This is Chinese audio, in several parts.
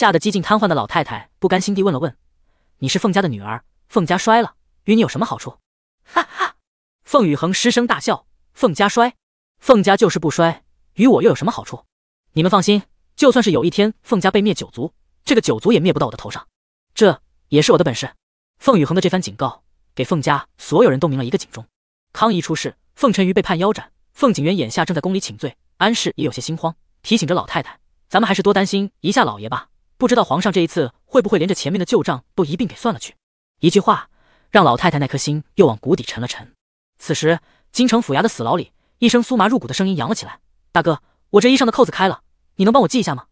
吓得几近瘫痪的老太太不甘心地问了问：“你是凤家的女儿，凤家衰了，与你有什么好处？”哈哈，凤雨恒失声大笑：“凤家衰，凤家就是不衰，与我又有什么好处？你们放心，就算是有一天凤家被灭九族，这个九族也灭不到我的头上，这也是我的本事。”凤雨恒的这番警告，给凤家所有人都鸣了一个警钟。康姨出事，凤沉瑜被判腰斩，凤景元眼下正在宫里请罪，安氏也有些心慌，提醒着老太太：“咱们还是多担心一下老爷吧。”不知道皇上这一次会不会连着前面的旧账都一并给算了去？一句话让老太太那颗心又往谷底沉了沉。此时，京城府衙的死牢里，一声酥麻入骨的声音扬了起来：“大哥，我这衣裳的扣子开了，你能帮我系一下吗？”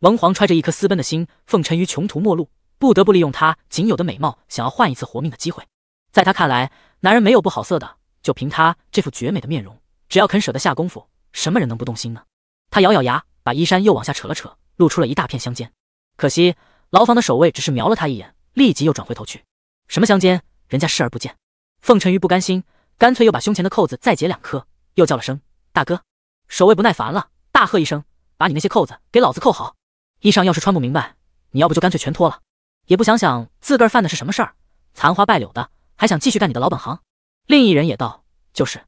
蒙皇揣着一颗私奔的心，奉承于穷途末路，不得不利用他仅有的美貌，想要换一次活命的机会。在他看来，男人没有不好色的，就凭他这副绝美的面容，只要肯舍得下功夫，什么人能不动心呢？他咬咬牙，把衣衫又往下扯了扯，露出了一大片香肩。可惜，牢房的守卫只是瞄了他一眼，立即又转回头去。什么乡间，人家视而不见。凤沉鱼不甘心，干脆又把胸前的扣子再解两颗，又叫了声：“大哥！”守卫不耐烦了，大喝一声：“把你那些扣子给老子扣好！衣裳要是穿不明白，你要不就干脆全脱了！也不想想自个儿犯的是什么事儿，残花败柳的还想继续干你的老本行？”另一人也道：“就是，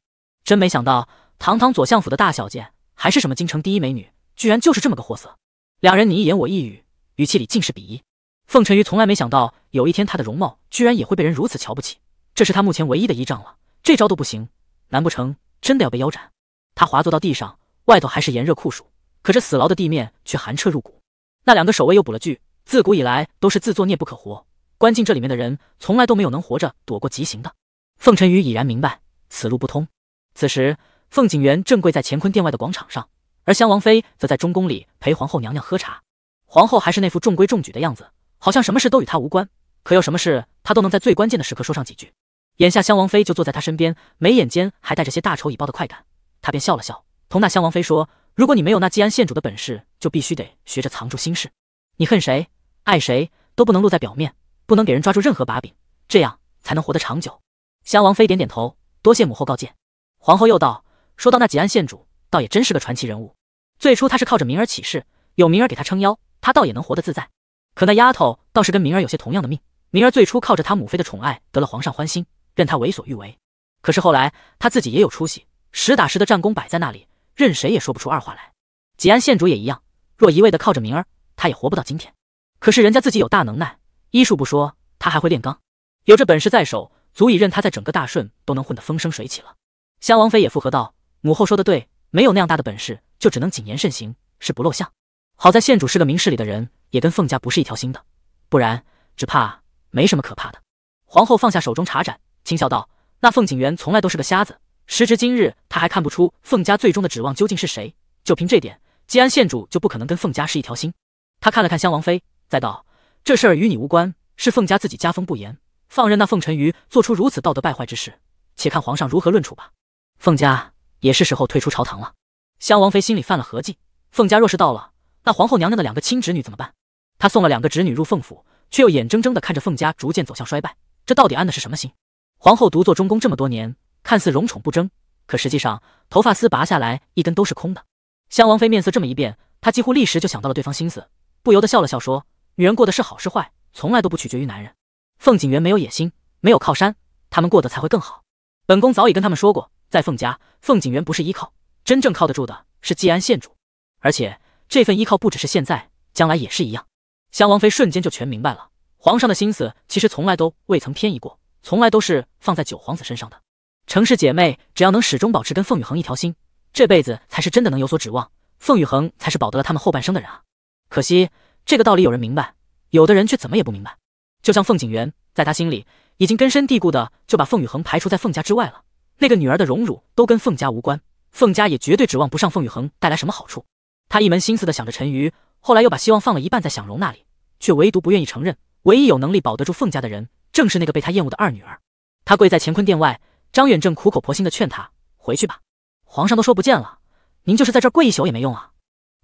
真没想到，堂堂左相府的大小姐，还是什么京城第一美女，居然就是这么个货色！”两人你一言我一语。语气里尽是鄙夷。凤沉鱼从来没想到，有一天他的容貌居然也会被人如此瞧不起。这是他目前唯一的依仗了，这招都不行，难不成真的要被腰斩？他滑坐到地上，外头还是炎热酷暑，可这死牢的地面却寒彻入骨。那两个守卫又补了句：“自古以来都是自作孽不可活，关进这里面的人，从来都没有能活着躲过极刑的。”凤沉鱼已然明白此路不通。此时，凤景元正跪在乾坤殿外的广场上，而襄王妃则在中宫里陪皇后娘娘喝茶。皇后还是那副中规中矩的样子，好像什么事都与她无关。可有什么事，她都能在最关键的时刻说上几句。眼下襄王妃就坐在她身边，眉眼间还带着些大仇已报的快感，她便笑了笑，同那襄王妃说：“如果你没有那吉安县主的本事，就必须得学着藏住心事。你恨谁、爱谁，都不能露在表面，不能给人抓住任何把柄，这样才能活得长久。”襄王妃点点头，多谢母后告诫。皇后又道：“说到那吉安县主，倒也真是个传奇人物。最初她是靠着名儿起事，有名儿给她撑腰。”他倒也能活得自在，可那丫头倒是跟明儿有些同样的命。明儿最初靠着他母妃的宠爱得了皇上欢心，任他为所欲为。可是后来他自己也有出息，实打实的战功摆在那里，任谁也说不出二话来。吉安县主也一样，若一味的靠着明儿，他也活不到今天。可是人家自己有大能耐，医术不说，他还会炼钢，有这本事在手，足以任他在整个大顺都能混得风生水起了。襄王妃也附和道：“母后说的对，没有那样大的本事，就只能谨言慎行，是不露相。”好在县主是个明事理的人，也跟凤家不是一条心的，不然只怕没什么可怕的。皇后放下手中茶盏，轻笑道：“那凤景元从来都是个瞎子，时至今日他还看不出凤家最终的指望究竟是谁。就凭这点，既安县主就不可能跟凤家是一条心。”他看了看襄王妃，再道：“这事儿与你无关，是凤家自己家风不严，放任那凤沉鱼做出如此道德败坏之事，且看皇上如何论处吧。凤家也是时候退出朝堂了。”襄王妃心里犯了合计，凤家若是到了。那皇后娘娘的两个亲侄女怎么办？她送了两个侄女入凤府，却又眼睁睁地看着凤家逐渐走向衰败，这到底安的是什么心？皇后独坐中宫这么多年，看似荣宠不争，可实际上头发丝拔下来一根都是空的。襄王妃面色这么一变，她几乎立时就想到了对方心思，不由得笑了笑说：“女人过得是好是坏，从来都不取决于男人。凤景元没有野心，没有靠山，他们过得才会更好。本宫早已跟他们说过，在凤家，凤景元不是依靠，真正靠得住的是季安县主，而且。”这份依靠不只是现在，将来也是一样。襄王妃瞬间就全明白了，皇上的心思其实从来都未曾偏移过，从来都是放在九皇子身上的。程氏姐妹只要能始终保持跟凤雨恒一条心，这辈子才是真的能有所指望。凤雨恒才是保得了他们后半生的人啊！可惜这个道理有人明白，有的人却怎么也不明白。就像凤景元，在他心里已经根深蒂固的就把凤雨恒排除在凤家之外了。那个女儿的荣辱都跟凤家无关，凤家也绝对指望不上凤雨恒带来什么好处。他一门心思的想着陈鱼，后来又把希望放了一半在享荣那里，却唯独不愿意承认，唯一有能力保得住凤家的人，正是那个被他厌恶的二女儿。他跪在乾坤殿外，张远正苦口婆心的劝他回去吧。皇上都说不见了，您就是在这儿跪一宿也没用啊。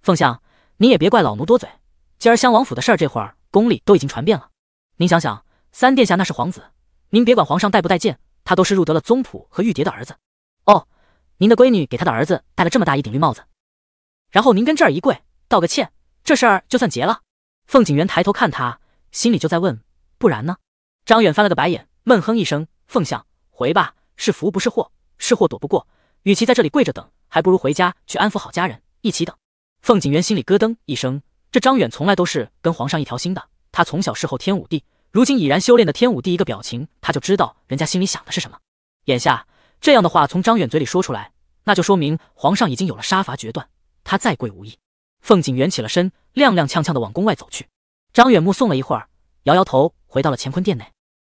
凤相，您也别怪老奴多嘴。今儿襄王府的事儿，这会儿宫里都已经传遍了。您想想，三殿下那是皇子，您别管皇上待不待见，他都是入得了宗谱和玉蝶的儿子。哦，您的闺女给他的儿子戴了这么大一顶绿帽子。然后您跟这儿一跪，道个歉，这事儿就算结了。凤景元抬头看他，心里就在问：不然呢？张远翻了个白眼，闷哼一声：“凤相，回吧，是福不是祸，是祸躲不过。与其在这里跪着等，还不如回家去安抚好家人，一起等。”凤景元心里咯噔一声，这张远从来都是跟皇上一条心的。他从小侍候天武帝，如今已然修炼的天武帝一个表情，他就知道人家心里想的是什么。眼下这样的话从张远嘴里说出来，那就说明皇上已经有了杀伐决断。他再跪无益。凤锦圆起了身，踉踉跄跄地往宫外走去。张远目送了一会儿，摇摇头，回到了乾坤殿内。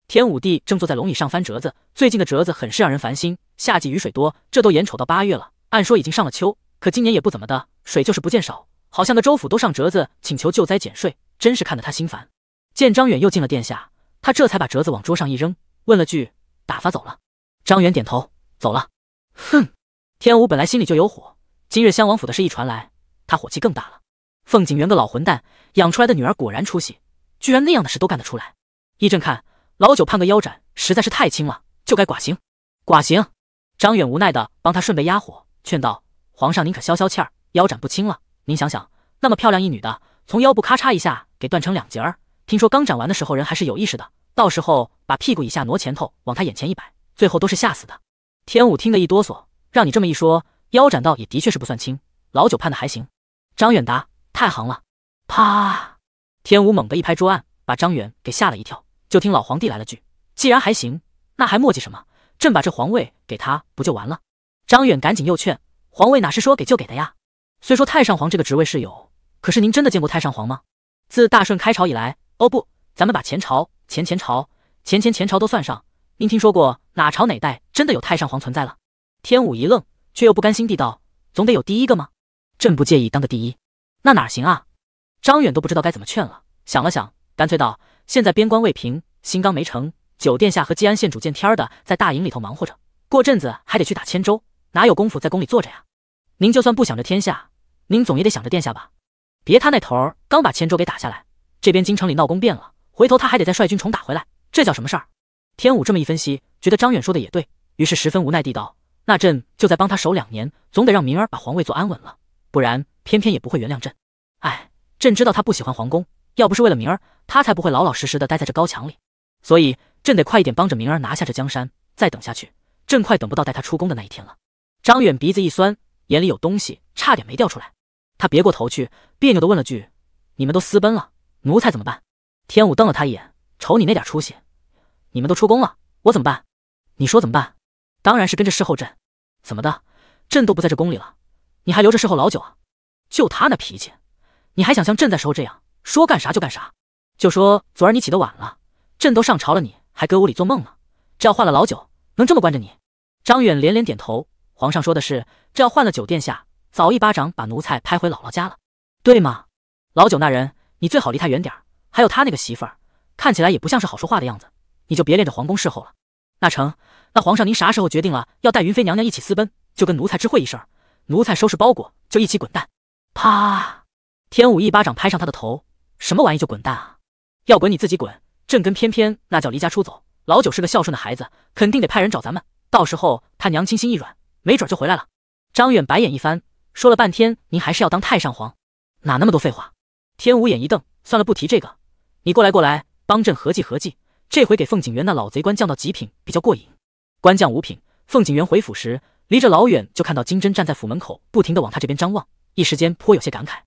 天武帝正坐在龙椅上翻折子，最近的折子很是让人烦心。夏季雨水多，这都眼瞅到八月了，按说已经上了秋，可今年也不怎么的，水就是不见少，好像个州府都上折子请求救灾减税，真是看得他心烦。见张远又进了殿下，他这才把折子往桌上一扔，问了句：“打发走了？”张远点头，走了。哼！天武本来心里就有火。今日襄王府的事一传来，他火气更大了。凤景元个老混蛋养出来的女儿果然出息，居然那样的事都干得出来。依朕看，老九判个腰斩实在是太轻了，就该剐刑。剐刑。张远无奈的帮他顺背压火，劝道：“皇上，您可消消气儿，腰斩不轻了。您想想，那么漂亮一女的，从腰部咔嚓一下给断成两截儿。听说刚斩完的时候人还是有意识的，到时候把屁股以下挪前头，往他眼前一摆，最后都是吓死的。”天武听得一哆嗦，让你这么一说。腰斩道也的确是不算轻，老九判的还行。张远达太行了，啪！天武猛地一拍桌案，把张远给吓了一跳。就听老皇帝来了句：“既然还行，那还墨迹什么？朕把这皇位给他不就完了？”张远赶紧又劝：“皇位哪是说给就给的呀？虽说太上皇这个职位是有，可是您真的见过太上皇吗？自大顺开朝以来，哦不，咱们把前朝、前前朝、前前前朝都算上，您听说过哪朝哪代真的有太上皇存在了？”天武一愣。却又不甘心地道：“总得有第一个吗？朕不介意当个第一，那哪行啊？”张远都不知道该怎么劝了，想了想，干脆道：“现在边关未平，新纲没成，九殿下和季安县主见天儿的在大营里头忙活着，过阵子还得去打千州，哪有功夫在宫里坐着呀？您就算不想着天下，您总也得想着殿下吧？别他那头儿刚把千州给打下来，这边京城里闹宫变了，回头他还得再率军重打回来，这叫什么事儿？”天武这么一分析，觉得张远说的也对，于是十分无奈地道。那朕就在帮他守两年，总得让明儿把皇位坐安稳了，不然偏偏也不会原谅朕。哎，朕知道他不喜欢皇宫，要不是为了明儿，他才不会老老实实的待在这高墙里。所以朕得快一点帮着明儿拿下这江山，再等下去，朕快等不到带他出宫的那一天了。张远鼻子一酸，眼里有东西，差点没掉出来。他别过头去，别扭的问了句：“你们都私奔了，奴才怎么办？”天武瞪了他一眼，瞅你那点出息。你们都出宫了，我怎么办？你说怎么办？当然是跟着侍候朕，怎么的？朕都不在这宫里了，你还留着侍候老九啊？就他那脾气，你还想像朕在时候这样说干啥就干啥？就说昨儿你起得晚了，朕都上朝了，你还搁屋里做梦呢？这要换了老九，能这么惯着你？张远连连点头，皇上说的是，这要换了九殿下，早一巴掌把奴才拍回姥姥家了，对吗？老九那人，你最好离他远点儿。还有他那个媳妇儿，看起来也不像是好说话的样子，你就别恋着皇宫侍候了。那成，那皇上您啥时候决定了要带云妃娘娘一起私奔，就跟奴才知会一声，奴才收拾包裹就一起滚蛋。啪！天武一巴掌拍上他的头，什么玩意就滚蛋啊？要滚你自己滚，朕跟偏偏那叫离家出走。老九是个孝顺的孩子，肯定得派人找咱们，到时候他娘亲心一软，没准就回来了。张远白眼一翻，说了半天，您还是要当太上皇，哪那么多废话？天武眼一瞪，算了不提这个，你过来过来，帮朕合计合计。这回给凤景元那老贼官降到极品，比较过瘾。官降五品，凤景元回府时，离着老远就看到金针站在府门口，不停地往他这边张望，一时间颇有些感慨。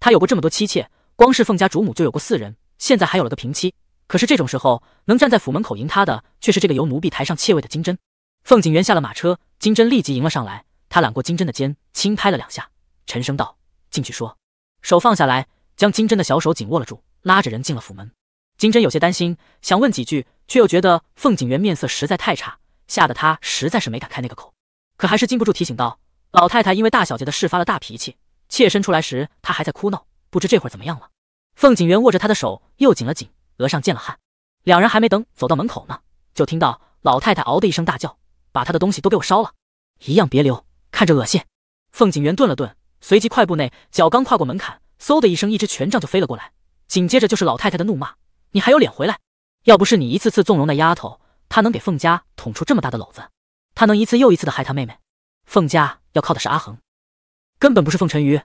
他有过这么多妻妾，光是凤家主母就有过四人，现在还有了个平妻。可是这种时候，能站在府门口迎他的，却是这个由奴婢抬上妾位的金针。凤景元下了马车，金针立即迎了上来，他揽过金针的肩，轻拍了两下，沉声道：“进去说。”手放下来，将金针的小手紧握了住，拉着人进了府门。金针有些担心，想问几句，却又觉得凤景园面色实在太差，吓得她实在是没敢开那个口，可还是禁不住提醒道：“老太太因为大小姐的事发了大脾气，妾身出来时她还在哭闹，不知这会儿怎么样了。”凤景园握着她的手又紧了紧，额上见了汗。两人还没等走到门口呢，就听到老太太嗷的一声大叫：“把她的东西都给我烧了，一样别留，看着恶心。”凤景园顿了顿，随即快步内脚刚跨过门槛，嗖的一声，一只权杖就飞了过来，紧接着就是老太太的怒骂。你还有脸回来？要不是你一次次纵容那丫头，她能给凤家捅出这么大的篓子？她能一次又一次的害她妹妹？凤家要靠的是阿衡，根本不是凤沉鱼。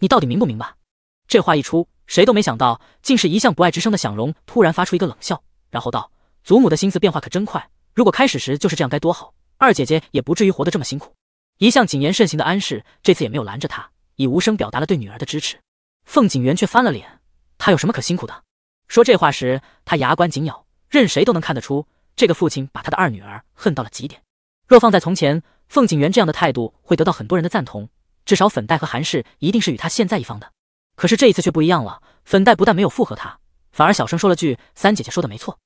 你到底明不明白？这话一出，谁都没想到，竟是一向不爱吱声的享荣突然发出一个冷笑，然后道：“祖母的心思变化可真快。如果开始时就是这样，该多好。二姐姐也不至于活得这么辛苦。”一向谨言慎行的安氏这次也没有拦着她，以无声表达了对女儿的支持。凤景元却翻了脸，她有什么可辛苦的？说这话时，他牙关紧咬，任谁都能看得出，这个父亲把他的二女儿恨到了极点。若放在从前，凤景元这样的态度会得到很多人的赞同，至少粉黛和韩氏一定是与他现在一方的。可是这一次却不一样了，粉黛不但没有附和他，反而小声说了句：“三姐姐说的没错。”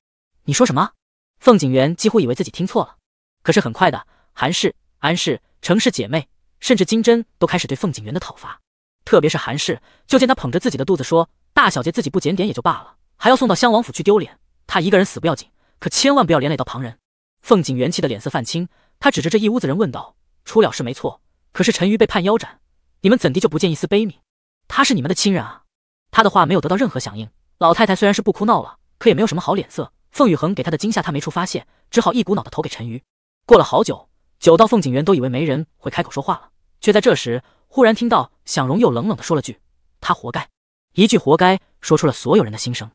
你说什么？凤景元几乎以为自己听错了。可是很快的，韩氏、安氏、程氏姐妹，甚至金针都开始对凤景元的讨伐。特别是韩氏，就见她捧着自己的肚子说：“大小姐自己不检点也就罢了。”还要送到襄王府去丢脸，他一个人死不要紧，可千万不要连累到旁人。凤锦元气的脸色泛青，他指着这一屋子人问道：“出了事没错，可是陈瑜被判腰斩，你们怎地就不见一丝悲悯？他是你们的亲人啊！”他的话没有得到任何响应。老太太虽然是不哭闹了，可也没有什么好脸色。凤雨恒给她的惊吓，她没处发泄，只好一股脑的投给陈瑜。过了好久，久到凤锦元都以为没人会开口说话了，却在这时忽然听到享荣又冷冷的说了句：“他活该。”一句“活该”说出了所有人的心声。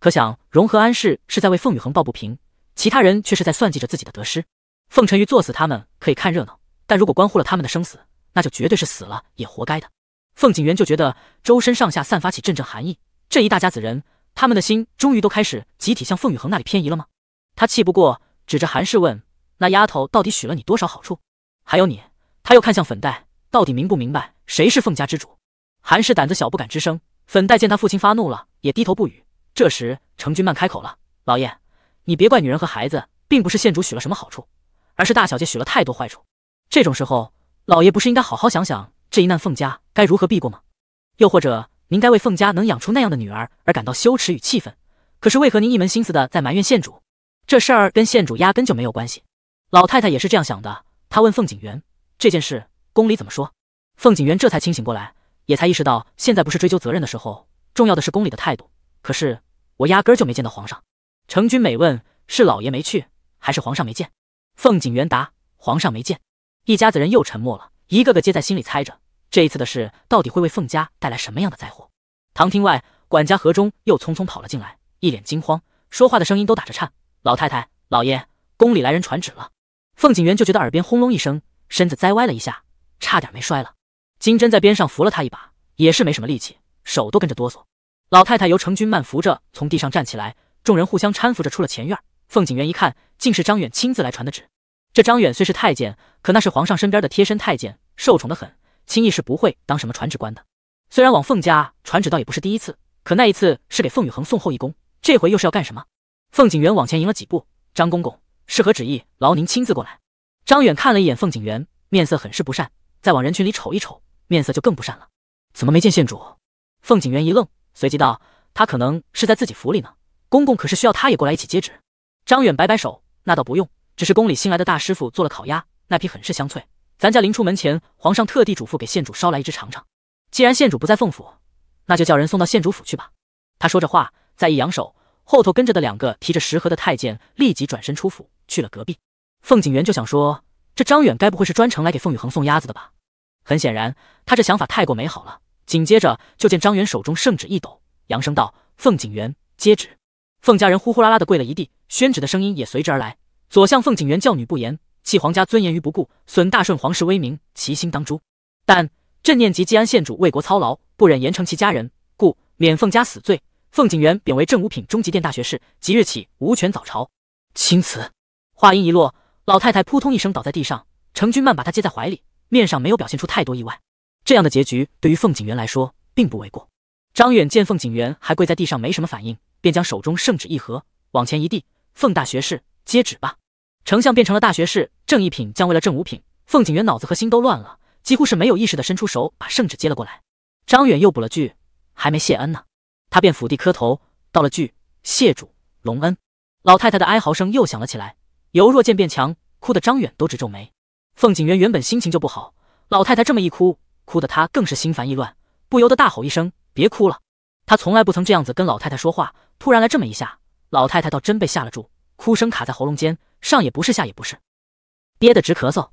可想，荣和安氏是在为凤雨恒抱不平，其他人却是在算计着自己的得失。凤沉鱼作死，他们可以看热闹，但如果关乎了他们的生死，那就绝对是死了也活该的。凤景元就觉得周身上下散发起阵阵寒意，这一大家子人，他们的心终于都开始集体向凤雨恒那里偏移了吗？他气不过，指着韩氏问：“那丫头到底许了你多少好处？还有你？”他又看向粉黛，到底明不明白谁是凤家之主？韩氏胆子小，不敢吱声。粉黛见他父亲发怒了，也低头不语。这时，程君曼开口了：“老爷，你别怪女人和孩子，并不是县主许了什么好处，而是大小姐许了太多坏处。这种时候，老爷不是应该好好想想，这一难凤家该如何避过吗？又或者，您该为凤家能养出那样的女儿而感到羞耻与气愤。可是，为何您一门心思的在埋怨县主？这事儿跟县主压根就没有关系。老太太也是这样想的。她问凤景园：这件事宫里怎么说？凤景园这才清醒过来，也才意识到现在不是追究责任的时候，重要的是宫里的态度。可是。”我压根就没见到皇上。程君美问：“是老爷没去，还是皇上没见？”凤锦元答：“皇上没见。”一家子人又沉默了，一个个皆在心里猜着，这一次的事到底会为凤家带来什么样的灾祸。堂厅外，管家何忠又匆匆跑了进来，一脸惊慌，说话的声音都打着颤：“老太太、老爷，宫里来人传旨了。”凤锦元就觉得耳边轰隆一声，身子栽歪了一下，差点没摔了。金针在边上扶了他一把，也是没什么力气，手都跟着哆嗦。老太太由程君曼扶着从地上站起来，众人互相搀扶着出了前院。凤景元一看，竟是张远亲自来传的旨。这张远虽是太监，可那是皇上身边的贴身太监，受宠的很，轻易是不会当什么传旨官的。虽然往凤家传旨倒也不是第一次，可那一次是给凤宇恒送后一功，这回又是要干什么？凤景元往前迎了几步：“张公公是何旨意？劳您亲自过来。”张远看了一眼凤景元，面色很是不善，再往人群里瞅一瞅，面色就更不善了。怎么没见县主？凤景元一愣。随即道：“他可能是在自己府里呢。公公可是需要他也过来一起接旨。”张远摆摆手：“那倒不用，只是宫里新来的大师傅做了烤鸭，那批很是香脆。咱家临出门前，皇上特地嘱咐给县主捎来一只尝尝。既然县主不在凤府，那就叫人送到县主府去吧。”他说着话，再一扬手，后头跟着的两个提着食盒的太监立即转身出府，去了隔壁。凤景元就想说：“这张远该不会是专程来给凤雨恒送鸭子的吧？”很显然，他这想法太过美好了。紧接着就见张元手中圣旨一抖，扬声道：“凤景元接旨。”凤家人呼呼啦啦的跪了一地，宣旨的声音也随之而来。左相凤景元教女不严，弃皇家尊严于不顾，损大顺皇室威名，其心当诛。但朕念及季安县主为国操劳，不忍严惩其家人，故免凤家死罪。凤景元贬为正五品，中极殿大学士，即日起无权早朝。钦此。话音一落，老太太扑通一声倒在地上，程君曼把她接在怀里，面上没有表现出太多意外。这样的结局对于凤景元来说并不为过。张远见凤景元还跪在地上没什么反应，便将手中圣旨一合，往前一递：“凤大学士，接旨吧。”丞相变成了大学士，正一品降为了正五品。凤景元脑子和心都乱了，几乎是没有意识的伸出手把圣旨接了过来。张远又补了句：“还没谢恩呢。”他便伏地磕头，道了句：“谢主隆恩。”老太太的哀嚎声又响了起来，由弱渐变强，哭得张远都直皱眉。凤景元原本心情就不好，老太太这么一哭。哭得他更是心烦意乱，不由得大吼一声：“别哭了！”他从来不曾这样子跟老太太说话，突然来这么一下，老太太倒真被吓了住，哭声卡在喉咙间，上也不是，下也不是，憋得直咳嗽。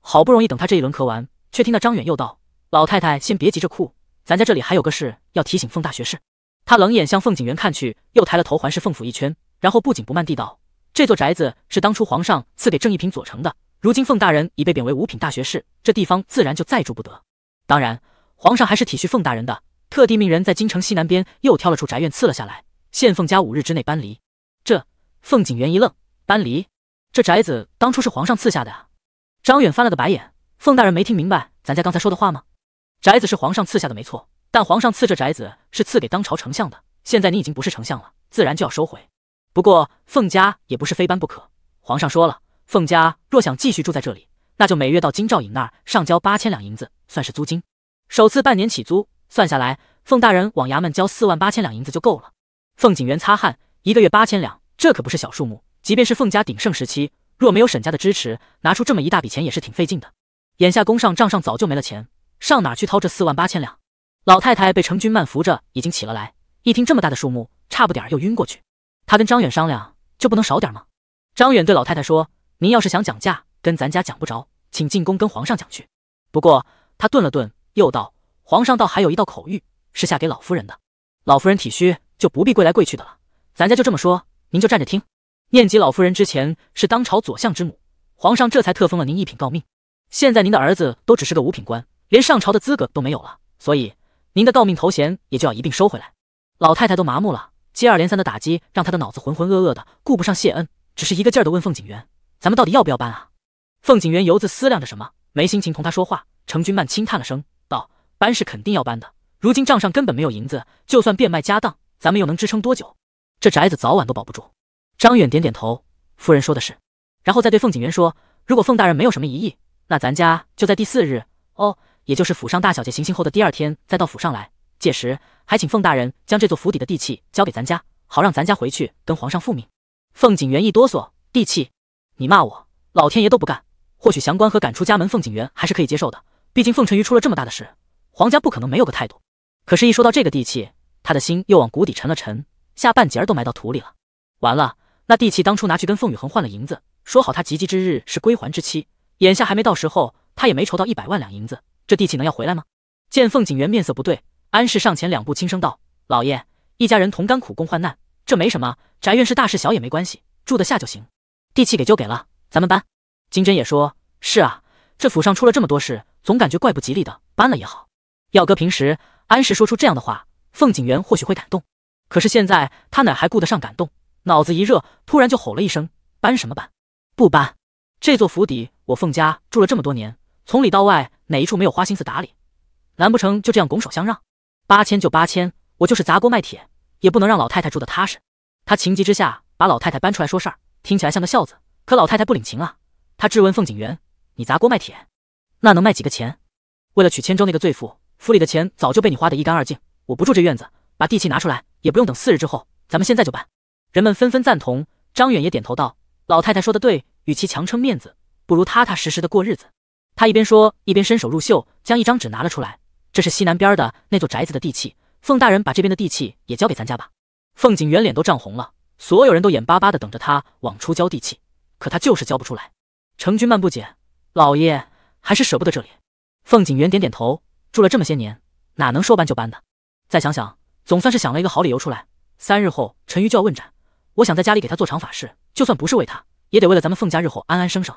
好不容易等他这一轮咳完，却听到张远又道：“老太太先别急着哭，咱家这里还有个事要提醒凤大学士。”他冷眼向凤景元看去，又抬了头环视凤府一圈，然后不紧不慢地道：“这座宅子是当初皇上赐给郑一平左丞的，如今凤大人已被贬为五品大学士，这地方自然就再住不得。”当然，皇上还是体恤凤大人的，特地命人在京城西南边又挑了处宅院赐了下来，限凤家五日之内搬离。这凤景元一愣，搬离？这宅子当初是皇上赐下的呀！张远翻了个白眼，凤大人没听明白咱家刚才说的话吗？宅子是皇上赐下的没错，但皇上赐这宅子是赐给当朝丞相的，现在你已经不是丞相了，自然就要收回。不过凤家也不是非搬不可，皇上说了，凤家若想继续住在这里。那就每月到金兆颖那儿上交八千两银子，算是租金。首次半年起租，算下来，凤大人往衙门交四万八千两银子就够了。凤景园擦汗，一个月八千两，这可不是小数目。即便是凤家鼎盛时期，若没有沈家的支持，拿出这么一大笔钱也是挺费劲的。眼下宫上账上早就没了钱，上哪去掏这四万八千两？老太太被程君曼扶着已经起了来，一听这么大的数目，差不点儿又晕过去。他跟张远商量，就不能少点吗？张远对老太太说：“您要是想讲价。”跟咱家讲不着，请进宫跟皇上讲去。不过他顿了顿，又道：“皇上倒还有一道口谕，是下给老夫人的。老夫人体虚，就不必跪来跪去的了。咱家就这么说，您就站着听。念及老夫人之前是当朝左相之母，皇上这才特封了您一品诰命。现在您的儿子都只是个五品官，连上朝的资格都没有了，所以您的诰命头衔也就要一并收回来。”老太太都麻木了，接二连三的打击让她的脑子浑浑噩噩的，顾不上谢恩，只是一个劲儿的问凤景园：“咱们到底要不要搬啊？”凤景元游子思量着什么，没心情同他说话。程君曼轻叹了声，道：“搬是肯定要搬的，如今账上根本没有银子，就算变卖家当，咱们又能支撑多久？这宅子早晚都保不住。”张远点点头，夫人说的是。然后再对凤景元说：“如果凤大人没有什么异议，那咱家就在第四日，哦，也就是府上大小姐行刑后的第二天，再到府上来。届时还请凤大人将这座府邸的地契交给咱家，好让咱家回去跟皇上复命。”凤景元一哆嗦，地契？你骂我，老天爷都不干！或许降官和赶出家门，凤景元还是可以接受的。毕竟凤沉鱼出了这么大的事，皇家不可能没有个态度。可是，一说到这个地契，他的心又往谷底沉了沉，下半截儿都埋到土里了。完了，那地契当初拿去跟凤雨恒换了银子，说好他及笄之日是归还之期，眼下还没到时候，他也没筹到一百万两银子，这地契能要回来吗？见凤景元面色不对，安氏上前两步，轻声道：“老爷，一家人同甘苦共患难，这没什么。宅院是大是小也没关系，住得下就行。地契给就给了，咱们搬。”金珍也说：“是啊，这府上出了这么多事，总感觉怪不吉利的。搬了也好。耀哥平时安时说出这样的话，凤景园或许会感动。可是现在他哪还顾得上感动？脑子一热，突然就吼了一声：‘搬什么搬？不搬！这座府邸我凤家住了这么多年，从里到外哪一处没有花心思打理？难不成就这样拱手相让？八千就八千，我就是砸锅卖铁也不能让老太太住得踏实。’他情急之下把老太太搬出来说事儿，听起来像个孝子，可老太太不领情啊。”他质问凤景元：“你砸锅卖铁，那能卖几个钱？为了娶千州那个罪妇，府里的钱早就被你花得一干二净。我不住这院子，把地契拿出来，也不用等四日之后，咱们现在就办。”人们纷纷赞同，张远也点头道：“老太太说的对，与其强撑面子，不如踏踏实实的过日子。”他一边说，一边伸手入袖，将一张纸拿了出来：“这是西南边的那座宅子的地契，凤大人把这边的地契也交给咱家吧。”凤景元脸都涨红了，所有人都眼巴巴的等着他往出交地契，可他就是交不出来。程君曼不解，老爷还是舍不得这里。凤锦园点点头，住了这么些年，哪能说搬就搬的？再想想，总算是想了一个好理由出来。三日后陈瑜就要问斩，我想在家里给他做场法事，就算不是为他，也得为了咱们凤家日后安安生生。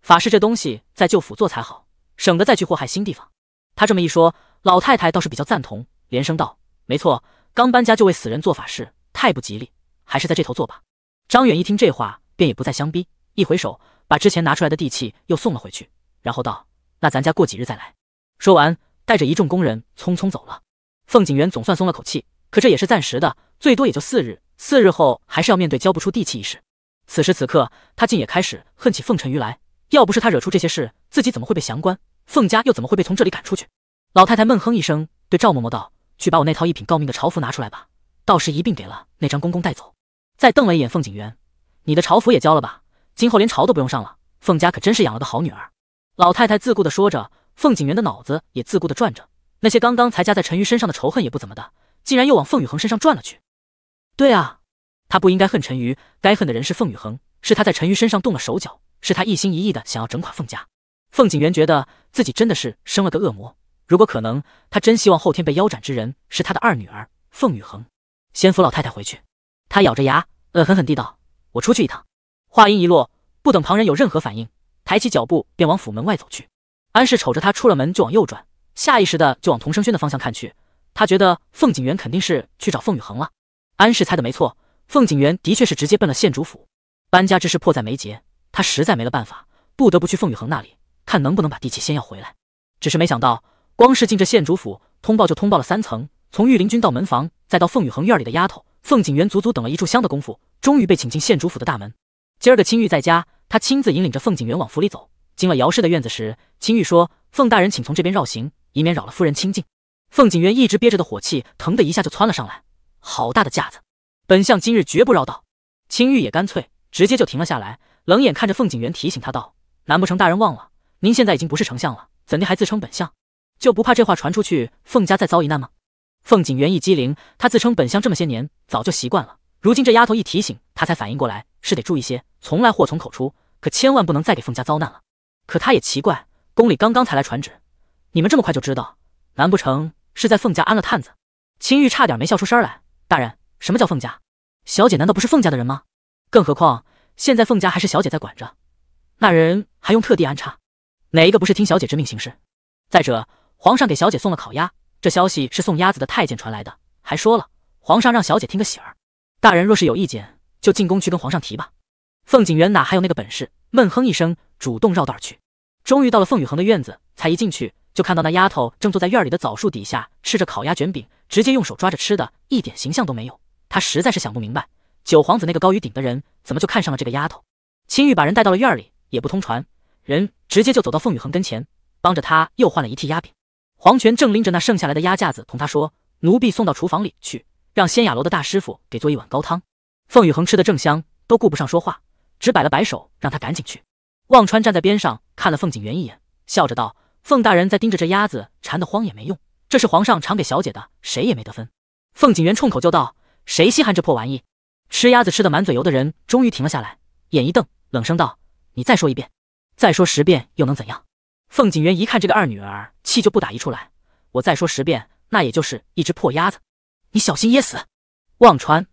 法事这东西在旧府做才好，省得再去祸害新地方。他这么一说，老太太倒是比较赞同，连声道：“没错，刚搬家就为死人做法事，太不吉利，还是在这头做吧。”张远一听这话，便也不再相逼，一挥手。把之前拿出来的地契又送了回去，然后道：“那咱家过几日再来。”说完，带着一众工人匆匆走了。凤景元总算松了口气，可这也是暂时的，最多也就四日。四日后还是要面对交不出地契一事。此时此刻，他竟也开始恨起凤晨瑜来。要不是他惹出这些事，自己怎么会被降官？凤家又怎么会被从这里赶出去？老太太闷哼一声，对赵嬷嬷道：“去把我那套一品诰命的朝服拿出来吧，到时一并给了那张公公带走。”再瞪了一眼凤景元，“你的朝服也交了吧。”今后连朝都不用上了，凤家可真是养了个好女儿。老太太自顾的说着，凤景元的脑子也自顾的转着，那些刚刚才加在陈瑜身上的仇恨也不怎么的，竟然又往凤雨恒身上转了去。对啊，他不应该恨陈瑜，该恨的人是凤雨恒，是他在陈瑜身上动了手脚，是他一心一意的想要整垮凤家。凤景元觉得自己真的是生了个恶魔。如果可能，他真希望后天被腰斩之人是他的二女儿凤雨恒。先扶老太太回去，他咬着牙，恶狠狠地道：“我出去一趟。”话音一落，不等旁人有任何反应，抬起脚步便往府门外走去。安氏瞅着他出了门，就往右转，下意识的就往童生轩的方向看去。他觉得凤景元肯定是去找凤雨恒了。安氏猜的没错，凤景元的确是直接奔了县主府。搬家之事迫在眉睫，他实在没了办法，不得不去凤雨恒那里，看能不能把地契先要回来。只是没想到，光是进这县主府通报，就通报了三层，从御林军到门房，再到凤雨恒院里的丫头，凤景元足足等了一炷香的功夫，终于被请进县主府的大门。今儿个青玉在家，他亲自引领着凤景元往府里走。进了姚氏的院子时，青玉说：“凤大人，请从这边绕行，以免扰了夫人清静。”凤景元一直憋着的火气，腾的一下就窜了上来。好大的架子！本相今日绝不绕道。青玉也干脆直接就停了下来，冷眼看着凤景元，提醒他道：“难不成大人忘了？您现在已经不是丞相了，怎地还自称本相？就不怕这话传出去，凤家再遭一难吗？”凤景元一激灵，他自称本相这么些年，早就习惯了。如今这丫头一提醒，他才反应过来，是得注意些。从来祸从口出，可千万不能再给凤家遭难了。可他也奇怪，宫里刚刚才来传旨，你们这么快就知道？难不成是在凤家安了探子？青玉差点没笑出声来。大人，什么叫凤家？小姐难道不是凤家的人吗？更何况现在凤家还是小姐在管着，那人还用特地安插？哪一个不是听小姐之命行事？再者，皇上给小姐送了烤鸭，这消息是送鸭子的太监传来的，还说了皇上让小姐听个喜儿。大人若是有意见，就进宫去跟皇上提吧。凤景元哪还有那个本事？闷哼一声，主动绕道而去。终于到了凤雨恒的院子，才一进去，就看到那丫头正坐在院里的枣树底下吃着烤鸭卷饼，直接用手抓着吃的，一点形象都没有。他实在是想不明白，九皇子那个高于顶的人，怎么就看上了这个丫头？青玉把人带到了院里，也不通传人，直接就走到凤雨恒跟前，帮着他又换了一屉鸭饼。黄泉正拎着那剩下来的鸭架子同他说：“奴婢送到厨房里去。”让仙雅楼的大师傅给做一碗高汤。凤雨恒吃得正香，都顾不上说话，只摆了摆手，让他赶紧去。忘川站在边上看了凤景园一眼，笑着道：“凤大人在盯着这鸭子馋得慌也没用，这是皇上赏给小姐的，谁也没得分。”凤景园冲口就道：“谁稀罕这破玩意？吃鸭子吃的满嘴油的人终于停了下来，眼一瞪，冷声道：‘你再说一遍，再说十遍又能怎样？’”凤景园一看这个二女儿，气就不打一处来：“我再说十遍，那也就是一只破鸭子。”你小心噎死！忘川，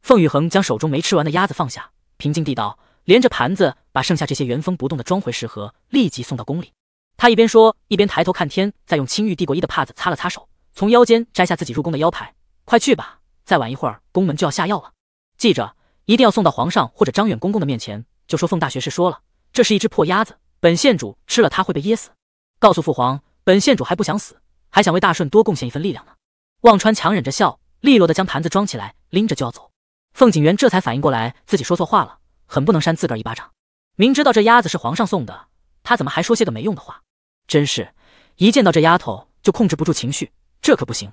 凤玉恒将手中没吃完的鸭子放下，平静地道：“连着盘子，把剩下这些原封不动的装回食盒，立即送到宫里。”他一边说，一边抬头看天，再用青玉递过一的帕子擦了擦手，从腰间摘下自己入宫的腰牌：“快去吧，再晚一会儿宫门就要下药了。记着，一定要送到皇上或者张远公公的面前，就说凤大学士说了，这是一只破鸭子，本县主吃了它会被噎死。告诉父皇，本县主还不想死，还想为大顺多贡献一份力量呢。”忘川强忍着笑。利落的将盘子装起来，拎着就要走。凤景元这才反应过来自己说错话了，很不能扇自个儿一巴掌。明知道这鸭子是皇上送的，他怎么还说些个没用的话？真是，一见到这丫头就控制不住情绪，这可不行。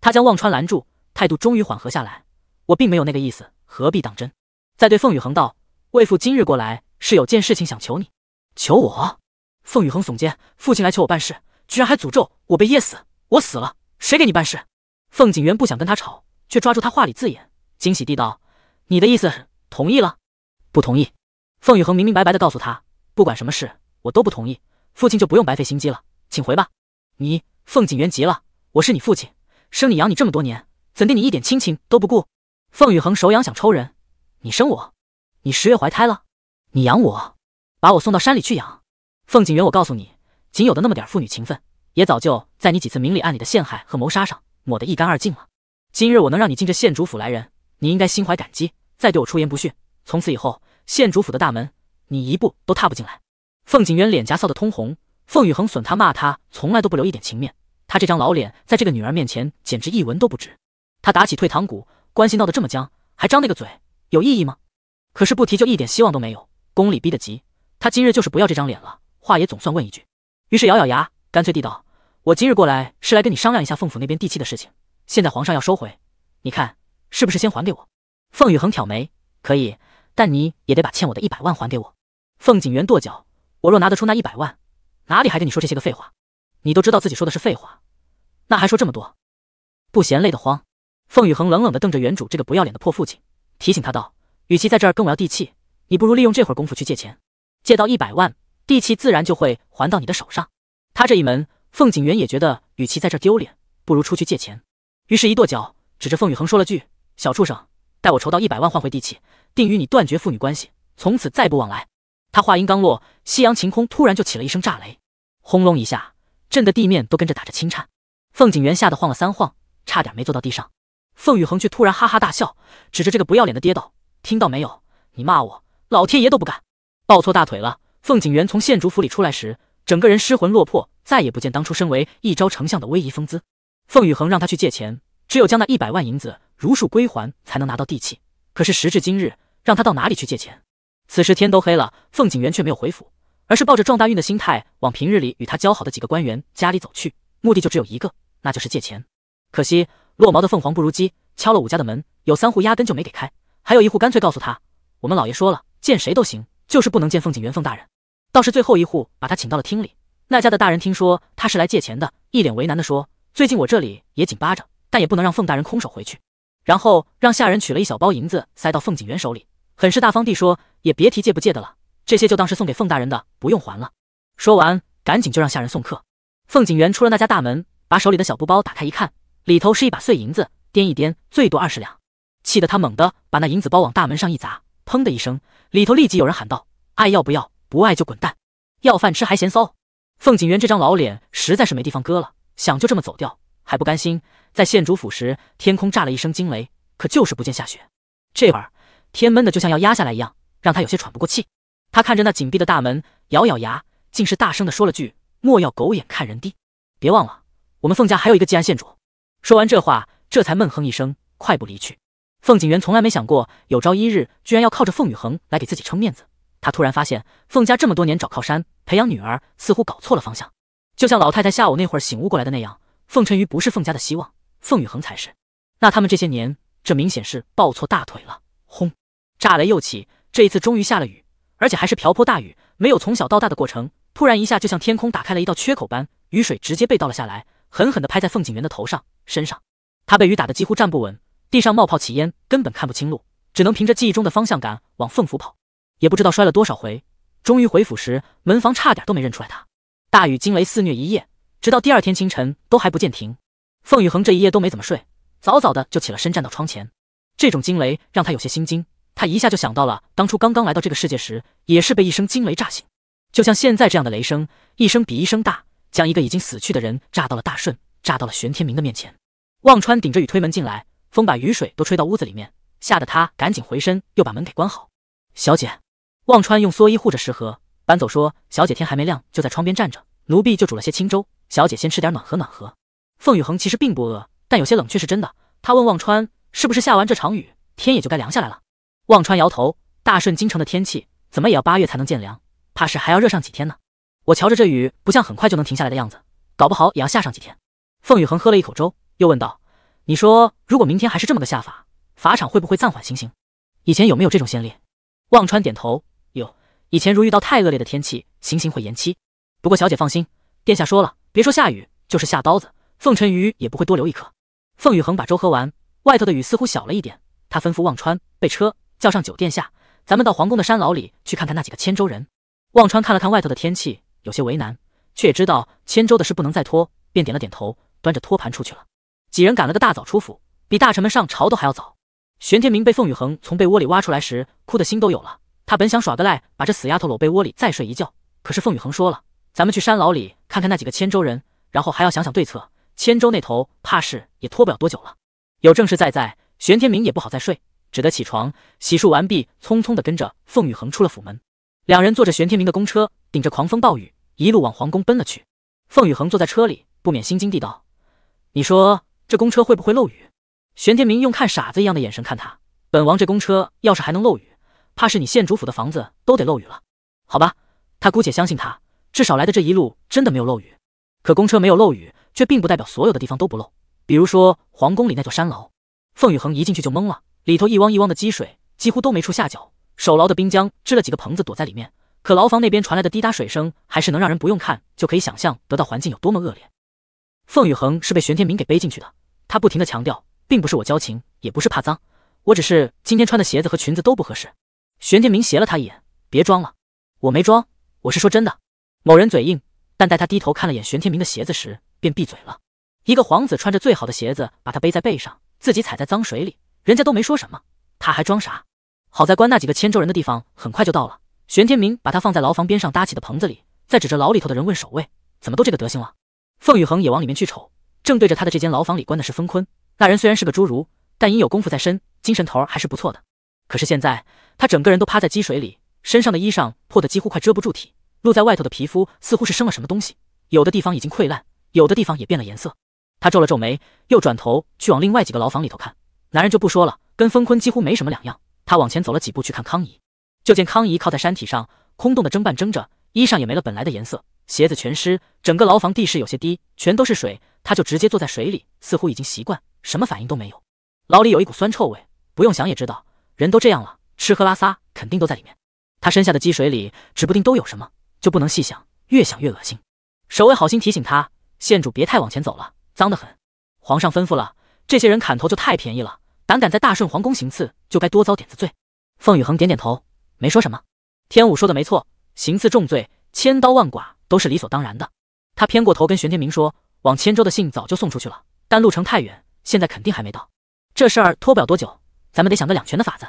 他将忘川拦住，态度终于缓和下来。我并没有那个意思，何必当真？再对凤雨恒道，为父今日过来是有件事情想求你，求我。凤雨恒耸肩，父亲来求我办事，居然还诅咒我被噎死，我死了谁给你办事？凤景元不想跟他吵，却抓住他话里字眼，惊喜地道：“你的意思同意了？不同意？”凤雨恒明明白白的告诉他：“不管什么事，我都不同意。父亲就不用白费心机了，请回吧。”你，凤景元急了：“我是你父亲，生你养你这么多年，怎地你一点亲情都不顾？”凤雨恒手痒想抽人：“你生我，你十月怀胎了，你养我，把我送到山里去养？”凤景元，我告诉你，仅有的那么点父女情分，也早就在你几次明里暗里的陷害和谋杀上。抹得一干二净了。今日我能让你进这县主府来人，你应该心怀感激。再对我出言不逊，从此以后县主府的大门你一步都踏不进来。凤景渊脸颊臊得通红，凤雨恒损他骂他，从来都不留一点情面。他这张老脸在这个女儿面前简直一文都不值。他打起退堂鼓，关系闹得这么僵，还张那个嘴，有意义吗？可是不提就一点希望都没有，宫里逼得急，他今日就是不要这张脸了，话也总算问一句。于是咬咬牙，干脆地道。我今日过来是来跟你商量一下凤府那边地契的事情。现在皇上要收回，你看是不是先还给我？凤雨恒挑眉，可以，但你也得把欠我的一百万还给我。凤景元跺脚，我若拿得出那一百万，哪里还跟你说这些个废话？你都知道自己说的是废话，那还说这么多，不嫌累得慌？凤雨恒冷冷地瞪着原主这个不要脸的破父亲，提醒他道：“与其在这儿跟我要地契，你不如利用这会儿功夫去借钱，借到一百万，地契自然就会还到你的手上。”他这一门。凤景元也觉得，与其在这丢脸，不如出去借钱。于是，一跺脚，指着凤雨恒说了句：“小畜生，待我筹到一百万换回地契，定与你断绝父女关系，从此再不往来。”他话音刚落，夕阳晴空突然就起了一声炸雷，轰隆一下，震得地面都跟着打着轻颤。凤景元吓得晃了三晃，差点没坐到地上。凤雨恒却突然哈哈大笑，指着这个不要脸的跌倒：“听到没有？你骂我，老天爷都不干，抱错大腿了。”凤景元从县主府里出来时。整个人失魂落魄，再也不见当初身为一朝丞相的威仪风姿。凤宇恒让他去借钱，只有将那一百万银子如数归还，才能拿到地契。可是时至今日，让他到哪里去借钱？此时天都黑了，凤景元却没有回府，而是抱着撞大运的心态往平日里与他交好的几个官员家里走去，目的就只有一个，那就是借钱。可惜落毛的凤凰不如鸡，敲了武家的门，有三户压根就没给开，还有一户干脆告诉他，我们老爷说了，见谁都行，就是不能见凤景元凤大人。倒是最后一户把他请到了厅里，那家的大人听说他是来借钱的，一脸为难地说：“最近我这里也紧巴着，但也不能让凤大人空手回去。”然后让下人取了一小包银子塞到凤景元手里，很是大方地说：“也别提借不借的了，这些就当是送给凤大人的，不用还了。”说完，赶紧就让下人送客。凤景元出了那家大门，把手里的小布包打开一看，里头是一把碎银子，掂一掂，最多二十两。气得他猛地把那银子包往大门上一砸，砰的一声，里头立即有人喊道：“爱要不要？”不爱就滚蛋，要饭吃还嫌骚。凤景元这张老脸实在是没地方搁了，想就这么走掉，还不甘心。在县主府时，天空炸了一声惊雷，可就是不见下雪。这会儿天闷得就像要压下来一样，让他有些喘不过气。他看着那紧闭的大门，咬咬牙，竟是大声地说了句：“莫要狗眼看人低，别忘了我们凤家还有一个吉安县主。”说完这话，这才闷哼一声，快步离去。凤景元从来没想过，有朝一日居然要靠着凤雨恒来给自己撑面子。他突然发现，凤家这么多年找靠山、培养女儿，似乎搞错了方向。就像老太太下午那会儿醒悟过来的那样，凤沉鱼不是凤家的希望，凤雨恒才是。那他们这些年，这明显是抱错大腿了。轰，炸雷又起，这一次终于下了雨，而且还是瓢泼大雨。没有从小到大的过程，突然一下就像天空打开了一道缺口般，雨水直接被倒了下来，狠狠地拍在凤景元的头上、身上。他被雨打得几乎站不稳，地上冒泡起烟，根本看不清路，只能凭着记忆中的方向感往凤府跑。也不知道摔了多少回，终于回府时，门房差点都没认出来他。大雨惊雷肆虐一夜，直到第二天清晨都还不见停。凤雨恒这一夜都没怎么睡，早早的就起了身，站到窗前。这种惊雷让他有些心惊，他一下就想到了当初刚刚来到这个世界时，也是被一声惊雷炸醒。就像现在这样的雷声，一声比一声大，将一个已经死去的人炸到了大顺，炸到了玄天明的面前。忘川顶着雨推门进来，风把雨水都吹到屋子里面，吓得他赶紧回身，又把门给关好。小姐。忘川用蓑衣护着石盒，搬走说：“小姐天还没亮，就在窗边站着，奴婢就煮了些清粥，小姐先吃点暖和暖和。”凤雨恒其实并不饿，但有些冷却是真的。他问忘川：“是不是下完这场雨，天也就该凉下来了？”忘川摇头：“大顺京城的天气，怎么也要八月才能见凉，怕是还要热上几天呢。”我瞧着这雨不像很快就能停下来的样子，搞不好也要下上几天。凤雨恒喝了一口粥，又问道：“你说如果明天还是这么个下法，法场会不会暂缓行刑？以前有没有这种先例？”忘川点头。以前如遇到太恶劣的天气，行刑会延期。不过小姐放心，殿下说了，别说下雨，就是下刀子，凤尘鱼也不会多留一刻。凤雨恒把粥喝完，外头的雨似乎小了一点，他吩咐忘川备车，叫上九殿下，咱们到皇宫的山牢里去看看那几个千州人。忘川看了看外头的天气，有些为难，却也知道千州的事不能再拖，便点了点头，端着托盘出去了。几人赶了个大早出府，比大臣们上朝都还要早。玄天明被凤雨恒从被窝里挖出来时，哭的心都有了。他本想耍个赖，把这死丫头搂被窝里再睡一觉，可是凤雨恒说了，咱们去山牢里看看那几个千州人，然后还要想想对策。千州那头怕是也拖不了多久了。有正事在在，玄天明也不好再睡，只得起床洗漱完毕，匆匆的跟着凤雨恒出了府门。两人坐着玄天明的公车，顶着狂风暴雨，一路往皇宫奔了去。凤雨恒坐在车里，不免心惊地道：“你说这公车会不会漏雨？”玄天明用看傻子一样的眼神看他：“本王这公车要是还能漏雨？”怕是你县主府的房子都得漏雨了，好吧，他姑且相信他，至少来的这一路真的没有漏雨。可公车没有漏雨，却并不代表所有的地方都不漏，比如说皇宫里那座山牢。凤雨恒一进去就懵了，里头一汪一汪的积水，几乎都没处下脚。守牢的兵将支了几个棚子躲在里面，可牢房那边传来的滴答水声，还是能让人不用看就可以想象得到环境有多么恶劣。凤雨恒是被玄天明给背进去的，他不停的强调，并不是我矫情，也不是怕脏，我只是今天穿的鞋子和裙子都不合适。玄天明斜了他一眼：“别装了，我没装，我是说真的。”某人嘴硬，但待他低头看了眼玄天明的鞋子时，便闭嘴了。一个皇子穿着最好的鞋子把他背在背上，自己踩在脏水里，人家都没说什么，他还装啥？好在关那几个千州人的地方很快就到了，玄天明把他放在牢房边上搭起的棚子里，再指着牢里头的人问守卫：“怎么都这个德行了？”凤雨恒也往里面去瞅，正对着他的这间牢房里关的是封坤。那人虽然是个侏儒，但因有功夫在身，精神头还是不错的。可是现在，他整个人都趴在积水里，身上的衣裳破得几乎快遮不住体，露在外头的皮肤似乎是生了什么东西，有的地方已经溃烂，有的地方也变了颜色。他皱了皱眉，又转头去往另外几个牢房里头看。男人就不说了，跟风坤几乎没什么两样。他往前走了几步去看康姨，就见康姨靠在山体上，空洞的睁半睁着，衣裳也没了本来的颜色，鞋子全湿。整个牢房地势有些低，全都是水，他就直接坐在水里，似乎已经习惯，什么反应都没有。牢里有一股酸臭味，不用想也知道。人都这样了，吃喝拉撒肯定都在里面。他身下的积水里，指不定都有什么，就不能细想，越想越恶心。守卫好心提醒他，县主别太往前走了，脏得很。皇上吩咐了，这些人砍头就太便宜了，胆敢在大顺皇宫行刺，就该多遭点子罪。凤宇恒点点头，没说什么。天武说的没错，行刺重罪，千刀万剐都是理所当然的。他偏过头跟玄天明说，往千州的信早就送出去了，但路程太远，现在肯定还没到，这事儿拖不了多久。咱们得想个两全的法子。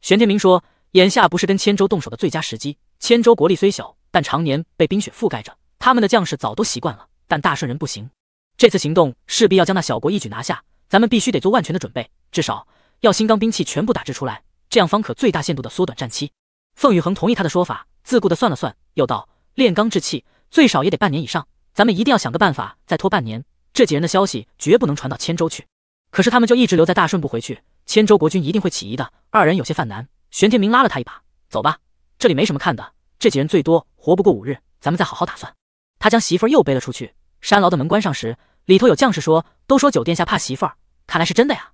玄天明说，眼下不是跟千州动手的最佳时机。千州国力虽小，但常年被冰雪覆盖着，他们的将士早都习惯了，但大顺人不行。这次行动势必要将那小国一举拿下，咱们必须得做万全的准备，至少要新钢兵器全部打制出来，这样方可最大限度的缩短战期。凤宇恒同意他的说法，自顾的算了算，又道：炼钢制器最少也得半年以上，咱们一定要想个办法再拖半年。这几人的消息绝不能传到千州去，可是他们就一直留在大顺不回去。千州国君一定会起疑的，二人有些犯难。玄天明拉了他一把：“走吧，这里没什么看的。这几人最多活不过五日，咱们再好好打算。”他将媳妇儿又背了出去。山牢的门关上时，里头有将士说：“都说九殿下怕媳妇儿，看来是真的呀。”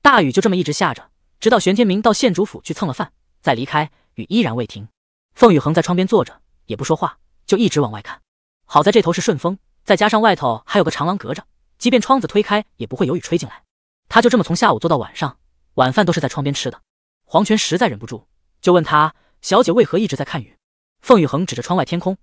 大雨就这么一直下着，直到玄天明到县主府去蹭了饭，再离开，雨依然未停。凤雨恒在窗边坐着，也不说话，就一直往外看。好在这头是顺风，再加上外头还有个长廊隔着，即便窗子推开，也不会有雨吹进来。他就这么从下午坐到晚上。晚饭都是在窗边吃的，黄泉实在忍不住，就问他：“小姐为何一直在看雨？”凤雨恒指着窗外天空：“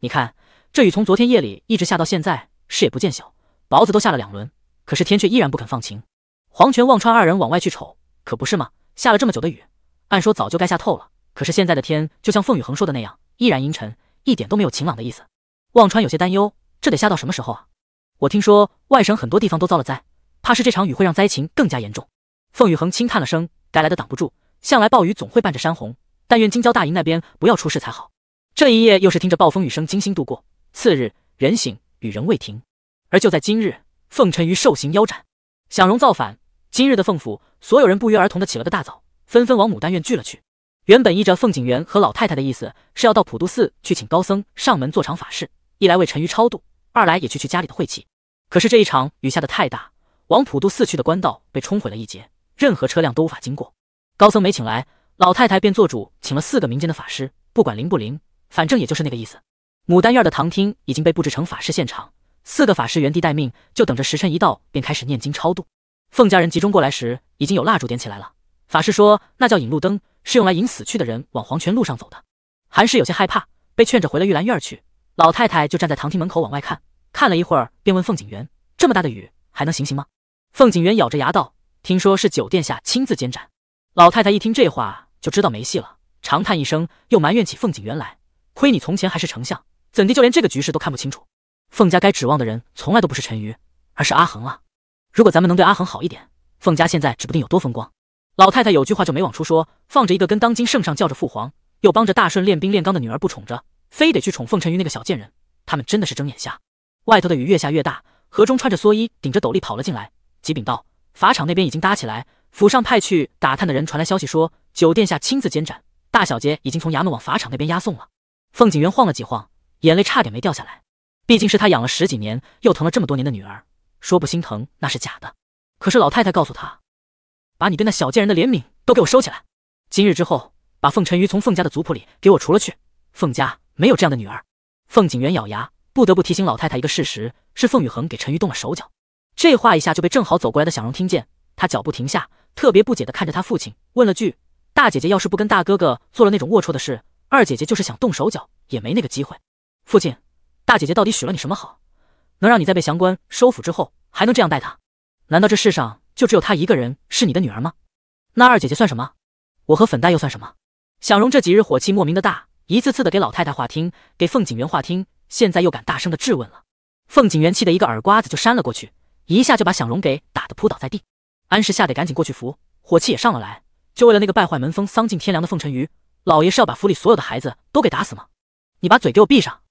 你看，这雨从昨天夜里一直下到现在，是也不见小，雹子都下了两轮，可是天却依然不肯放晴。”黄泉、望川二人往外去瞅，可不是吗？下了这么久的雨，按说早就该下透了，可是现在的天就像凤雨恒说的那样，依然阴沉，一点都没有晴朗的意思。望川有些担忧：“这得下到什么时候啊？我听说外省很多地方都遭了灾，怕是这场雨会让灾情更加严重。”凤雨恒轻叹了声，该来的挡不住，向来暴雨总会伴着山洪。但愿京郊大营那边不要出事才好。这一夜又是听着暴风雨声精心度过。次日人醒，雨仍未停。而就在今日，凤沉于受刑腰斩，享容造反。今日的凤府，所有人不约而同的起了个大早，纷纷往牡丹院聚了去。原本依着凤景元和老太太的意思，是要到普渡寺去请高僧上门做场法事，一来为陈鱼超度，二来也去去家里的晦气。可是这一场雨下的太大，往普渡寺去的官道被冲毁了一截。任何车辆都无法经过。高僧没请来，老太太便做主请了四个民间的法师，不管灵不灵，反正也就是那个意思。牡丹院的堂厅已经被布置成法师现场，四个法师原地待命，就等着时辰一到便开始念经超度。凤家人集中过来时，已经有蜡烛点起来了。法师说那叫引路灯，是用来引死去的人往黄泉路上走的。韩氏有些害怕，被劝着回了玉兰院去。老太太就站在堂厅门口往外看，看了一会儿，便问凤景元：“这么大的雨，还能行行吗？”凤景元咬着牙道。听说是九殿下亲自监斩，老太太一听这话就知道没戏了，长叹一声，又埋怨起凤锦园来。亏你从前还是丞相，怎地就连这个局势都看不清楚？凤家该指望的人从来都不是陈瑜，而是阿恒啊！如果咱们能对阿恒好一点，凤家现在指不定有多风光。老太太有句话就没往出说，放着一个跟当今圣上叫着父皇，又帮着大顺练兵练钢的女儿不宠着，非得去宠凤陈瑜那个小贱人，他们真的是睁眼瞎。外头的雨越下越大，河中穿着蓑衣，顶着斗笠跑了进来，急禀道。法场那边已经搭起来，府上派去打探的人传来消息说，九殿下亲自监斩，大小姐已经从衙门往法场那边押送了。凤锦元晃了几晃，眼泪差点没掉下来，毕竟是她养了十几年，又疼了这么多年的女儿，说不心疼那是假的。可是老太太告诉她，把你对那小贱人的怜悯都给我收起来，今日之后，把凤沉鱼从凤家的族谱里给我除了去，凤家没有这样的女儿。凤锦元咬牙，不得不提醒老太太一个事实，是凤雨恒给陈鱼动了手脚。这话一下就被正好走过来的小荣听见，他脚步停下，特别不解的看着他父亲，问了句：“大姐姐要是不跟大哥哥做了那种龌龊的事，二姐姐就是想动手脚也没那个机会。父亲，大姐姐到底许了你什么好，能让你在被降官收府之后还能这样待她？难道这世上就只有她一个人是你的女儿吗？那二姐姐算什么？我和粉黛又算什么？”小荣这几日火气莫名的大，一次次的给老太太话听，给凤景元话听，现在又敢大声的质问了。凤景元气的一个耳刮子就扇了过去。一下就把小荣给打得扑倒在地，安氏吓得赶紧过去扶，火气也上了来。就为了那个败坏门风、丧尽天良的凤尘鱼，老爷是要把府里所有的孩子都给打死吗？你把嘴给我闭上！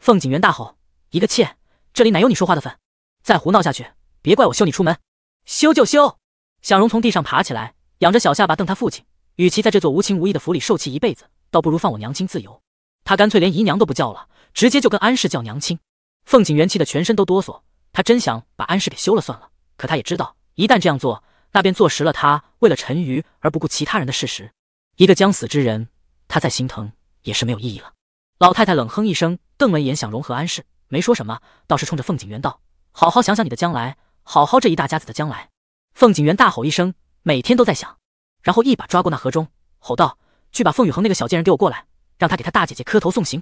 凤景元大吼：“一个妾，这里哪有你说话的份？再胡闹下去，别怪我休你出门！休就休！”小荣从地上爬起来，仰着小下巴瞪他父亲。与其在这座无情无义的府里受气一辈子，倒不如放我娘亲自由。他干脆连姨娘都不叫了，直接就跟安氏叫娘亲。凤景元气得全身都哆嗦。他真想把安氏给休了算了，可他也知道，一旦这样做，那便坐实了他为了陈瑜而不顾其他人的事实。一个将死之人，他再心疼也是没有意义了。老太太冷哼一声，瞪了一眼，想融合安氏，没说什么，倒是冲着凤景元道：“好好想想你的将来，好好这一大家子的将来。”凤景元大吼一声：“每天都在想！”然后一把抓过那河中，吼道：“去把凤雨恒那个小贱人给我过来，让他给他大姐姐磕头送行。”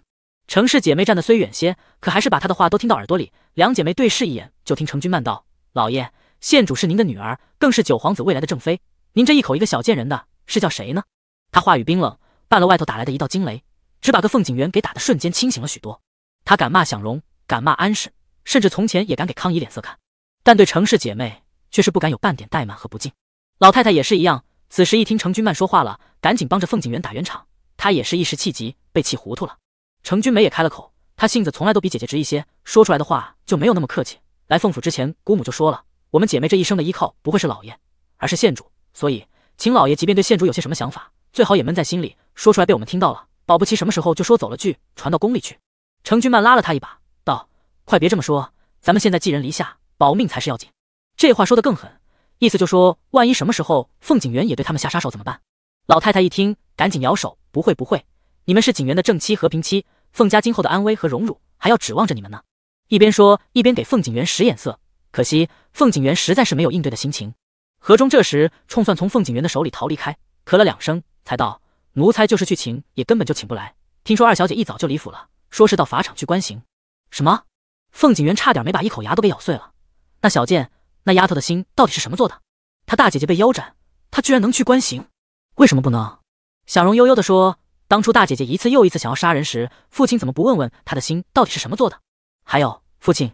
程氏姐妹站的虽远些，可还是把她的话都听到耳朵里。两姐妹对视一眼，就听程君曼道：“老爷，县主是您的女儿，更是九皇子未来的正妃。您这一口一个小贱人的是叫谁呢？”他话语冰冷，伴了外头打来的一道惊雷，只把个凤景元给打的瞬间清醒了许多。他敢骂享荣，敢骂安氏，甚至从前也敢给康姨脸色看，但对程氏姐妹却是不敢有半点怠慢和不敬。老太太也是一样，此时一听程君曼说话了，赶紧帮着凤景元打圆场。她也是一时气急，被气糊涂了。程君梅也开了口，她性子从来都比姐姐直一些，说出来的话就没有那么客气。来凤府之前，姑母就说了，我们姐妹这一生的依靠不会是老爷，而是县主。所以秦老爷即便对县主有些什么想法，最好也闷在心里，说出来被我们听到了，保不齐什么时候就说走了句，传到宫里去。程君曼拉了她一把，道：“快别这么说，咱们现在寄人篱下，保命才是要紧。”这话说的更狠，意思就说，万一什么时候凤景元也对他们下杀手怎么办？老太太一听，赶紧摇手：“不会，不会。”你们是景元的正妻和平妻，凤家今后的安危和荣辱还要指望着你们呢。一边说一边给凤景元使眼色，可惜凤景元实在是没有应对的心情。何忠这时冲算从凤景元的手里逃离开，咳了两声，才道：“奴才就是去请，也根本就请不来。听说二小姐一早就离府了，说是到法场去观刑。”什么？凤景元差点没把一口牙都给咬碎了。那小贱，那丫头的心到底是什么做的？她大姐姐被腰斩，她居然能去观刑？为什么不能？小荣悠悠地说。当初大姐姐一次又一次想要杀人时，父亲怎么不问问她的心到底是什么做的？还有父亲，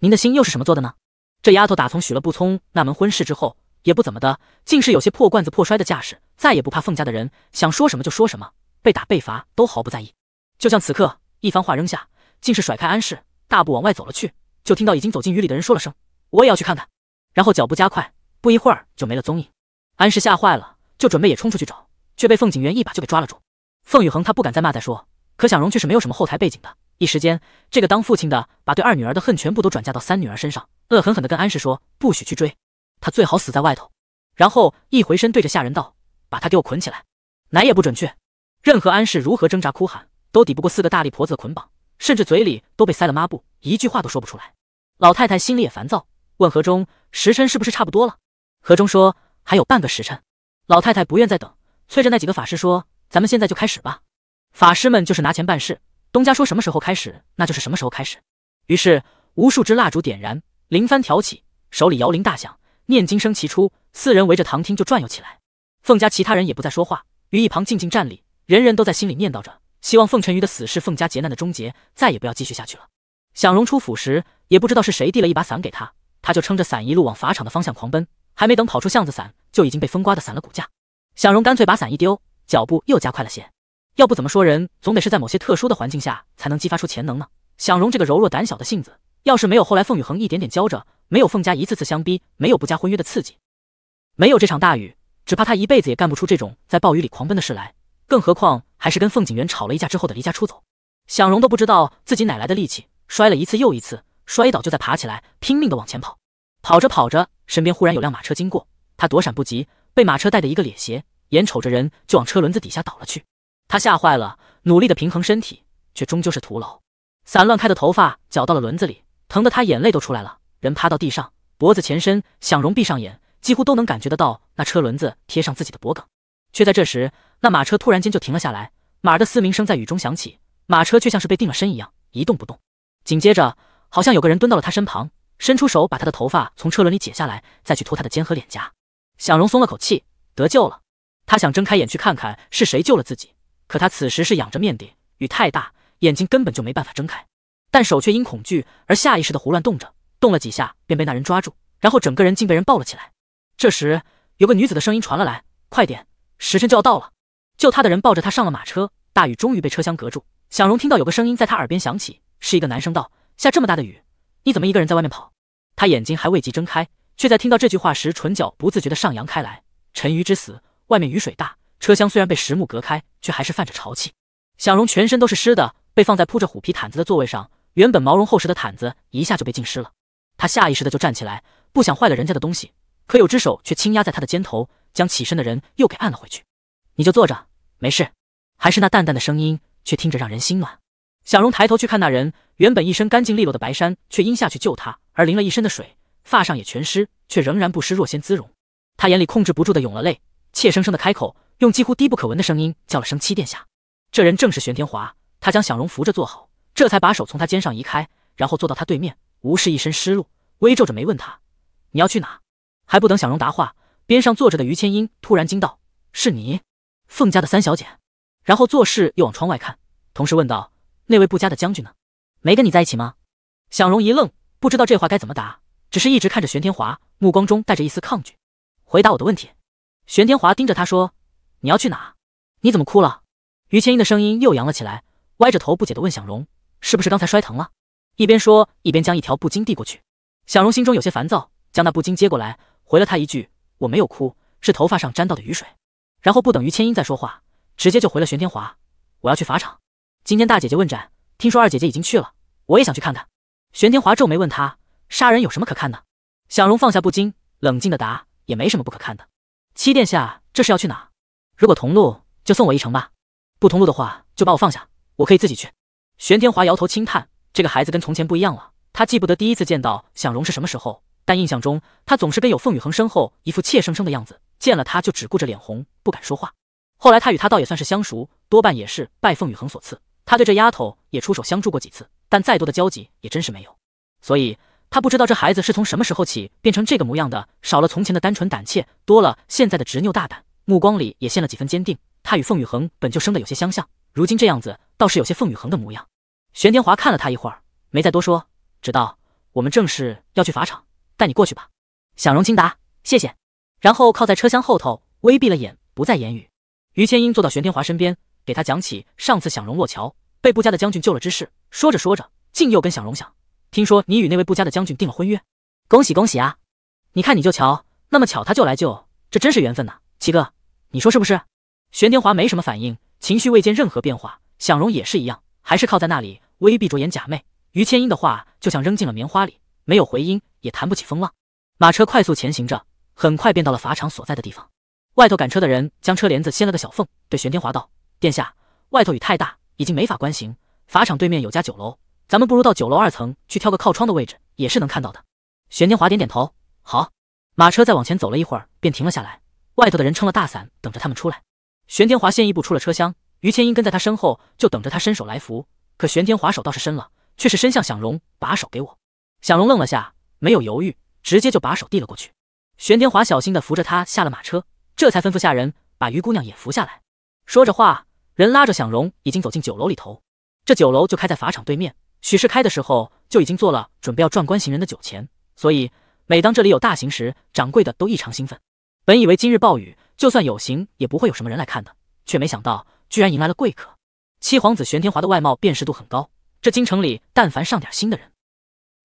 您的心又是什么做的呢？这丫头打从许了不聪那门婚事之后，也不怎么的，竟是有些破罐子破摔的架势，再也不怕凤家的人，想说什么就说什么，被打被罚都毫不在意。就像此刻，一番话扔下，竟是甩开安氏，大步往外走了去。就听到已经走进雨里的人说了声：“我也要去看看。”然后脚步加快，不一会儿就没了踪影。安氏吓坏了，就准备也冲出去找，却被凤景元一把就给抓了住。凤雨恒他不敢再骂，再说，可想容却是没有什么后台背景的。一时间，这个当父亲的把对二女儿的恨全部都转嫁到三女儿身上，恶狠狠地跟安氏说：“不许去追，她最好死在外头。”然后一回身，对着下人道：“把她给我捆起来，奶也不准去。”任何安氏如何挣扎哭喊，都抵不过四个大力婆子的捆绑，甚至嘴里都被塞了抹布，一句话都说不出来。老太太心里也烦躁，问何中：“时辰是不是差不多了？”何中说：“还有半个时辰。”老太太不愿再等，催着那几个法师说。咱们现在就开始吧。法师们就是拿钱办事，东家说什么时候开始，那就是什么时候开始。于是无数支蜡烛点燃，林帆挑起，手里摇铃大响，念经声齐出，四人围着堂厅就转悠起来。凤家其他人也不再说话，于一旁静静站立，人人都在心里念叨着，希望凤沉鱼的死是凤家劫难的终结，再也不要继续下去了。想容出府时，也不知道是谁递了一把伞给他，他就撑着伞一路往法场的方向狂奔，还没等跑出巷子，伞就已经被风刮得散了骨架。想容干脆把伞一丢。脚步又加快了些，要不怎么说人总得是在某些特殊的环境下才能激发出潜能呢？想容这个柔弱胆小的性子，要是没有后来凤雨恒一点点教着，没有凤家一次次相逼，没有不加婚约的刺激，没有这场大雨，只怕他一辈子也干不出这种在暴雨里狂奔的事来。更何况还是跟凤景元吵了一架之后的离家出走，想容都不知道自己哪来的力气，摔了一次又一次，摔倒就在爬起来，拼命的往前跑。跑着跑着，身边忽然有辆马车经过，他躲闪不及，被马车带的一个趔斜。眼瞅着人就往车轮子底下倒了去，他吓坏了，努力的平衡身体，却终究是徒劳。散乱开的头发绞到了轮子里，疼得他眼泪都出来了。人趴到地上，脖子前伸，想容闭上眼，几乎都能感觉得到那车轮子贴上自己的脖梗。却在这时，那马车突然间就停了下来，马儿的嘶鸣声在雨中响起，马车却像是被定了身一样一动不动。紧接着，好像有个人蹲到了他身旁，伸出手把他的头发从车轮里解下来，再去拖他的肩和脸颊。想容松了口气，得救了。他想睁开眼去看看是谁救了自己，可他此时是仰着面的，雨太大，眼睛根本就没办法睁开。但手却因恐惧而下意识的胡乱动着，动了几下便被那人抓住，然后整个人竟被人抱了起来。这时，有个女子的声音传了来：“快点，时辰就要到了。”救他的人抱着他上了马车，大雨终于被车厢隔住。小荣听到有个声音在她耳边响起，是一个男生道：“下这么大的雨，你怎么一个人在外面跑？”他眼睛还未及睁开，却在听到这句话时，唇角不自觉的上扬开来。陈鱼之死。外面雨水大，车厢虽然被实木隔开，却还是泛着潮气。小荣全身都是湿的，被放在铺着虎皮毯子的座位上，原本毛绒厚实的毯子一下就被浸湿了。他下意识的就站起来，不想坏了人家的东西，可有只手却轻压在他的肩头，将起身的人又给按了回去。你就坐着，没事。还是那淡淡的声音，却听着让人心暖。小荣抬头去看那人，原本一身干净利落的白衫，却因下去救他而淋了一身的水，发上也全湿，却仍然不失若仙姿容。他眼里控制不住的涌了泪。怯生生的开口，用几乎低不可闻的声音叫了声“七殿下”，这人正是玄天华。他将小荣扶着坐好，这才把手从他肩上移开，然后坐到他对面，无视一身湿漉，微皱着眉问他：“你要去哪？”还不等小荣答话，边上坐着的于千英突然惊道：“是你，凤家的三小姐！”然后做事又往窗外看，同时问道：“那位顾家的将军呢？没跟你在一起吗？”小荣一愣，不知道这话该怎么答，只是一直看着玄天华，目光中带着一丝抗拒。回答我的问题。玄天华盯着他说：“你要去哪？你怎么哭了？”于千英的声音又扬了起来，歪着头不解地问：“小荣，是不是刚才摔疼了？”一边说，一边将一条布巾递过去。小荣心中有些烦躁，将那布巾接过来，回了他一句：“我没有哭，是头发上沾到的雨水。”然后不等于千英再说话，直接就回了玄天华：“我要去法场，今天大姐姐问斩，听说二姐姐已经去了，我也想去看看。”玄天华皱眉问他：“杀人有什么可看的？”小荣放下布巾，冷静地答：“也没什么不可看的。”七殿下，这是要去哪？如果同路，就送我一程吧；不同路的话，就把我放下，我可以自己去。玄天华摇头轻叹，这个孩子跟从前不一样了。他记不得第一次见到想容是什么时候，但印象中，他总是跟有凤雨恒身后，一副怯生生的样子，见了他就只顾着脸红，不敢说话。后来他与他倒也算是相熟，多半也是拜凤雨恒所赐。他对这丫头也出手相助过几次，但再多的交集也真是没有。所以。他不知道这孩子是从什么时候起变成这个模样的，少了从前的单纯胆怯，多了现在的执拗大胆，目光里也现了几分坚定。他与凤雨恒本就生得有些相像，如今这样子倒是有些凤雨恒的模样。玄天华看了他一会儿，没再多说，只道：“我们正是要去法场，带你过去吧。”想容清答：“谢谢。”然后靠在车厢后头，微闭了眼，不再言语。于千英坐到玄天华身边，给他讲起上次想容落桥被布家的将军救了之事。说着说着，竟又跟想容想。听说你与那位不家的将军订了婚约，恭喜恭喜啊！你看你就瞧，那么巧他就来救，这真是缘分呐！七哥，你说是不是？玄天华没什么反应，情绪未见任何变化。想荣也是一样，还是靠在那里，微闭着眼假寐。于千英的话就像扔进了棉花里，没有回音，也谈不起风浪。马车快速前行着，很快便到了法场所在的地方。外头赶车的人将车帘子掀了个小缝，对玄天华道：“殿下，外头雨太大，已经没法观行。法场对面有家酒楼。”咱们不如到酒楼二层去挑个靠窗的位置，也是能看到的。玄天华点点头，好。马车再往前走了一会儿，便停了下来。外头的人撑了大伞，等着他们出来。玄天华先一步出了车厢，于千英跟在他身后，就等着他伸手来扶。可玄天华手倒是伸了，却是伸向响荣，把手给我。响荣愣了下，没有犹豫，直接就把手递了过去。玄天华小心的扶着他下了马车，这才吩咐下人把于姑娘也扶下来。说着话，人拉着响荣已经走进酒楼里头。这酒楼就开在法场对面。许是开的时候就已经做了准备，要壮观行人的酒钱，所以每当这里有大刑时，掌柜的都异常兴奋。本以为今日暴雨，就算有刑也不会有什么人来看的，却没想到居然迎来了贵客。七皇子玄天华的外貌辨识度很高，这京城里但凡上点心的人，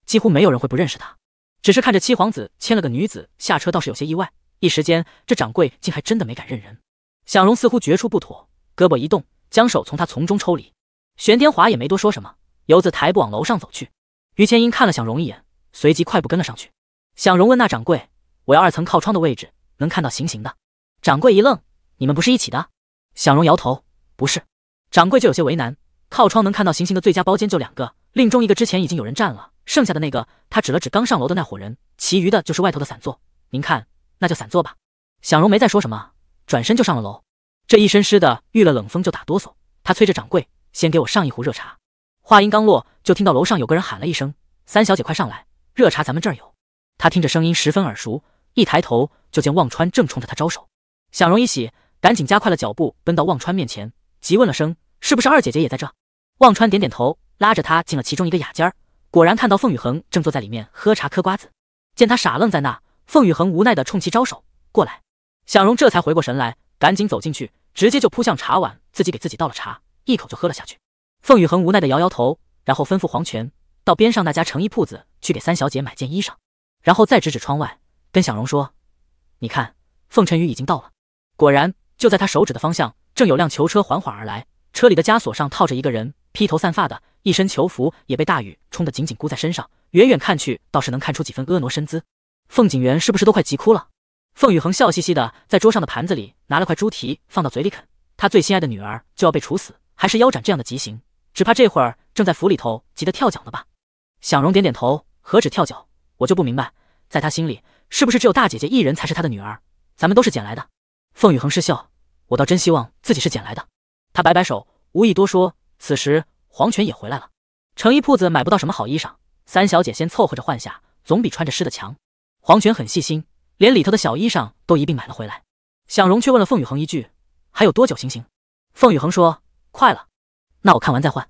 几乎没有人会不认识他。只是看着七皇子牵了个女子下车，倒是有些意外。一时间，这掌柜竟还真的没敢认人。小荣似乎觉出不妥，胳膊一动，将手从他从中抽离。玄天华也没多说什么。游子抬步往楼上走去，于谦英看了向荣一眼，随即快步跟了上去。向荣问那掌柜：“我要二层靠窗的位置，能看到行刑的。”掌柜一愣：“你们不是一起的？”向荣摇头：“不是。”掌柜就有些为难：“靠窗能看到行刑的最佳包间就两个，另中一个之前已经有人占了，剩下的那个……他指了指刚上楼的那伙人，其余的就是外头的散座。您看，那就散座吧。”向荣没再说什么，转身就上了楼。这一身湿的，遇了冷风就打哆嗦。他催着掌柜：“先给我上一壶热茶。”话音刚落，就听到楼上有个人喊了一声：“三小姐，快上来，热茶咱们这儿有。”他听着声音十分耳熟，一抬头就见忘川正冲着他招手。小容一喜，赶紧加快了脚步奔到忘川面前，急问了声：“是不是二姐姐也在这？”忘川点点头，拉着他进了其中一个雅间果然看到凤雨恒正坐在里面喝茶嗑瓜子。见他傻愣在那，凤雨恒无奈的冲其招手过来。小容这才回过神来，赶紧走进去，直接就扑向茶碗，自己给自己倒了茶，一口就喝了下去。凤雨恒无奈的摇摇头，然后吩咐黄泉到边上那家成衣铺子去给三小姐买件衣裳，然后再指指窗外，跟小荣说：“你看，凤晨雨已经到了。”果然，就在他手指的方向，正有辆囚车缓缓而来，车里的枷锁上套着一个人，披头散发的，一身囚服也被大雨冲得紧紧箍在身上。远远看去，倒是能看出几分婀娜身姿。凤景元是不是都快急哭了？凤雨恒笑嘻嘻的在桌上的盘子里拿了块猪蹄放到嘴里啃，他最心爱的女儿就要被处死，还是腰斩这样的极刑。只怕这会儿正在府里头急得跳脚呢吧？小容点点头，何止跳脚，我就不明白，在他心里是不是只有大姐姐一人才是他的女儿？咱们都是捡来的。凤雨恒失笑，我倒真希望自己是捡来的。他摆摆手，无意多说。此时黄泉也回来了，成衣铺子买不到什么好衣裳，三小姐先凑合着换下，总比穿着湿的强。黄泉很细心，连里头的小衣裳都一并买了回来。小容却问了凤雨恒一句：“还有多久行刑？”凤雨恒说：“快了。”那我看完再换。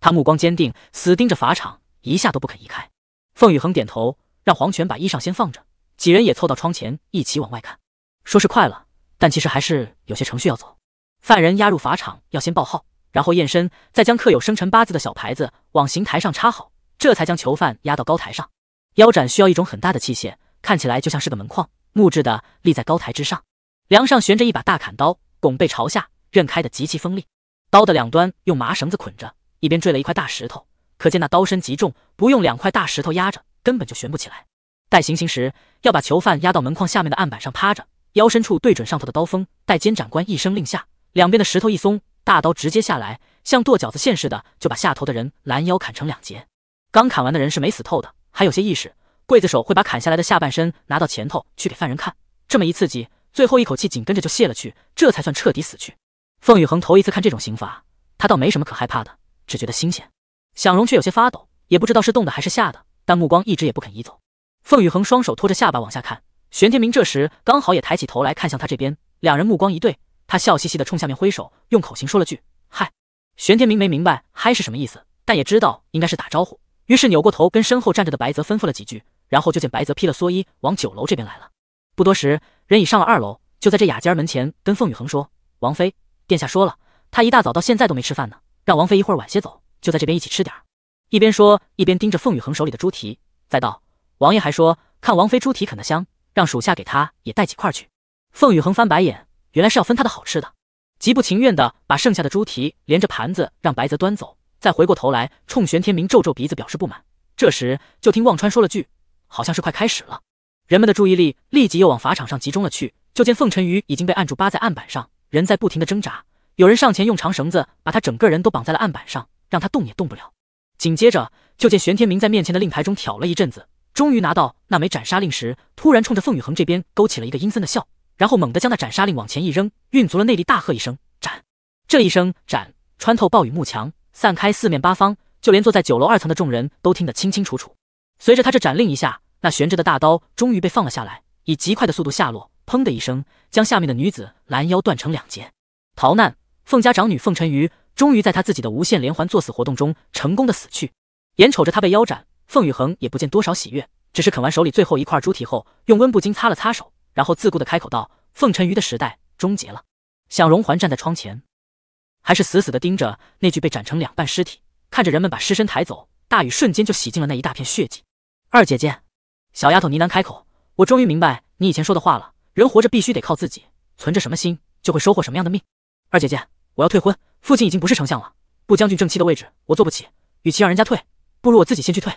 他目光坚定，死盯着法场，一下都不肯移开。凤雨恒点头，让黄泉把衣裳先放着，几人也凑到窗前，一起往外看。说是快了，但其实还是有些程序要走。犯人押入法场要先报号，然后验身，再将刻有生辰八字的小牌子往刑台上插好，这才将囚犯押到高台上。腰斩需要一种很大的器械，看起来就像是个门框，木质的，立在高台之上，梁上悬着一把大砍刀，拱背朝下，刃开的极其锋利。刀的两端用麻绳子捆着，一边坠了一块大石头，可见那刀身极重，不用两块大石头压着，根本就悬不起来。待行刑时，要把囚犯压到门框下面的案板上趴着，腰身处对准上头的刀锋。待监斩官一声令下，两边的石头一松，大刀直接下来，像剁饺子馅似的，就把下头的人拦腰砍成两截。刚砍完的人是没死透的，还有些意识。刽子手会把砍下来的下半身拿到前头去给犯人看，这么一刺激，最后一口气紧跟着就泄了去，这才算彻底死去。凤雨恒头一次看这种刑罚，他倒没什么可害怕的，只觉得新鲜。想容却有些发抖，也不知道是冻的还是吓的，但目光一直也不肯移走。凤雨恒双手托着下巴往下看，玄天明这时刚好也抬起头来看向他这边，两人目光一对，他笑嘻嘻的冲下面挥手，用口型说了句“嗨”。玄天明没明白“嗨”是什么意思，但也知道应该是打招呼，于是扭过头跟身后站着的白泽吩咐了几句，然后就见白泽披了蓑衣往九楼这边来了。不多时，人已上了二楼，就在这雅间门前跟凤雨恒说：“王妃。”殿下说了，他一大早到现在都没吃饭呢，让王妃一会儿晚些走，就在这边一起吃点儿。一边说一边盯着凤宇恒手里的猪蹄，再道，王爷还说看王妃猪蹄啃得香，让属下给他也带几块去。凤宇恒翻白眼，原来是要分他的好吃的，极不情愿的把剩下的猪蹄连着盘子让白泽端走，再回过头来冲玄天明皱皱鼻子表示不满。这时就听忘川说了句，好像是快开始了。人们的注意力立即又往法场上集中了去，就见凤沉鱼已经被按住扒在案板上。人在不停的挣扎，有人上前用长绳子把他整个人都绑在了案板上，让他动也动不了。紧接着就见玄天明在面前的令牌中挑了一阵子，终于拿到那枚斩杀令时，突然冲着凤雨恒这边勾起了一个阴森的笑，然后猛地将那斩杀令往前一扔，运足了内力，大喝一声斩。这一声斩穿透暴雨幕墙，散开四面八方，就连坐在九楼二层的众人都听得清清楚楚。随着他这斩令一下，那悬着的大刀终于被放了下来，以极快的速度下落。砰的一声，将下面的女子拦腰断成两截。逃难，凤家长女凤沉鱼终于在她自己的无限连环作死活动中成功的死去。眼瞅着她被腰斩，凤雨恒也不见多少喜悦，只是啃完手里最后一块猪蹄后，用温布巾擦了擦手，然后自顾的开口道：“凤沉鱼的时代终结了。”想容环站在窗前，还是死死的盯着那具被斩成两半尸体，看着人们把尸身抬走，大雨瞬间就洗净了那一大片血迹。二姐姐，小丫头呢喃开口：“我终于明白你以前说的话了。”人活着必须得靠自己，存着什么心就会收获什么样的命。二姐姐，我要退婚。父亲已经不是丞相了，步将军正妻的位置我坐不起。与其让人家退，不如我自己先去退。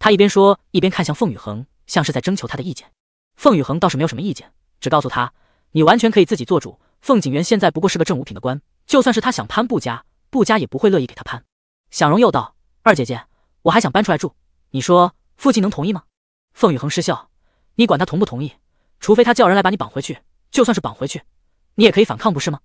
他一边说，一边看向凤雨恒，像是在征求他的意见。凤雨恒倒是没有什么意见，只告诉他，你完全可以自己做主。凤景元现在不过是个正五品的官，就算是他想攀步家，步家也不会乐意给他攀。小容又道，二姐姐，我还想搬出来住，你说父亲能同意吗？凤雨恒失笑，你管他同不同意？除非他叫人来把你绑回去，就算是绑回去，你也可以反抗，不是吗？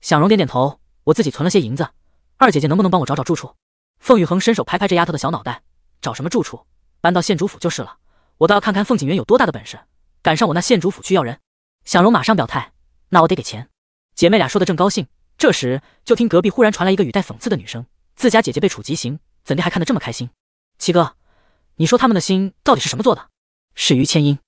小容点点头，我自己存了些银子，二姐姐能不能帮我找找住处？凤玉恒伸手拍拍这丫头的小脑袋，找什么住处，搬到县主府就是了。我倒要看看凤景元有多大的本事，赶上我那县主府去要人。小容马上表态，那我得给钱。姐妹俩说的正高兴，这时就听隔壁忽然传来一个语带讽刺的女声：“自家姐姐被处极刑，怎地还看得这么开心？七哥，你说他们的心到底是什么做的？”是于千英。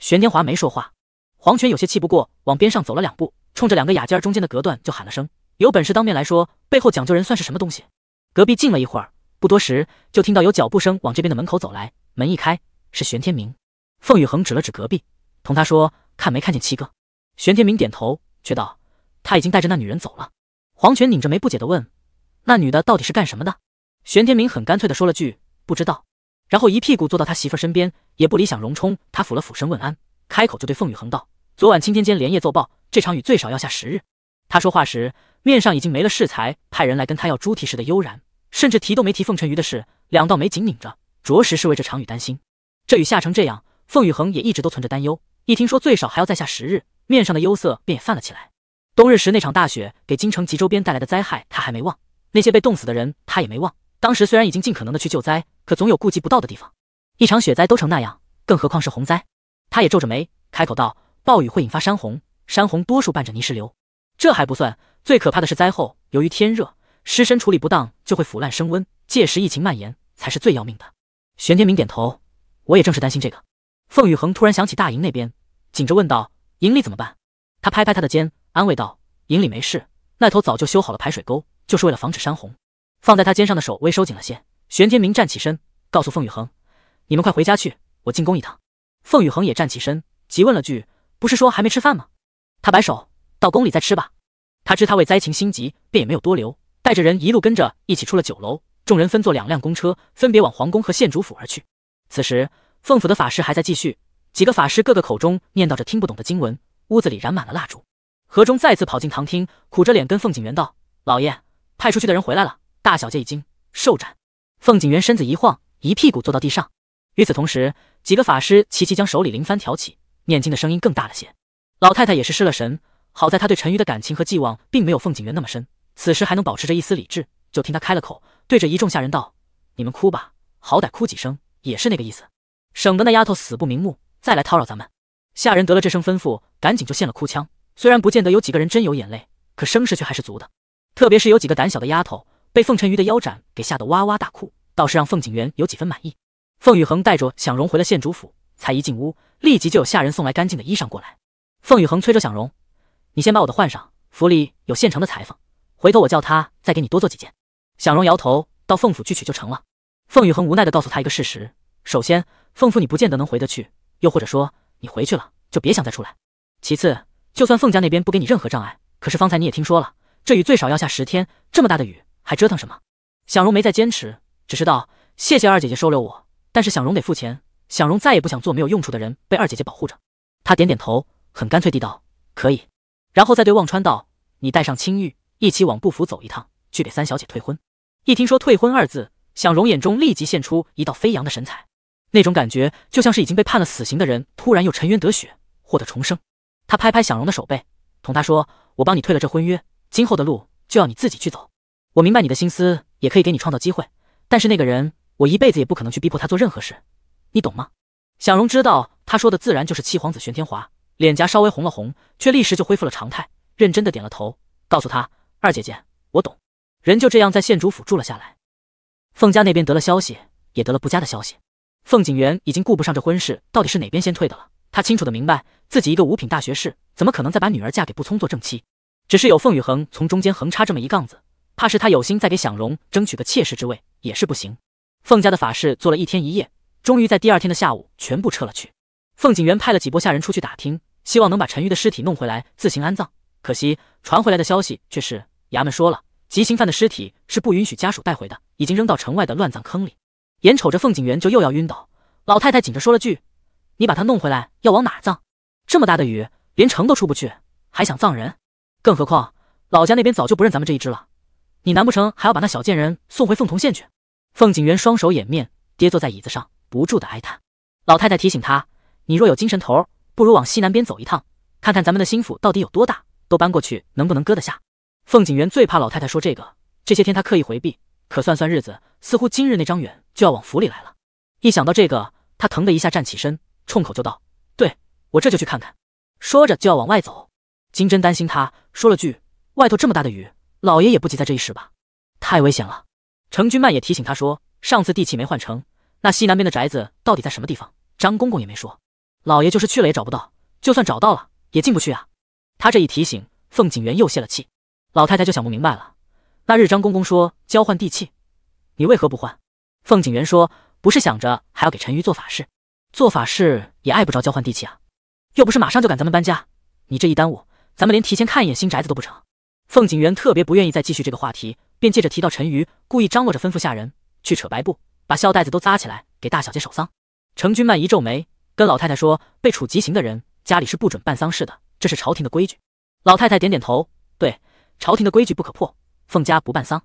玄天华没说话，黄泉有些气不过，往边上走了两步，冲着两个雅间儿中间的隔断就喊了声：“有本事当面来说，背后讲究人算是什么东西？”隔壁静了一会儿，不多时就听到有脚步声往这边的门口走来。门一开，是玄天明。凤雨恒指了指隔壁，同他说：“看没看见七哥？”玄天明点头，却道：“他已经带着那女人走了。”黄泉拧着眉不解的问：“那女的到底是干什么的？”玄天明很干脆的说了句：“不知道。”然后一屁股坐到他媳妇儿身边。也不理想。荣冲，他俯了俯身问安，开口就对凤雨恒道：“昨晚青天监连夜奏报，这场雨最少要下十日。”他说话时，面上已经没了适才派人来跟他要猪蹄时的悠然，甚至提都没提凤承鱼的事，两道眉紧拧着，着实是为这场雨担心。这雨下成这样，凤雨恒也一直都存着担忧。一听说最少还要再下十日，面上的忧色便也泛了起来。冬日时那场大雪给京城及周边带来的灾害，他还没忘；那些被冻死的人，他也没忘。当时虽然已经尽可能的去救灾，可总有顾及不到的地方。一场雪灾都成那样，更何况是洪灾？他也皱着眉开口道：“暴雨会引发山洪，山洪多数伴着泥石流，这还不算，最可怕的是灾后，由于天热，尸身处理不当就会腐烂升温，届时疫情蔓延才是最要命的。”玄天明点头：“我也正是担心这个。”凤雨恒突然想起大营那边，紧着问道：“营里怎么办？”他拍拍他的肩，安慰道：“营里没事，那头早就修好了排水沟，就是为了防止山洪。”放在他肩上的手微收紧了些。玄天明站起身，告诉凤雨恒。你们快回家去，我进宫一趟。凤雨恒也站起身，急问了句：“不是说还没吃饭吗？”他摆手：“到宫里再吃吧。”他知他为灾情心急，便也没有多留，带着人一路跟着一起出了酒楼。众人分坐两辆公车，分别往皇宫和县主府而去。此时，凤府的法师还在继续，几个法师个个口中念叨着听不懂的经文，屋子里燃满了蜡烛。何中再次跑进堂厅，苦着脸跟凤景元道：“老爷派出去的人回来了，大小姐已经受斩。”凤景元身子一晃，一屁股坐到地上。与此同时，几个法师齐齐将手里灵幡挑起，念经的声音更大了些。老太太也是失了神，好在她对陈鱼的感情和寄望并没有凤景元那么深，此时还能保持着一丝理智，就听她开了口，对着一众下人道：“你们哭吧，好歹哭几声，也是那个意思，省得那丫头死不瞑目，再来叨扰咱们。”下人得了这声吩咐，赶紧就献了哭腔。虽然不见得有几个人真有眼泪，可声势却还是足的。特别是有几个胆小的丫头，被凤沉鱼的腰斩给吓得哇哇大哭，倒是让凤景元有几分满意。凤雨恒带着响荣回了县主府，才一进屋，立即就有下人送来干净的衣裳过来。凤雨恒催着响荣：“你先把我的换上，府里有现成的裁缝，回头我叫他再给你多做几件。”响荣摇头：“到凤府去取就成了。”凤雨恒无奈的告诉他一个事实：“首先，凤府你不见得能回得去，又或者说你回去了就别想再出来。其次，就算凤家那边不给你任何障碍，可是方才你也听说了，这雨最少要下十天，这么大的雨还折腾什么？”响荣没再坚持，只是道：“谢谢二姐姐收留我。”但是，想容得付钱。想容再也不想做没有用处的人，被二姐姐保护着。他点点头，很干脆地道：“可以。”然后再对忘川道：“你带上青玉，一起往不府走一趟，去给三小姐退婚。”一听说“退婚”二字，想容眼中立即现出一道飞扬的神采，那种感觉就像是已经被判了死刑的人，突然又沉冤得雪，获得重生。他拍拍想容的手背，同他说：“我帮你退了这婚约，今后的路就要你自己去走。我明白你的心思，也可以给你创造机会，但是那个人……”我一辈子也不可能去逼迫他做任何事，你懂吗？想容知道他说的自然就是七皇子玄天华，脸颊稍微红了红，却立时就恢复了常态，认真的点了头，告诉他二姐姐，我懂。人就这样在县主府住了下来。凤家那边得了消息，也得了不佳的消息。凤景元已经顾不上这婚事到底是哪边先退的了，他清楚的明白自己一个五品大学士，怎么可能再把女儿嫁给不聪做正妻？只是有凤雨恒从中间横插这么一杠子，怕是他有心再给想容争取个妾室之位也是不行。凤家的法事做了一天一夜，终于在第二天的下午全部撤了去。凤景元派了几波下人出去打听，希望能把陈玉的尸体弄回来自行安葬。可惜传回来的消息却是，衙门说了，极刑犯的尸体是不允许家属带回的，已经扔到城外的乱葬坑里。眼瞅着凤景元就又要晕倒，老太太紧着说了句：“你把他弄回来要往哪葬？这么大的雨，连城都出不去，还想葬人？更何况老家那边早就不认咱们这一支了。你难不成还要把那小贱人送回凤桐县去？”凤景园双手掩面，跌坐在椅子上，不住的哀叹。老太太提醒他：“你若有精神头，不如往西南边走一趟，看看咱们的新府到底有多大，都搬过去能不能搁得下。”凤景园最怕老太太说这个，这些天他刻意回避。可算算日子，似乎今日那张远就要往府里来了。一想到这个，他疼的一下站起身，冲口就道：“对我这就去看看。”说着就要往外走。金针担心他，说了句：“外头这么大的雨，老爷也不急在这一时吧？太危险了。”程君曼也提醒他说：“上次地契没换成，那西南边的宅子到底在什么地方？张公公也没说。老爷就是去了也找不到，就算找到了也进不去啊。”他这一提醒，凤景园又泄了气。老太太就想不明白了：那日张公公说交换地契，你为何不换？凤景园说：“不是想着还要给陈瑜做法事，做法事也碍不着交换地契啊。又不是马上就赶咱们搬家，你这一耽误，咱们连提前看一眼新宅子都不成。”凤景园特别不愿意再继续这个话题。便借着提到陈瑜，故意张罗着吩咐下人去扯白布，把孝袋子都扎起来，给大小姐守丧。程君曼一皱眉，跟老太太说：“被处极刑的人家里是不准办丧事的，这是朝廷的规矩。”老太太点点头，对：“朝廷的规矩不可破，凤家不办丧。”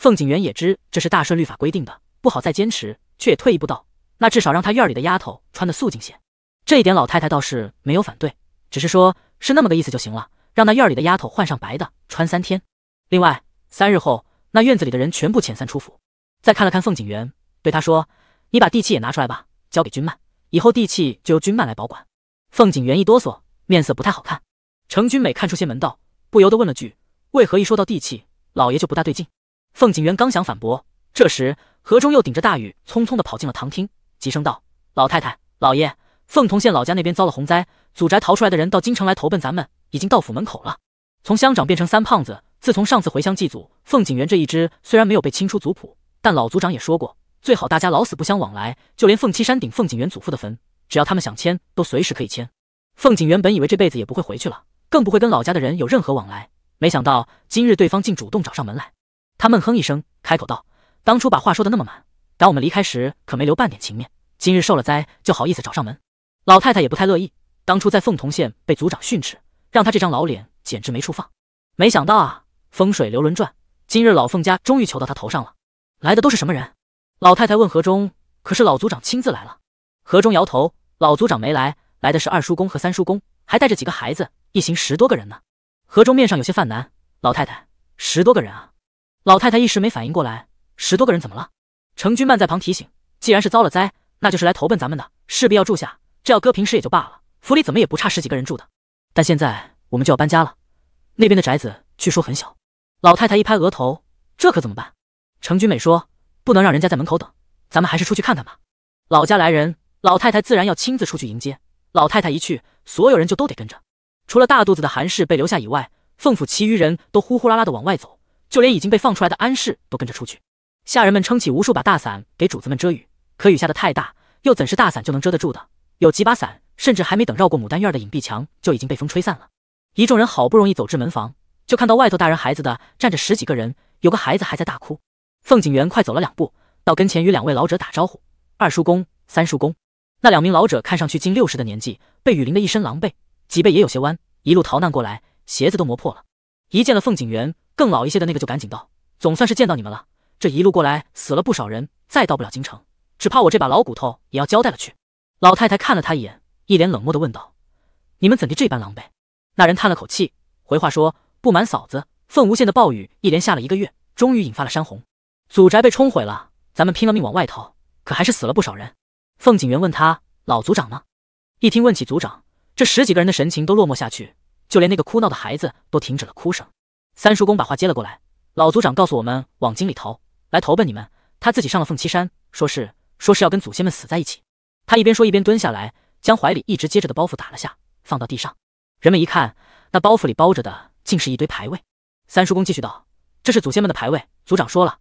凤景园也知这是大顺律法规定的，不好再坚持，却也退一步道：“那至少让他院里的丫头穿的素净些。”这一点老太太倒是没有反对，只是说：“是那么个意思就行了，让那院里的丫头换上白的，穿三天。另外三日后。”那院子里的人全部遣散出府，再看了看凤景元，对他说：“你把地契也拿出来吧，交给君曼，以后地契就由君曼来保管。”凤景元一哆嗦，面色不太好看。程君美看出些门道，不由得问了句：“为何一说到地契，老爷就不大对劲？”凤景元刚想反驳，这时何中又顶着大雨，匆匆的跑进了堂厅，急声道：“老太太，老爷，凤桐县老家那边遭了洪灾，祖宅逃出来的人到京城来投奔咱们，已经到府门口了。从乡长变成三胖子。”自从上次回乡祭祖，凤景元这一支虽然没有被清出族谱，但老族长也说过，最好大家老死不相往来。就连凤栖山顶凤景元祖父的坟，只要他们想迁，都随时可以迁。凤景园本以为这辈子也不会回去了，更不会跟老家的人有任何往来，没想到今日对方竟主动找上门来。他闷哼一声，开口道：“当初把话说的那么满，当我们离开时可没留半点情面。今日受了灾，就好意思找上门？”老太太也不太乐意，当初在凤桐县被族长训斥，让她这张老脸简直没处放。没想到啊！风水流轮转，今日老凤家终于求到他头上了。来的都是什么人？老太太问何中。可是老族长亲自来了？何中摇头。老族长没来，来的是二叔公和三叔公，还带着几个孩子，一行十多个人呢。何中面上有些犯难。老太太，十多个人啊？老太太一时没反应过来。十多个人怎么了？程君曼在旁提醒：既然是遭了灾，那就是来投奔咱们的，势必要住下。这要搁平时也就罢了，府里怎么也不差十几个人住的。但现在我们就要搬家了，那边的宅子据说很小。老太太一拍额头，这可怎么办？程君美说：“不能让人家在门口等，咱们还是出去看看吧。”老家来人，老太太自然要亲自出去迎接。老太太一去，所有人就都得跟着。除了大肚子的韩氏被留下以外，凤府其余人都呼呼啦啦的往外走，就连已经被放出来的安氏都跟着出去。下人们撑起无数把大伞给主子们遮雨，可雨下的太大，又怎是大伞就能遮得住的？有几把伞甚至还没等绕过牡丹院的隐蔽墙，就已经被风吹散了。一众人好不容易走至门房。就看到外头大人孩子的站着十几个人，有个孩子还在大哭。凤景元快走了两步，到跟前与两位老者打招呼：“二叔公，三叔公。”那两名老者看上去近六十的年纪，被雨淋的一身狼狈，脊背也有些弯，一路逃难过来，鞋子都磨破了。一见了凤景元，更老一些的那个就赶紧道：“总算是见到你们了，这一路过来死了不少人，再到不了京城，只怕我这把老骨头也要交代了去。”老太太看了他一眼，一脸冷漠的问道：“你们怎地这般狼狈？”那人叹了口气，回话说。不瞒嫂子，凤无羡的暴雨一连下了一个月，终于引发了山洪，祖宅被冲毁了。咱们拼了命往外逃，可还是死了不少人。凤景元问他：“老族长呢？”一听问起族长，这十几个人的神情都落寞下去，就连那个哭闹的孩子都停止了哭声。三叔公把话接了过来：“老族长告诉我们往京里逃，来投奔你们。他自己上了凤栖山，说是说是要跟祖先们死在一起。”他一边说一边蹲下来，将怀里一直接着的包袱打了下，放到地上。人们一看，那包袱里包着的。竟是一堆牌位。三叔公继续道：“这是祖先们的牌位。族长说了，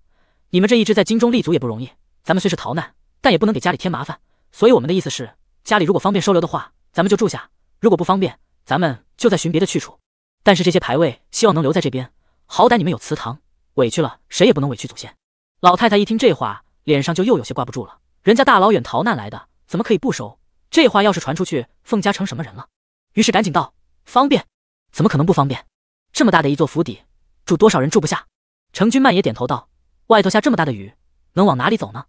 你们这一支在京中立足也不容易。咱们虽是逃难，但也不能给家里添麻烦。所以我们的意思是，家里如果方便收留的话，咱们就住下；如果不方便，咱们就在寻别的去处。但是这些牌位，希望能留在这边。好歹你们有祠堂，委屈了谁也不能委屈祖先。”老太太一听这话，脸上就又有些挂不住了。人家大老远逃难来的，怎么可以不收？这话要是传出去，凤家成什么人了？于是赶紧道：“方便，怎么可能不方便？”这么大的一座府邸，住多少人住不下？程君曼也点头道：“外头下这么大的雨，能往哪里走呢？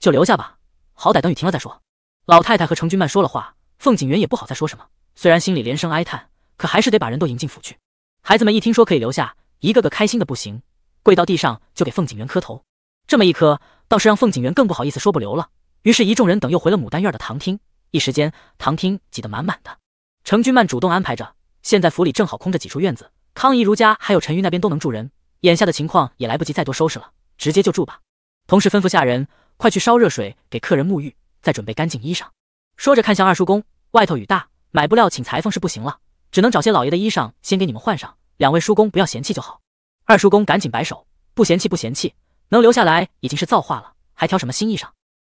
就留下吧，好歹等雨停了再说。”老太太和程君曼说了话，凤景元也不好再说什么。虽然心里连声哀叹，可还是得把人都迎进府去。孩子们一听说可以留下，一个个开心的不行，跪到地上就给凤景元磕头。这么一磕，倒是让凤景元更不好意思说不留了。于是，一众人等又回了牡丹院的堂厅，一时间堂厅挤得满满的。程君曼主动安排着，现在府里正好空着几处院子。康怡如家还有陈瑜那边都能住人，眼下的情况也来不及再多收拾了，直接就住吧。同时吩咐下人，快去烧热水给客人沐浴，再准备干净衣裳。说着看向二叔公，外头雨大，买布料请裁缝是不行了，只能找些老爷的衣裳先给你们换上。两位叔公不要嫌弃就好。二叔公赶紧摆手，不嫌弃不嫌弃，能留下来已经是造化了，还挑什么新衣裳？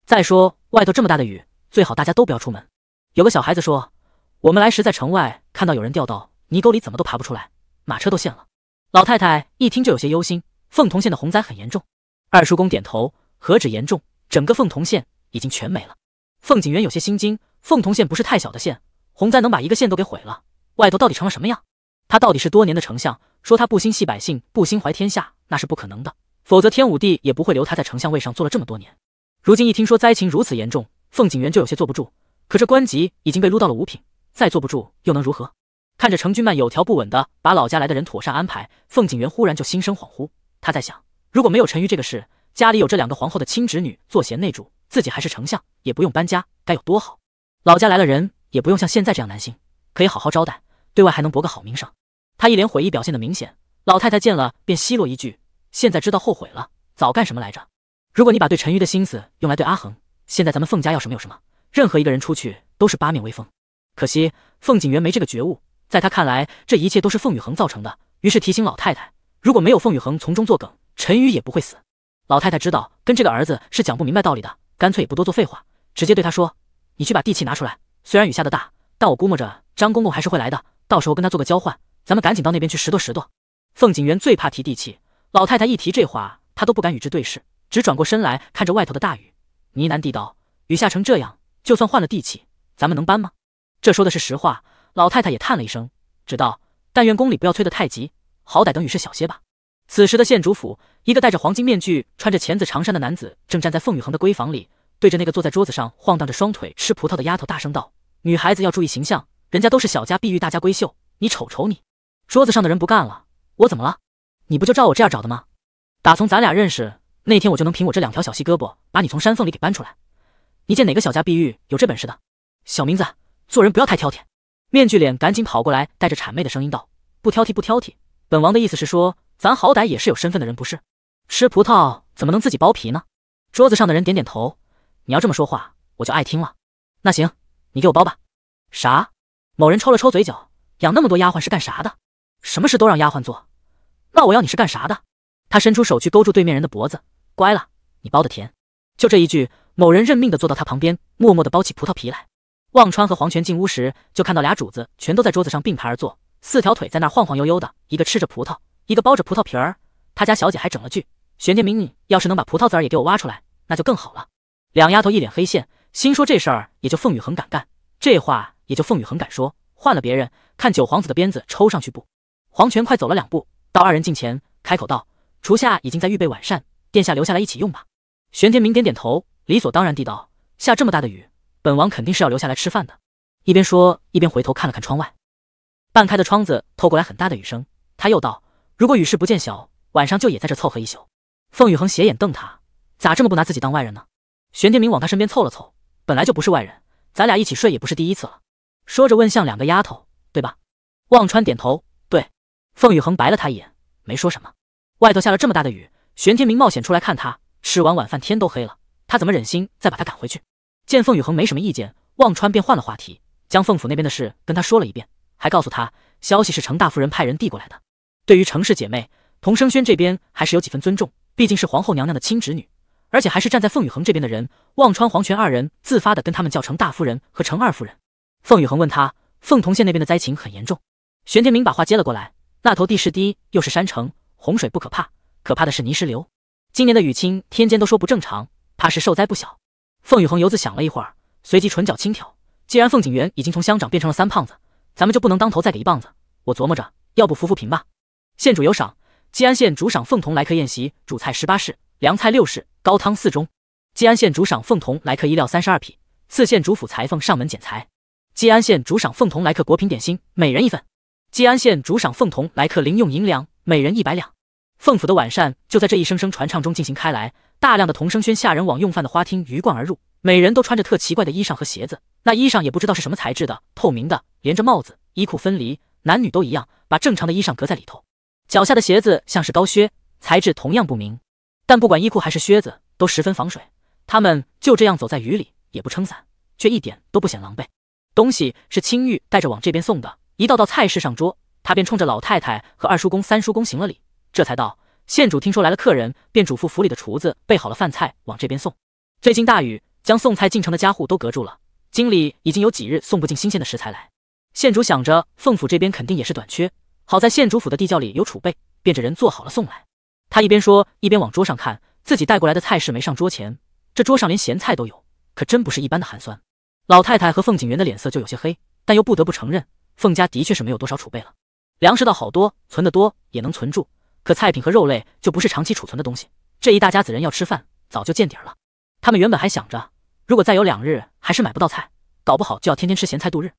再说外头这么大的雨，最好大家都不要出门。有个小孩子说，我们来时在城外看到有人掉到泥沟里，怎么都爬不出来。马车都陷了，老太太一听就有些忧心。凤桐县的洪灾很严重，二叔公点头，何止严重，整个凤桐县已经全没了。凤景元有些心惊，凤桐县不是太小的县，洪灾能把一个县都给毁了，外头到底成了什么样？他到底是多年的丞相，说他不心系百姓，不心怀天下，那是不可能的，否则天武帝也不会留他在丞相位上坐了这么多年。如今一听说灾情如此严重，凤景元就有些坐不住，可这官级已经被撸到了五品，再坐不住又能如何？看着程君曼有条不紊的把老家来的人妥善安排，凤景元忽然就心生恍惚。他在想，如果没有陈瑜这个事，家里有这两个皇后的亲侄女做贤内助，自己还是丞相，也不用搬家，该有多好。老家来了人，也不用像现在这样难心，可以好好招待，对外还能博个好名声。他一脸悔意，表现的明显。老太太见了，便奚落一句：“现在知道后悔了，早干什么来着？如果你把对陈瑜的心思用来对阿衡，现在咱们凤家要什么有什么，任何一个人出去都是八面威风。可惜凤景元没这个觉悟。”在他看来，这一切都是凤雨恒造成的。于是提醒老太太，如果没有凤雨恒从中作梗，陈宇也不会死。老太太知道跟这个儿子是讲不明白道理的，干脆也不多做废话，直接对他说：“你去把地契拿出来。虽然雨下的大，但我估摸着张公公还是会来的，到时候跟他做个交换。咱们赶紧到那边去拾掇拾掇。”凤景元最怕提地契，老太太一提这话，他都不敢与之对视，只转过身来看着外头的大雨，呢喃地道：“雨下成这样，就算换了地契，咱们能搬吗？”这说的是实话。老太太也叹了一声，只道：“但愿宫里不要催得太急，好歹等雨势小些吧。”此时的县主府，一个戴着黄金面具、穿着浅子长衫的男子正站在凤雨恒的闺房里，对着那个坐在桌子上晃荡着双腿吃葡萄的丫头大声道：“女孩子要注意形象，人家都是小家碧玉、大家闺秀，你瞅瞅你！”桌子上的人不干了：“我怎么了？你不就照我这样找的吗？打从咱俩认识那天，我就能凭我这两条小细胳膊把你从山缝里给搬出来。你见哪个小家碧玉有这本事的？小明子，做人不要太挑剔。”面具脸赶紧跑过来，带着谄媚的声音道：“不挑剔，不挑剔。本王的意思是说，咱好歹也是有身份的人，不是？吃葡萄怎么能自己剥皮呢？”桌子上的人点点头：“你要这么说话，我就爱听了。那行，你给我剥吧。”啥？某人抽了抽嘴角：“养那么多丫鬟是干啥的？什么事都让丫鬟做？那我要你是干啥的？”他伸出手去勾住对面人的脖子：“乖了，你剥的甜。”就这一句，某人认命的坐到他旁边，默默的剥起葡萄皮来。忘川和黄泉进屋时，就看到俩主子全都在桌子上并排而坐，四条腿在那晃晃悠悠的，一个吃着葡萄，一个剥着葡萄皮儿。他家小姐还整了句：“玄天明，你要是能把葡萄籽儿也给我挖出来，那就更好了。”两丫头一脸黑线，心说这事儿也就凤雨恒敢干，这话也就凤雨恒敢说。换了别人，看九皇子的鞭子抽上去不？黄泉快走了两步，到二人近前，开口道：“厨下已经在预备晚膳，殿下留下来一起用吧。”玄天明点点头，理所当然地道：“下这么大的雨。”本王肯定是要留下来吃饭的。一边说，一边回头看了看窗外，半开的窗子透过来很大的雨声。他又道：“如果雨势不见小，晚上就也在这凑合一宿。”凤雨恒斜眼瞪他，咋这么不拿自己当外人呢？玄天明往他身边凑了凑，本来就不是外人，咱俩一起睡也不是第一次了。说着问向两个丫头：“对吧？”望川点头，对。凤雨恒白了他一眼，没说什么。外头下了这么大的雨，玄天明冒险出来看他。吃完晚饭，天都黑了，他怎么忍心再把他赶回去？见凤雨恒没什么意见，忘川便换了话题，将凤府那边的事跟他说了一遍，还告诉他消息是程大夫人派人递过来的。对于程氏姐妹，童声轩这边还是有几分尊重，毕竟是皇后娘娘的亲侄女，而且还是站在凤雨恒这边的人。忘川、黄泉二人自发的跟他们叫程大夫人和程二夫人。凤雨恒问他，凤桐县那边的灾情很严重。玄天明把话接了过来，那头地势低，又是山城，洪水不可怕，可怕的是泥石流。今年的雨清，天间都说不正常，怕是受灾不小。凤雨恒游子想了一会儿，随即唇角轻挑。既然凤景元已经从乡长变成了三胖子，咱们就不能当头再给一棒子。我琢磨着，要不扶扶贫吧。县主有赏，吉安县主赏凤童来客宴席，主菜十八式，凉菜六式，高汤四盅。吉安县主赏凤童来客衣料三十二匹，赐县主府裁缝上门剪裁。吉安县主赏凤童来客果品点心，每人一份。吉安县主赏凤童来客零用银两，每人一百两。凤府的晚膳就在这一声声传唱中进行开来。大量的童声喧下人往用饭的花厅鱼贯而入，每人都穿着特奇怪的衣裳和鞋子。那衣裳也不知道是什么材质的，透明的，连着帽子，衣裤分离，男女都一样，把正常的衣裳隔在里头。脚下的鞋子像是高靴，材质同样不明，但不管衣裤还是靴子，都十分防水。他们就这样走在雨里，也不撑伞，却一点都不显狼狈。东西是青玉带着往这边送的，一道道菜式上桌，他便冲着老太太和二叔公、三叔公行了礼，这才道。县主听说来了客人，便嘱咐府里的厨子备好了饭菜，往这边送。最近大雨，将送菜进城的家户都隔住了。经理已经有几日送不进新鲜的食材来。县主想着凤府这边肯定也是短缺，好在县主府的地窖里有储备，便着人做好了送来。他一边说，一边往桌上看，自己带过来的菜是没上桌前，这桌上连咸菜都有，可真不是一般的寒酸。老太太和凤景园的脸色就有些黑，但又不得不承认，凤家的确是没有多少储备了。粮食倒好多，存得多也能存住。可菜品和肉类就不是长期储存的东西，这一大家子人要吃饭，早就见底儿了。他们原本还想着，如果再有两日还是买不到菜，搞不好就要天天吃咸菜度日。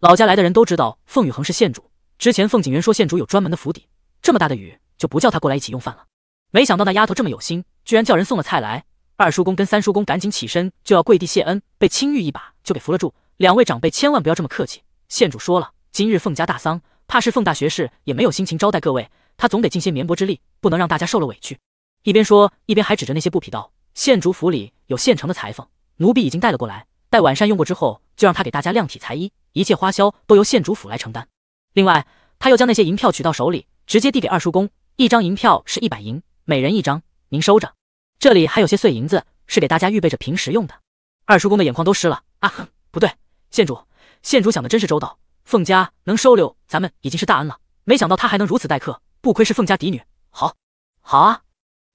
老家来的人都知道，凤雨恒是县主。之前凤景元说县主有专门的府邸，这么大的雨就不叫他过来一起用饭了。没想到那丫头这么有心，居然叫人送了菜来。二叔公跟三叔公赶紧起身就要跪地谢恩，被青玉一把就给扶了住。两位长辈千万不要这么客气，县主说了，今日凤家大丧，怕是凤大学士也没有心情招待各位。他总得尽些绵薄之力，不能让大家受了委屈。一边说，一边还指着那些布匹道：“县主府里有现成的裁缝，奴婢已经带了过来。待晚膳用过之后，就让他给大家量体裁衣，一切花销都由县主府来承担。”另外，他又将那些银票取到手里，直接递给二叔公：“一张银票是一百银，每人一张，您收着。这里还有些碎银子，是给大家预备着平时用的。”二叔公的眼眶都湿了。啊，不对，县主，县主想的真是周到。凤家能收留咱们已经是大恩了，没想到他还能如此待客。不亏是凤家嫡女，好，好啊！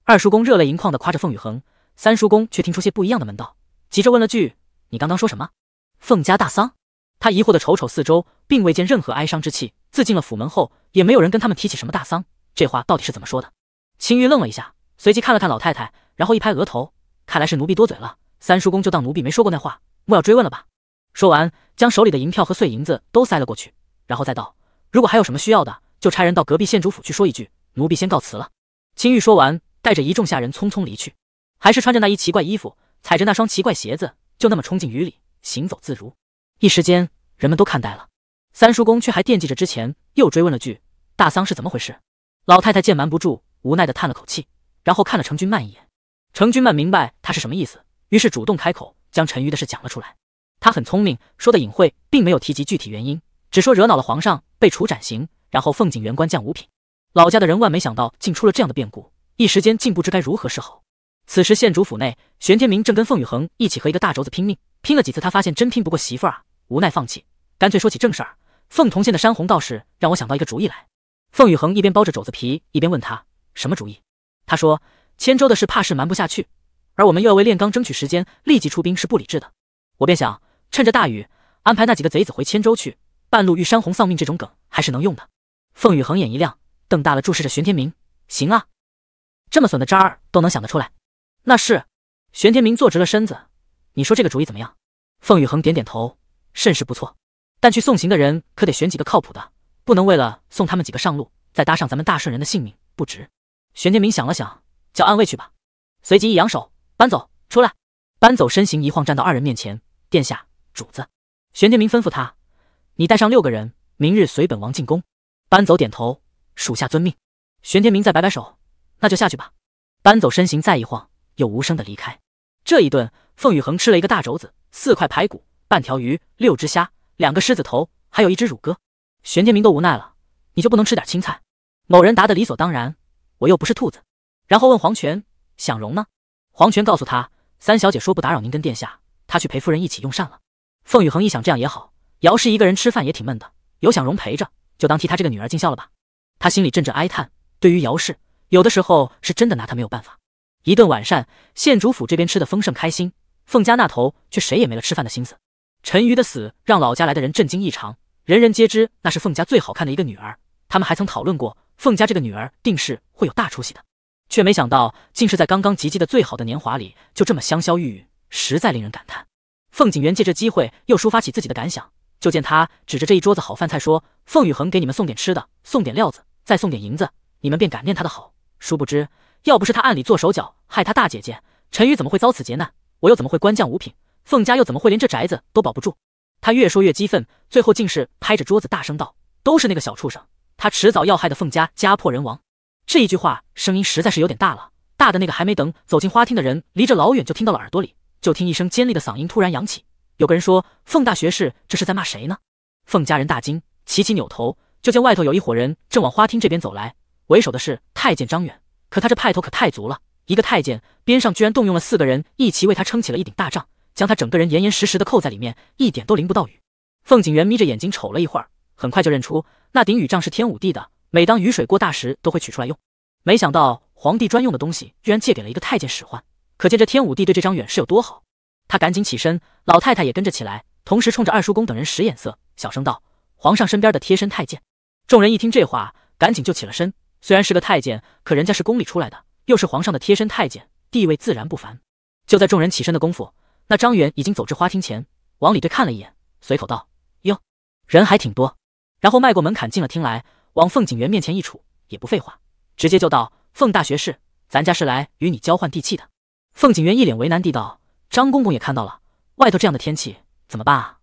二叔公热泪盈眶的夸着凤雨恒，三叔公却听出些不一样的门道，急着问了句：“你刚刚说什么？凤家大丧？”他疑惑的瞅瞅四周，并未见任何哀伤之气。自进了府门后，也没有人跟他们提起什么大丧，这话到底是怎么说的？青玉愣了一下，随即看了看老太太，然后一拍额头，看来是奴婢多嘴了。三叔公就当奴婢没说过那话，莫要追问了吧。说完，将手里的银票和碎银子都塞了过去，然后再道：“如果还有什么需要的。”就差人到隔壁县主府去说一句：“奴婢先告辞了。”青玉说完，带着一众下人匆匆离去，还是穿着那一奇怪衣服，踩着那双奇怪鞋子，就那么冲进雨里行走自如。一时间，人们都看呆了。三叔公却还惦记着之前，又追问了句：“大丧是怎么回事？”老太太见瞒不住，无奈的叹了口气，然后看了程君曼一眼。程君曼明白他是什么意思，于是主动开口将陈瑜的事讲了出来。他很聪明，说的隐晦，并没有提及具体原因，只说惹恼了皇上，被处斩刑。然后凤景元官降五品，老家的人万没想到竟出了这样的变故，一时间竟不知该如何是好。此时县主府内，玄天明正跟凤雨恒一起和一个大肘子拼命，拼了几次，他发现真拼不过媳妇儿啊，无奈放弃，干脆说起正事儿。凤桐县的山洪倒是让我想到一个主意来。凤雨恒一边包着肘子皮，一边问他什么主意。他说：“千州的事怕是瞒不下去，而我们又要为炼钢争取时间，立即出兵是不理智的。我便想趁着大雨，安排那几个贼子回千州去，半路遇山洪丧命，这种梗还是能用的。”凤宇恒眼一亮，瞪大了注视着玄天明。行啊，这么损的渣儿都能想得出来，那是。玄天明坐直了身子，你说这个主意怎么样？凤宇恒点点头，甚是不错。但去送行的人可得选几个靠谱的，不能为了送他们几个上路，再搭上咱们大顺人的性命，不值。玄天明想了想，叫暗卫去吧。随即一扬手，搬走出来。搬走，身形一晃，站到二人面前。殿下，主子。玄天明吩咐他，你带上六个人，明日随本王进宫。搬走，点头，属下遵命。玄天明再摆摆手，那就下去吧。搬走，身形再一晃，又无声的离开。这一顿，凤雨恒吃了一个大肘子，四块排骨，半条鱼，六只虾，两个狮子头，还有一只乳鸽。玄天明都无奈了，你就不能吃点青菜？某人答得理所当然，我又不是兔子。然后问黄泉，想荣呢？黄泉告诉他，三小姐说不打扰您跟殿下，她去陪夫人一起用膳了。凤雨恒一想，这样也好，姚氏一个人吃饭也挺闷的，有想荣陪着。就当替他这个女儿尽孝了吧，他心里阵阵哀叹。对于姚氏，有的时候是真的拿他没有办法。一顿晚膳，县主府这边吃的丰盛开心，凤家那头却谁也没了吃饭的心思。陈瑜的死让老家来的人震惊异常，人人皆知那是凤家最好看的一个女儿。他们还曾讨论过，凤家这个女儿定是会有大出息的，却没想到竟是在刚刚及笄的最好的年华里就这么香消玉殒，实在令人感叹。凤景园借这机会又抒发起自己的感想。就见他指着这一桌子好饭菜说：“凤雨恒给你们送点吃的，送点料子，再送点银子，你们便感念他的好。殊不知，要不是他暗里做手脚害他大姐姐，陈宇怎么会遭此劫难？我又怎么会官降五品？凤家又怎么会连这宅子都保不住？”他越说越激愤，最后竟是拍着桌子大声道：“都是那个小畜生！他迟早要害的凤家家破人亡！”这一句话声音实在是有点大了，大的那个还没等走进花厅的人离着老远就听到了耳朵里，就听一声尖利的嗓音突然扬起。有个人说：“凤大学士，这是在骂谁呢？”凤家人大惊，齐齐扭头，就见外头有一伙人正往花厅这边走来，为首的是太监张远。可他这派头可太足了，一个太监，边上居然动用了四个人一齐为他撑起了一顶大帐，将他整个人严严实实的扣在里面，一点都淋不到雨。凤景元眯着眼睛瞅了一会儿，很快就认出那顶雨帐是天武帝的，每当雨水过大时都会取出来用。没想到皇帝专用的东西居然借给了一个太监使唤，可见这天武帝对这张远是有多好。他赶紧起身，老太太也跟着起来，同时冲着二叔公等人使眼色，小声道：“皇上身边的贴身太监。”众人一听这话，赶紧就起了身。虽然是个太监，可人家是宫里出来的，又是皇上的贴身太监，地位自然不凡。就在众人起身的功夫，那张远已经走至花厅前，往里对看了一眼，随口道：“哟，人还挺多。”然后迈过门槛进了厅来，往凤景元面前一杵，也不废话，直接就道：“凤大学士，咱家是来与你交换地契的。”凤景元一脸为难地道。张公公也看到了，外头这样的天气怎么办啊？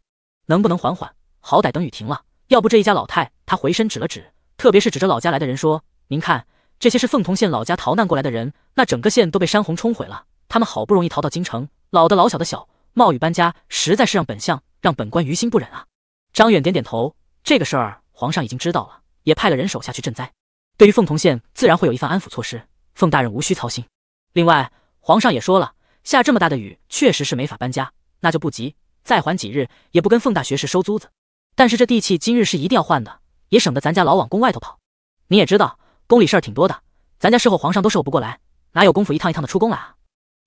能不能缓缓？好歹等雨停了，要不这一家老太……他回身指了指，特别是指着老家来的人说：“您看，这些是凤桐县老家逃难过来的人，那整个县都被山洪冲毁了。他们好不容易逃到京城，老的老小的小，冒雨搬家，实在是让本相让本官于心不忍啊。”张远点点头，这个事儿皇上已经知道了，也派了人手下去赈灾，对于凤桐县自然会有一番安抚措施，凤大人无需操心。另外，皇上也说了。下这么大的雨，确实是没法搬家，那就不急，再缓几日，也不跟凤大学士收租子。但是这地契今日是一定要换的，也省得咱家老往宫外头跑。你也知道，宫里事儿挺多的，咱家侍候皇上都伺候不过来，哪有功夫一趟一趟的出宫来啊？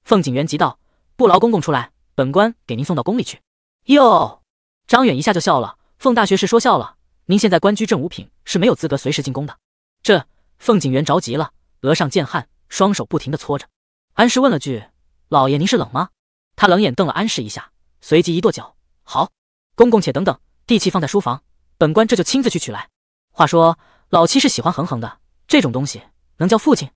凤景元急道：“不劳公公出来，本官给您送到宫里去。”哟，张远一下就笑了。凤大学士说笑了，您现在官居正五品，是没有资格随时进宫的。这凤景元着急了，额上见汗，双手不停的搓着。安氏问了句。老爷，您是冷吗？他冷眼瞪了安氏一下，随即一跺脚：“好，公公且等等，地契放在书房，本官这就亲自去取来。”话说老七是喜欢恒恒的，这种东西能叫父亲？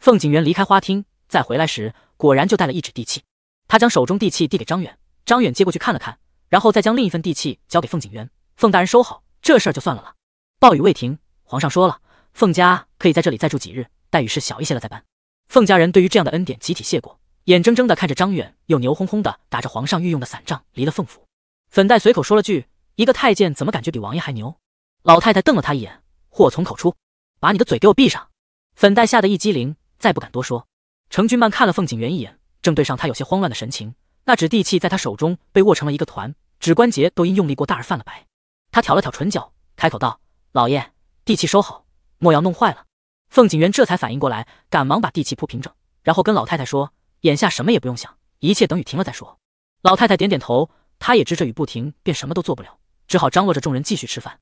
凤景元离开花厅，再回来时，果然就带了一纸地契。他将手中地契递给张远，张远接过去看了看，然后再将另一份地契交给凤景元：“凤大人收好，这事儿就算了了。”暴雨未停，皇上说了，凤家可以在这里再住几日，待遇是小一些了再搬。凤家人对于这样的恩典集体谢过。眼睁睁地看着张远又牛哄哄地打着皇上御用的伞仗离了凤府，粉黛随口说了句：“一个太监怎么感觉比王爷还牛？”老太太瞪了他一眼：“祸从口出，把你的嘴给我闭上！”粉黛吓得一激灵，再不敢多说。程君曼看了凤景元一眼，正对上他有些慌乱的神情，那纸地契在他手中被握成了一个团，指关节都因用力过大而泛了白。他挑了挑唇角，开口道：“老爷，地契收好，莫要弄坏了。”凤景元这才反应过来，赶忙把地契铺平整，然后跟老太太说。眼下什么也不用想，一切等雨停了再说。老太太点点头，她也知这雨不停，便什么都做不了，只好张罗着众人继续吃饭。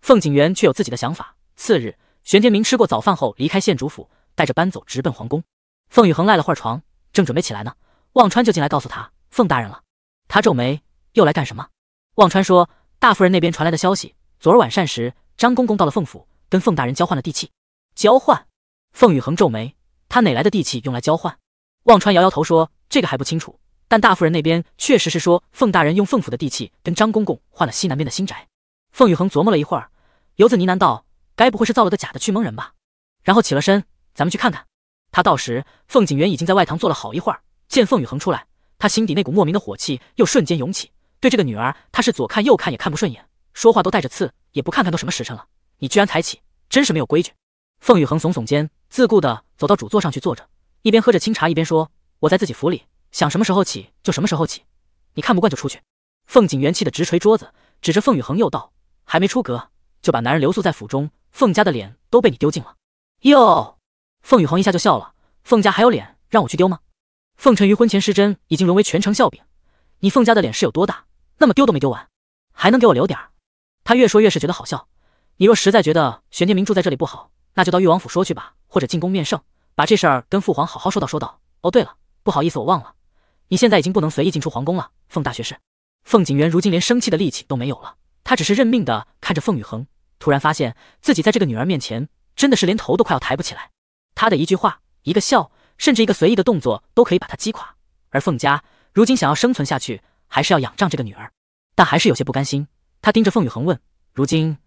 凤景元却有自己的想法。次日，玄天明吃过早饭后，离开县主府，带着搬走，直奔皇宫。凤雨恒赖了会儿床，正准备起来呢，忘川就进来告诉他：“凤大人了。”他皱眉：“又来干什么？”忘川说：“大夫人那边传来的消息，昨儿晚膳时，张公公到了凤府，跟凤大人交换了地契。”交换。凤雨恒皱眉：“他哪来的地契用来交换？”忘川摇摇头说：“这个还不清楚，但大夫人那边确实是说，凤大人用凤府的地契跟张公公换了西南边的新宅。”凤雨恒琢磨了一会儿，游子呢喃道：“该不会是造了个假的去蒙人吧？”然后起了身，咱们去看看。他到时，凤景元已经在外堂坐了好一会儿，见凤雨恒出来，他心底那股莫名的火气又瞬间涌起。对这个女儿，他是左看右看也看不顺眼，说话都带着刺，也不看看都什么时辰了，你居然才起，真是没有规矩。凤雨恒耸耸肩，自顾的走到主座上去坐着。一边喝着清茶，一边说：“我在自己府里，想什么时候起就什么时候起。你看不惯就出去。”凤锦元气的直捶桌子，指着凤雨恒又道：“还没出阁，就把男人留宿在府中，凤家的脸都被你丢尽了。”哟，凤雨恒一下就笑了：“凤家还有脸让我去丢吗？”凤承于婚前失贞，已经沦为全城笑柄，你凤家的脸是有多大？那么丢都没丢完，还能给我留点儿？他越说越是觉得好笑。你若实在觉得玄天明住在这里不好，那就到豫王府说去吧，或者进宫面圣。把这事儿跟父皇好好说道说道。哦，对了，不好意思，我忘了，你现在已经不能随意进出皇宫了。凤大学士，凤景元如今连生气的力气都没有了，他只是认命的看着凤雨恒，突然发现自己在这个女儿面前真的是连头都快要抬不起来。他的一句话、一个笑，甚至一个随意的动作，都可以把他击垮。而凤家如今想要生存下去，还是要仰仗这个女儿，但还是有些不甘心。他盯着凤雨恒问：“如今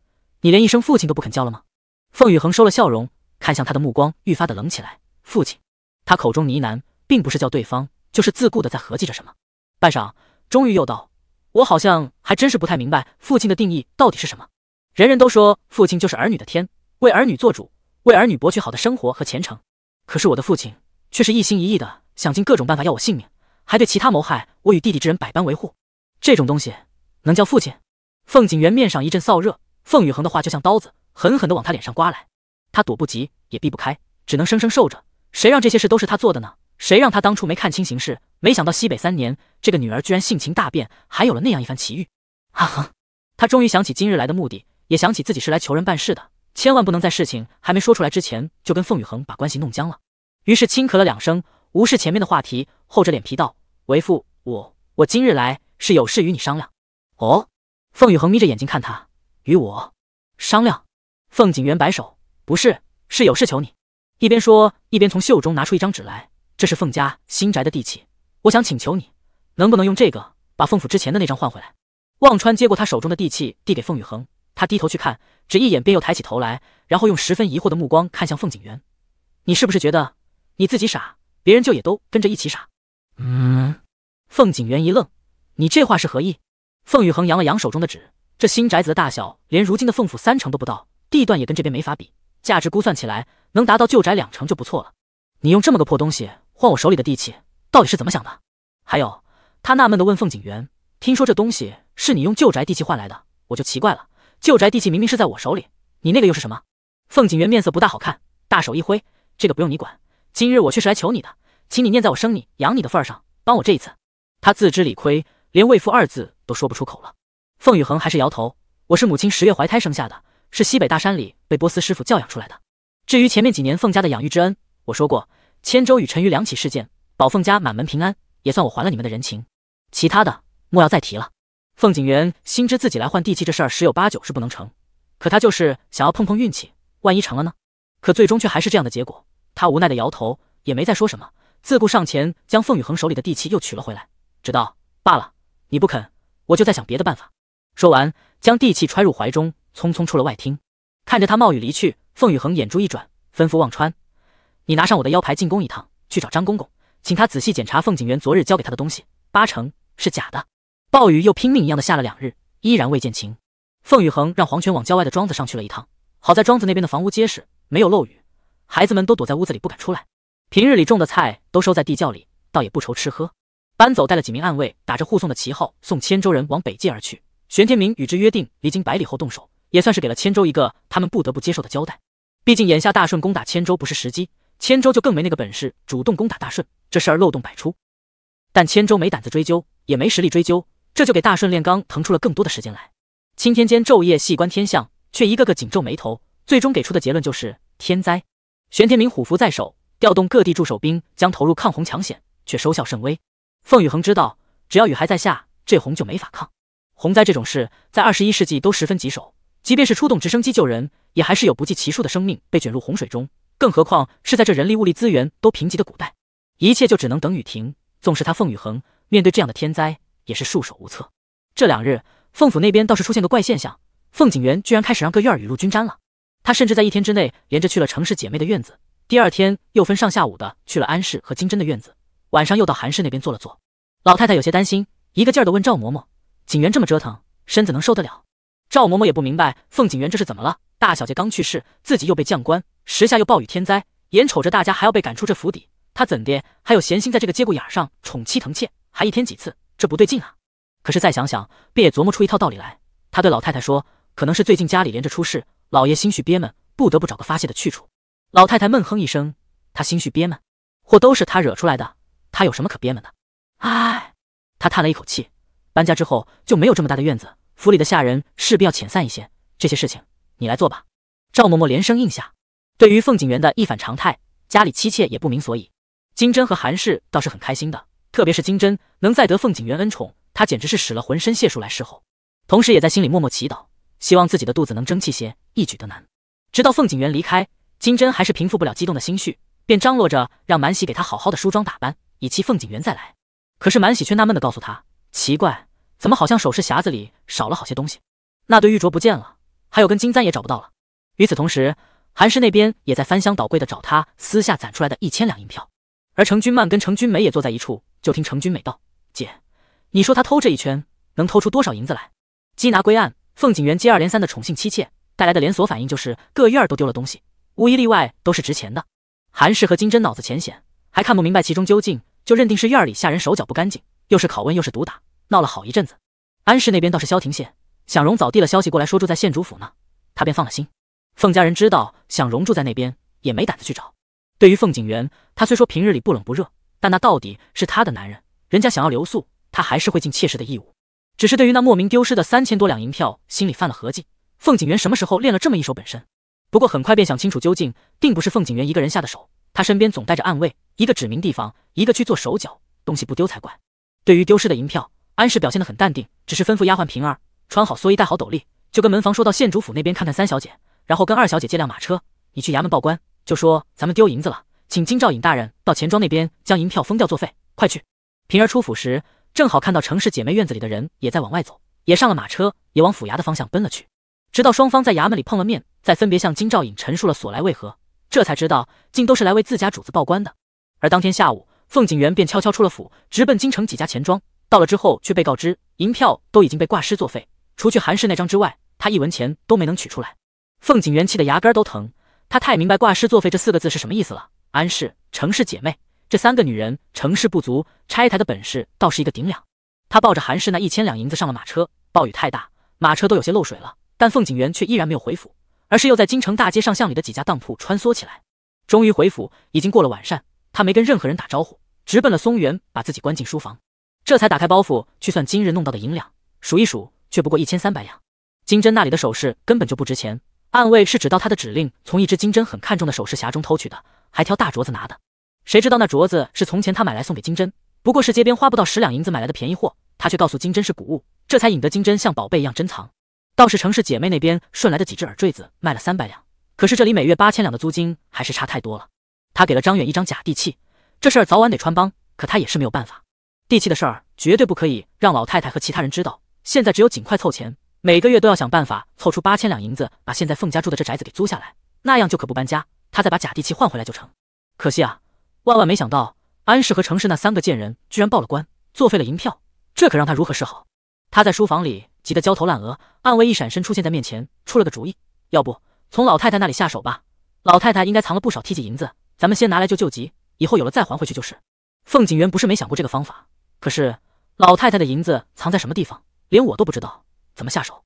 你连一声父亲都不肯叫了吗？”凤雨恒收了笑容。看向他的目光愈发的冷起来。父亲，他口中呢喃，并不是叫对方，就是自顾的在合计着什么。半晌，终于又道：“我好像还真是不太明白，父亲的定义到底是什么？人人都说父亲就是儿女的天，为儿女做主，为儿女博取好的生活和前程。可是我的父亲却是一心一意的想尽各种办法要我性命，还对其他谋害我与弟弟之人百般维护。这种东西能叫父亲？”凤景元面上一阵燥热，凤宇恒的话就像刀子，狠狠的往他脸上刮来。他躲不及也避不开，只能生生受着。谁让这些事都是他做的呢？谁让他当初没看清形势？没想到西北三年，这个女儿居然性情大变，还有了那样一番奇遇。哈哈，他终于想起今日来的目的，也想起自己是来求人办事的，千万不能在事情还没说出来之前，就跟凤雨恒把关系弄僵了。于是轻咳了两声，无视前面的话题，厚着脸皮道：“为父，我我今日来是有事与你商量。”哦，凤雨恒眯着眼睛看他，与我商量。凤景元摆手。不是，是有事求你。一边说，一边从袖中拿出一张纸来，这是凤家新宅的地契。我想请求你，能不能用这个把凤府之前的那张换回来？忘川接过他手中的地契，递给凤雨恒。他低头去看，只一眼便又抬起头来，然后用十分疑惑的目光看向凤景元：“你是不是觉得你自己傻，别人就也都跟着一起傻？”嗯。凤景元一愣：“你这话是何意？”凤雨恒扬了扬手中的纸：“这新宅子的大小，连如今的凤府三成都不到，地段也跟这边没法比。”价值估算起来能达到旧宅两成就不错了。你用这么个破东西换我手里的地契，到底是怎么想的？还有，他纳闷地问凤景元：“听说这东西是你用旧宅地契换来的，我就奇怪了。旧宅地契明明是在我手里，你那个又是什么？”凤景元面色不大好看，大手一挥：“这个不用你管。今日我却是来求你的，请你念在我生你养你的份上，帮我这一次。”他自知理亏，连“为父”二字都说不出口了。凤雨恒还是摇头：“我是母亲十月怀胎生下的。”是西北大山里被波斯师傅教养出来的。至于前面几年凤家的养育之恩，我说过，千舟与陈鱼两起事件保凤家满门平安，也算我还了你们的人情。其他的莫要再提了。凤景元心知自己来换地契这事儿十有八九是不能成，可他就是想要碰碰运气，万一成了呢？可最终却还是这样的结果。他无奈的摇头，也没再说什么，自顾上前将凤雨恒手里的地契又取了回来，只道罢了，你不肯，我就再想别的办法。说完，将地契揣入怀中。匆匆出了外厅，看着他冒雨离去，凤雨恒眼珠一转，吩咐忘川：“你拿上我的腰牌进宫一趟，去找张公公，请他仔细检查凤景元昨日交给他的东西，八成是假的。”暴雨又拼命一样的下了两日，依然未见晴。凤雨恒让黄泉往郊外的庄子上去了一趟，好在庄子那边的房屋结实，没有漏雨，孩子们都躲在屋子里不敢出来。平日里种的菜都收在地窖里，倒也不愁吃喝。搬走带了几名暗卫，打着护送的旗号，送千州人往北界而去。玄天明与之约定，离京百里后动手。也算是给了千州一个他们不得不接受的交代。毕竟眼下大顺攻打千州不是时机，千州就更没那个本事主动攻打大顺。这事儿漏洞百出，但千州没胆子追究，也没实力追究，这就给大顺炼钢腾出了更多的时间来。青天监昼夜细观天象，却一个个紧皱眉头，最终给出的结论就是天灾。玄天明虎符在手，调动各地驻守兵将投入抗洪抢险，却收效甚微。凤宇恒知道，只要雨还在下，这洪就没法抗。洪灾这种事，在二十一世纪都十分棘手。即便是出动直升机救人，也还是有不计其数的生命被卷入洪水中。更何况是在这人力物力资源都贫瘠的古代，一切就只能等雨停。纵使他凤雨恒，面对这样的天灾也是束手无策。这两日，凤府那边倒是出现个怪现象，凤景元居然开始让各院儿雨露均沾了。他甚至在一天之内连着去了程氏姐妹的院子，第二天又分上下午的去了安氏和金针的院子，晚上又到韩氏那边坐了坐。老太太有些担心，一个劲儿的问赵嬷嬷：“景元这么折腾，身子能受得了？”赵嬷嬷也不明白，凤锦园这是怎么了？大小姐刚去世，自己又被降官，时下又暴雨天灾，眼瞅着大家还要被赶出这府邸，他怎的还有闲心在这个节骨眼上宠妻疼妾？还一天几次？这不对劲啊！可是再想想，便也琢磨出一套道理来。他对老太太说：“可能是最近家里连着出事，老爷心绪憋闷，不得不找个发泄的去处。”老太太闷哼一声，他心绪憋闷，或都是他惹出来的。他有什么可憋闷的？唉，他叹了一口气，搬家之后就没有这么大的院子。府里的下人势必要遣散一些，这些事情你来做吧。赵嬷嬷连声应下。对于凤景元的一反常态，家里妻妾也不明所以。金针和韩氏倒是很开心的，特别是金针，能再得凤景元恩宠，她简直是使了浑身解数来侍候，同时也在心里默默祈祷，希望自己的肚子能争气些，一举得男。直到凤景元离开，金针还是平复不了激动的心绪，便张罗着让满喜给她好好的梳妆打扮，以期凤景元再来。可是满喜却纳闷的告诉他，奇怪。怎么好像首饰匣子里少了好些东西？那对玉镯不见了，还有根金簪也找不到了。与此同时，韩氏那边也在翻箱倒柜的找他私下攒出来的一千两银票。而程君曼跟程君美也坐在一处，就听程君美道：“姐，你说他偷这一圈能偷出多少银子来？”缉拿归案，凤景元接二连三的宠幸妻妾，带来的连锁反应就是各院儿都丢了东西，无一例外都是值钱的。韩氏和金针脑子浅显，还看不明白其中究竟，就认定是院儿里下人手脚不干净，又是拷问又是毒打。闹了好一阵子，安氏那边倒是消停些。想容早递了消息过来，说住在县主府呢，他便放了心。凤家人知道想容住在那边，也没胆子去找。对于凤景元，他虽说平日里不冷不热，但那到底是他的男人，人家想要留宿，他还是会尽妾室的义务。只是对于那莫名丢失的三千多两银票，心里犯了合计。凤景元什么时候练了这么一手本事？不过很快便想清楚究竟，并不是凤景元一个人下的手。他身边总带着暗卫，一个指明地方，一个去做手脚，东西不丢才怪。对于丢失的银票，安氏表现得很淡定，只是吩咐丫鬟平儿穿好蓑衣、戴好斗笠，就跟门房说到县主府那边看看三小姐，然后跟二小姐借辆马车。你去衙门报官，就说咱们丢银子了，请金兆尹大人到钱庄那边将银票封掉作废。快去！平儿出府时，正好看到程氏姐妹院子里的人也在往外走，也上了马车，也往府衙的方向奔了去。直到双方在衙门里碰了面，再分别向金兆尹陈述了所来为何，这才知道竟都是来为自家主子报官的。而当天下午，凤景园便悄悄出了府，直奔京城几家钱庄。到了之后，却被告知银票都已经被挂失作废，除去韩氏那张之外，他一文钱都没能取出来。凤景元气得牙根都疼，他太明白“挂失作废”这四个字是什么意思了。安氏、程氏姐妹这三个女人成事不足，拆台的本事倒是一个顶两。他抱着韩氏那一千两银子上了马车，暴雨太大，马车都有些漏水了，但凤景元却依然没有回府，而是又在京城大街上巷里的几家当铺穿梭起来。终于回府，已经过了晚膳，他没跟任何人打招呼，直奔了松园，把自己关进书房。这才打开包袱去算今日弄到的银两，数一数却不过一千三百两。金针那里的首饰根本就不值钱，暗卫是指到他的指令，从一只金针很看重的首饰匣中偷取的，还挑大镯子拿的。谁知道那镯子是从前他买来送给金针，不过是街边花不到十两银子买来的便宜货，他却告诉金针是古物，这才引得金针像宝贝一样珍藏。倒是程氏姐妹那边顺来的几只耳坠子卖了三百两，可是这里每月八千两的租金还是差太多了。他给了张远一张假地契，这事儿早晚得穿帮，可他也是没有办法。地契的事儿绝对不可以让老太太和其他人知道。现在只有尽快凑钱，每个月都要想办法凑出八千两银子，把现在凤家住的这宅子给租下来，那样就可不搬家。他再把假地契换回来就成。可惜啊，万万没想到安氏和程氏那三个贱人居然报了官，作废了银票，这可让他如何是好？他在书房里急得焦头烂额，暗卫一闪身出现在面前，出了个主意：要不从老太太那里下手吧？老太太应该藏了不少梯级银子，咱们先拿来救救急，以后有了再还回去就是。凤景园不是没想过这个方法。可是老太太的银子藏在什么地方，连我都不知道，怎么下手？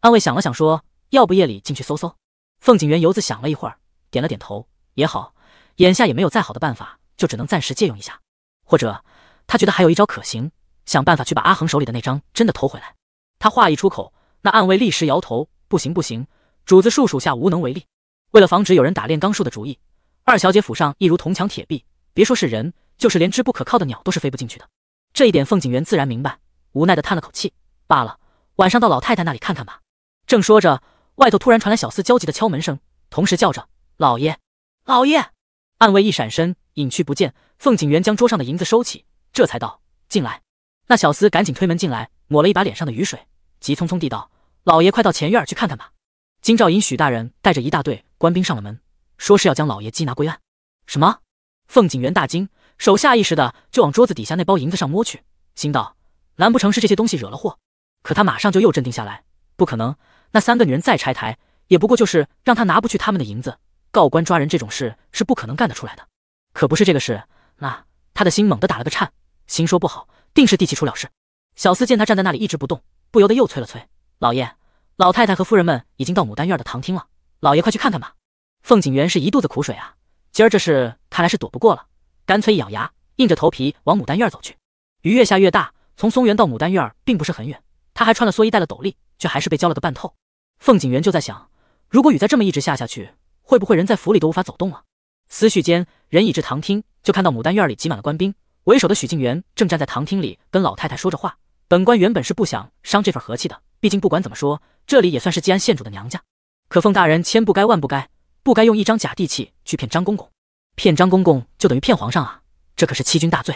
暗卫想了想说：“要不夜里进去搜搜。”凤景元游子想了一会儿，点了点头：“也好，眼下也没有再好的办法，就只能暂时借用一下。或者他觉得还有一招可行，想办法去把阿恒手里的那张真的偷回来。”他话一出口，那暗卫立时摇头：“不行，不行，主子恕属下无能为力。为了防止有人打炼钢术的主意，二小姐府上一如铜墙铁壁，别说是人，就是连只不可靠的鸟都是飞不进去的。”这一点，凤景元自然明白，无奈的叹了口气，罢了。晚上到老太太那里看看吧。正说着，外头突然传来小厮焦急的敲门声，同时叫着：“老爷，老爷！”暗卫一闪身，隐去不见。凤景元将桌上的银子收起，这才道：“进来。”那小厮赶紧推门进来，抹了一把脸上的雨水，急匆匆地道：“老爷，快到前院去看看吧！金兆尹、许大人带着一大队官兵上了门，说是要将老爷缉拿归案。”什么？凤景元大惊。手下意识的就往桌子底下那包银子上摸去，心道：难不成是这些东西惹了祸？可他马上就又镇定下来，不可能，那三个女人再拆台，也不过就是让他拿不去他们的银子，告官抓人这种事是不可能干得出来的。可不是这个事，那他的心猛地打了个颤，心说不好，定是地契出了事。小厮见他站在那里一直不动，不由得又催了催：“老爷，老太太和夫人们已经到牡丹院的堂厅了，老爷快去看看吧。”凤景园是一肚子苦水啊，今儿这事看来是躲不过了。干脆一咬牙，硬着头皮往牡丹院走去。雨越下越大，从松园到牡丹院并不是很远，他还穿了蓑衣，戴了斗笠，却还是被浇了个半透。凤景元就在想，如果雨再这么一直下下去，会不会人在府里都无法走动了？思绪间，人已至堂厅，就看到牡丹院里挤满了官兵，为首的许敬元正站在堂厅里跟老太太说着话。本官原本是不想伤这份和气的，毕竟不管怎么说，这里也算是济安县主的娘家。可凤大人千不该万不该，不该用一张假地契去骗张公公。骗张公公就等于骗皇上啊，这可是欺君大罪。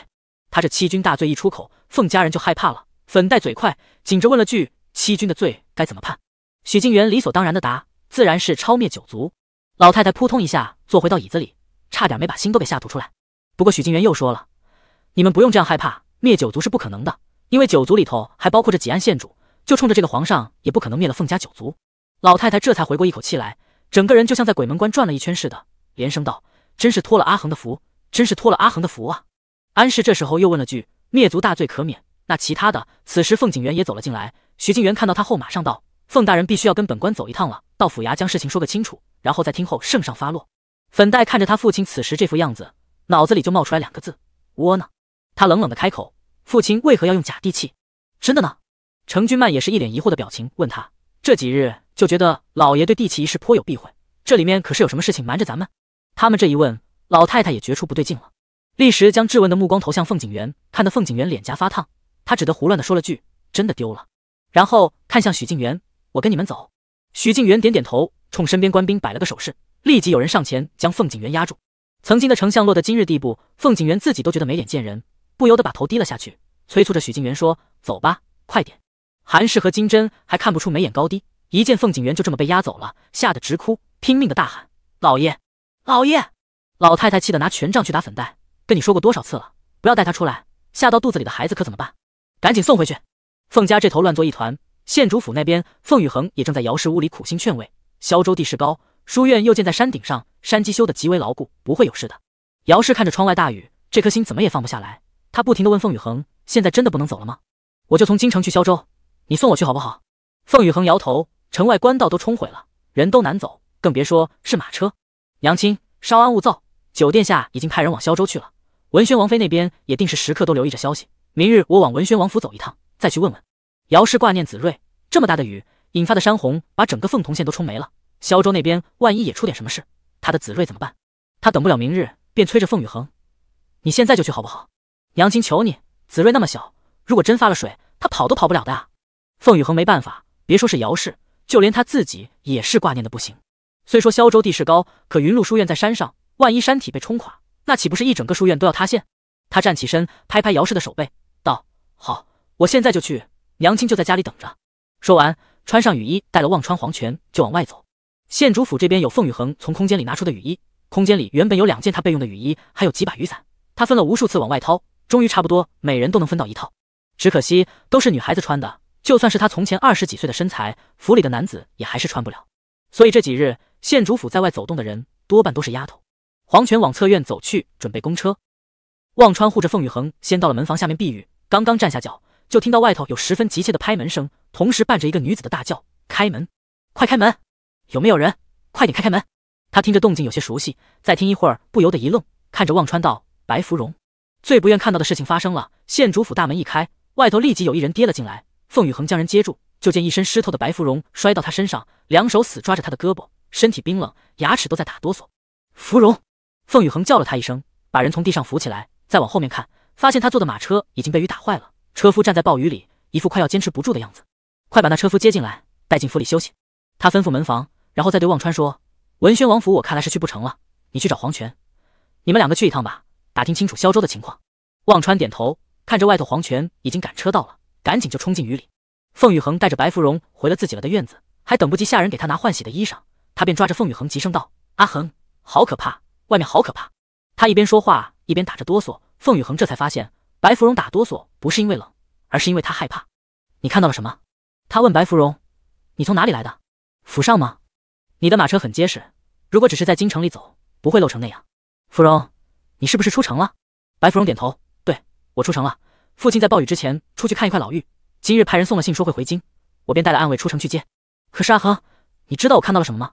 他这欺君大罪一出口，凤家人就害怕了。粉黛嘴快，紧着问了句：欺君的罪该怎么判？许静元理所当然的答：自然是抄灭九族。老太太扑通一下坐回到椅子里，差点没把心都给吓吐出来。不过许静元又说了：你们不用这样害怕，灭九族是不可能的，因为九族里头还包括着几安县主，就冲着这个皇上也不可能灭了凤家九族。老太太这才回过一口气来，整个人就像在鬼门关转了一圈似的，连声道。真是托了阿恒的福，真是托了阿恒的福啊！安氏这时候又问了句：“灭族大罪可免？”那其他的，此时凤景元也走了进来。徐静元看到他后，马上道：“凤大人必须要跟本官走一趟了，到府衙将事情说个清楚，然后再听候圣上发落。”粉黛看着他父亲此时这副样子，脑子里就冒出来两个字：窝囊。他冷冷的开口：“父亲为何要用假地契？真的呢？”程君曼也是一脸疑惑的表情，问他：“这几日就觉得老爷对地契一事颇有避讳，这里面可是有什么事情瞒着咱们？”他们这一问，老太太也觉出不对劲了，立时将质问的目光投向凤景元，看得凤景元脸颊发烫，他只得胡乱的说了句：“真的丢了。”然后看向许静元：“我跟你们走。”许静元点点头，冲身边官兵摆了个手势，立即有人上前将凤景元压住。曾经的丞相落得今日地步，凤景元自己都觉得没脸见人，不由得把头低了下去，催促着许静元说：“走吧，快点。”韩氏和金针还看不出眉眼高低，一见凤景元就这么被押走了，吓得直哭，拼命的大喊：“老爷！”老爷，老太太气得拿权杖去打粉袋，跟你说过多少次了，不要带他出来，吓到肚子里的孩子可怎么办？赶紧送回去。凤家这头乱作一团，县主府那边，凤宇恒也正在姚氏屋里苦心劝慰。萧州地势高，书院又建在山顶上，山基修的极为牢固，不会有事的。姚氏看着窗外大雨，这颗心怎么也放不下来，他不停的问凤宇恒：“现在真的不能走了吗？我就从京城去萧州，你送我去好不好？”凤宇恒摇头，城外官道都冲毁了，人都难走，更别说是马车。娘亲，稍安勿躁。九殿下已经派人往萧州去了，文宣王妃那边也定是时刻都留意着消息。明日我往文宣王府走一趟，再去问问。姚氏挂念子睿，这么大的雨引发的山洪，把整个凤桐县都冲没了。萧州那边万一也出点什么事，他的子睿怎么办？他等不了，明日便催着凤雨恒，你现在就去好不好？娘亲，求你，子睿那么小，如果真发了水，他跑都跑不了的啊！凤雨恒没办法，别说是姚氏，就连他自己也是挂念的不行。虽说萧州地势高，可云麓书院在山上，万一山体被冲垮，那岂不是一整个书院都要塌陷？他站起身，拍拍姚氏的手背，道：“好，我现在就去，娘亲就在家里等着。”说完，穿上雨衣，带了忘川黄泉就往外走。县主府这边有凤雨恒从空间里拿出的雨衣，空间里原本有两件他备用的雨衣，还有几把雨伞。他分了无数次往外掏，终于差不多每人都能分到一套。只可惜都是女孩子穿的，就算是他从前二十几岁的身材，府里的男子也还是穿不了。所以这几日。县主府在外走动的人，多半都是丫头。黄泉往侧院走去，准备公车。忘川护着凤雨恒，先到了门房下面避雨。刚刚站下脚，就听到外头有十分急切的拍门声，同时伴着一个女子的大叫：“开门！快开门！有没有人？快点开开门！”他听着动静有些熟悉，再听一会儿不由得一愣，看着忘川道：“白芙蓉。”最不愿看到的事情发生了。县主府大门一开，外头立即有一人跌了进来。凤雨恒将人接住，就见一身湿透的白芙蓉摔到他身上，两手死抓着他的胳膊。身体冰冷，牙齿都在打哆嗦。芙蓉，凤雨恒叫了他一声，把人从地上扶起来，再往后面看，发现他坐的马车已经被雨打坏了。车夫站在暴雨里，一副快要坚持不住的样子。快把那车夫接进来，带进府里休息。他吩咐门房，然后再对忘川说：“文宣王府，我看来是去不成了。你去找黄泉，你们两个去一趟吧，打听清楚萧州的情况。”忘川点头，看着外头黄泉已经赶车到了，赶紧就冲进雨里。凤雨恒带着白芙蓉回了自己了的院子，还等不及下人给他拿换洗的衣裳。他便抓着凤雨恒，急声道：“阿恒，好可怕！外面好可怕！”他一边说话，一边打着哆嗦。凤雨恒这才发现，白芙蓉打哆嗦不是因为冷，而是因为他害怕。你看到了什么？他问白芙蓉：“你从哪里来的？府上吗？你的马车很结实，如果只是在京城里走，不会漏成那样。”芙蓉，你是不是出城了？白芙蓉点头：“对我出城了。父亲在暴雨之前出去看一块老玉，今日派人送了信说会回京，我便带了暗卫出城去接。可是阿恒，你知道我看到了什么吗？”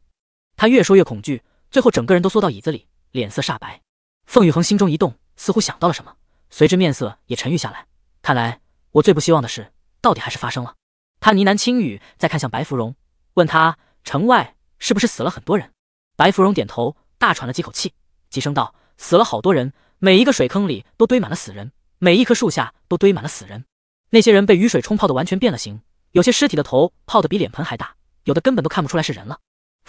他越说越恐惧，最后整个人都缩到椅子里，脸色煞白。凤宇恒心中一动，似乎想到了什么，随之面色也沉郁下来。看来我最不希望的事，到底还是发生了。他呢喃轻语，再看向白芙蓉，问他：“城外是不是死了很多人？”白芙蓉点头，大喘了几口气，急声道：“死了好多人，每一个水坑里都堆满了死人，每一棵树下都堆满了死人。那些人被雨水冲泡的完全变了形，有些尸体的头泡的比脸盆还大，有的根本都看不出来是人了。”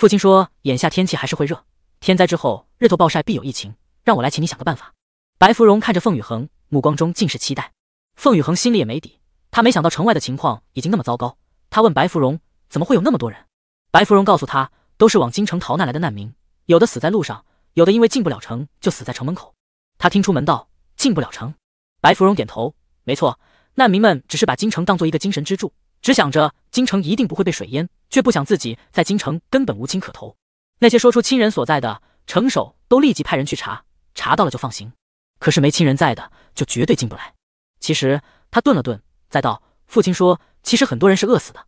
父亲说：“眼下天气还是会热，天灾之后，日头暴晒必有疫情，让我来请你想个办法。”白芙蓉看着凤雨恒，目光中尽是期待。凤雨恒心里也没底，他没想到城外的情况已经那么糟糕。他问白芙蓉：“怎么会有那么多人？”白芙蓉告诉他：“都是往京城逃难来的难民，有的死在路上，有的因为进不了城就死在城门口。”他听出门道：“进不了城。”白芙蓉点头：“没错，难民们只是把京城当做一个精神支柱。”只想着京城一定不会被水淹，却不想自己在京城根本无亲可投。那些说出亲人所在的城守都立即派人去查，查到了就放行。可是没亲人在的，就绝对进不来。其实他顿了顿，再道：“父亲说，其实很多人是饿死的。”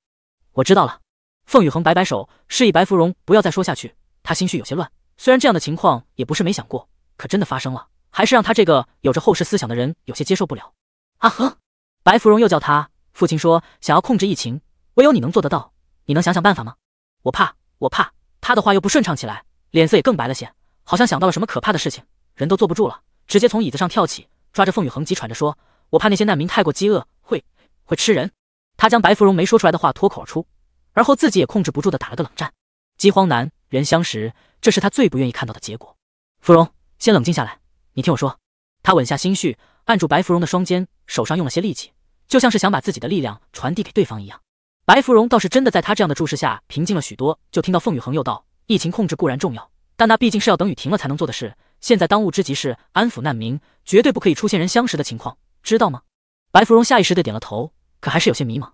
我知道了。凤雨恒摆摆手，示意白芙蓉不要再说下去。他心绪有些乱，虽然这样的情况也不是没想过，可真的发生了，还是让他这个有着后世思想的人有些接受不了。阿恒，白芙蓉又叫他。父亲说：“想要控制疫情，唯有你能做得到。你能想想办法吗？”我怕，我怕。他的话又不顺畅起来，脸色也更白了些，好像想到了什么可怕的事情，人都坐不住了，直接从椅子上跳起，抓着凤羽恒急喘着说：“我怕那些难民太过饥饿，会会吃人。”他将白芙蓉没说出来的话脱口而出，而后自己也控制不住的打了个冷战。饥荒难人相识，这是他最不愿意看到的结果。芙蓉，先冷静下来，你听我说。他稳下心绪，按住白芙蓉的双肩，手上用了些力气。就像是想把自己的力量传递给对方一样，白芙蓉倒是真的在他这样的注视下平静了许多。就听到凤雨恒又道：“疫情控制固然重要，但那毕竟是要等雨停了才能做的事。现在当务之急是安抚难民，绝对不可以出现人相食的情况，知道吗？”白芙蓉下意识的点了头，可还是有些迷茫。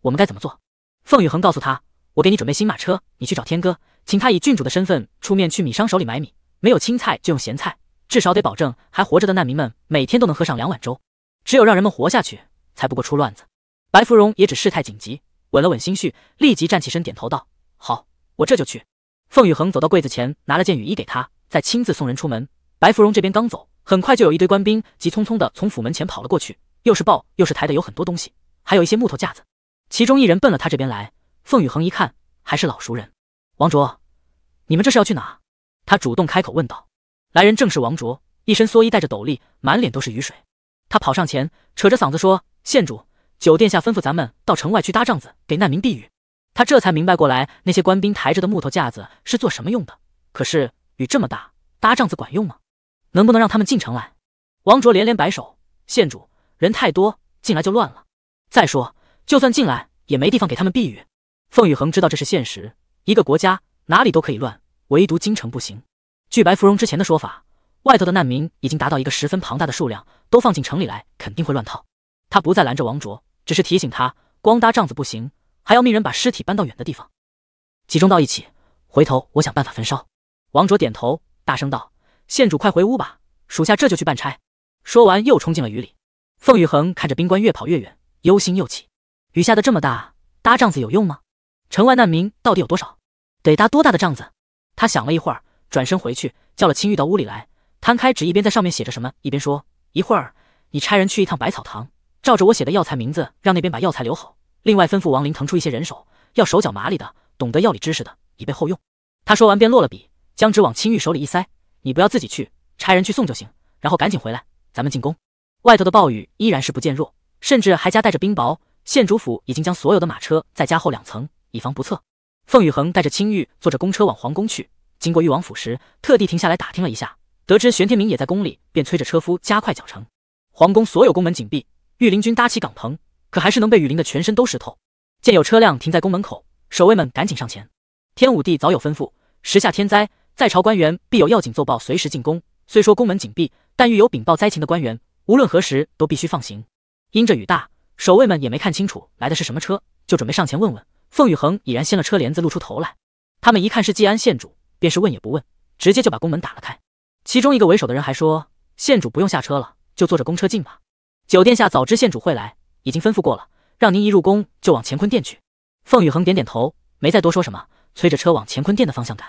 我们该怎么做？凤雨恒告诉他：“我给你准备新马车，你去找天哥，请他以郡主的身份出面去米商手里买米。没有青菜就用咸菜，至少得保证还活着的难民们每天都能喝上两碗粥。只有让人们活下去。”才不过出乱子，白芙蓉也只事态紧急，稳了稳心绪，立即站起身，点头道：“好，我这就去。”凤雨恒走到柜子前，拿了件雨衣给他，再亲自送人出门。白芙蓉这边刚走，很快就有一堆官兵急匆匆的从府门前跑了过去，又是抱又是抬的，有很多东西，还有一些木头架子。其中一人奔了他这边来，凤雨恒一看，还是老熟人，王卓，你们这是要去哪？他主动开口问道。来人正是王卓，一身蓑衣，带着斗笠，满脸都是雨水。他跑上前，扯着嗓子说。县主，九殿下吩咐咱们到城外去搭帐子给难民避雨。他这才明白过来，那些官兵抬着的木头架子是做什么用的。可是雨这么大，搭帐子管用吗？能不能让他们进城来？王卓连连摆手：“县主，人太多，进来就乱了。再说，就算进来，也没地方给他们避雨。”凤雨恒知道这是现实。一个国家哪里都可以乱，唯独京城不行。据白芙蓉之前的说法，外头的难民已经达到一个十分庞大的数量，都放进城里来，肯定会乱套。他不再拦着王卓，只是提醒他：光搭帐子不行，还要命人把尸体搬到远的地方，集中到一起。回头我想办法焚烧。王卓点头，大声道：“县主，快回屋吧，属下这就去办差。”说完，又冲进了雨里。凤玉衡看着兵官越跑越远，忧心又起。雨下的这么大，搭帐子有用吗？城外难民到底有多少？得搭多大的帐子？他想了一会儿，转身回去，叫了青玉到屋里来，摊开纸，一边在上面写着什么，一边说：“一会儿你差人去一趟百草堂。”照着我写的药材名字，让那边把药材留好。另外吩咐王林腾出一些人手，要手脚麻利的、懂得药理知识的，以备后用。他说完便落了笔，将纸往青玉手里一塞：“你不要自己去，差人去送就行。”然后赶紧回来，咱们进宫。外头的暴雨依然是不见弱，甚至还夹带着冰雹。县主府已经将所有的马车再加厚两层，以防不测。凤宇恒带着青玉坐着公车往皇宫去。经过豫王府时，特地停下来打听了一下，得知玄天明也在宫里，便催着车夫加快脚程。皇宫所有宫门紧闭。御林军搭起岗棚，可还是能被雨淋得全身都湿透。见有车辆停在宫门口，守卫们赶紧上前。天武帝早有吩咐，时下天灾，在朝官员必有要紧奏报，随时进宫。虽说宫门紧闭，但遇有禀报灾情的官员，无论何时都必须放行。因着雨大，守卫们也没看清楚来的是什么车，就准备上前问问。凤雨恒已然掀了车帘子，露出头来。他们一看是季安县主，便是问也不问，直接就把宫门打了开。其中一个为首的人还说：“县主不用下车了，就坐着公车进吧。”酒店下早知县主会来，已经吩咐过了，让您一入宫就往乾坤殿去。凤雨恒点点头，没再多说什么，催着车往乾坤殿的方向赶。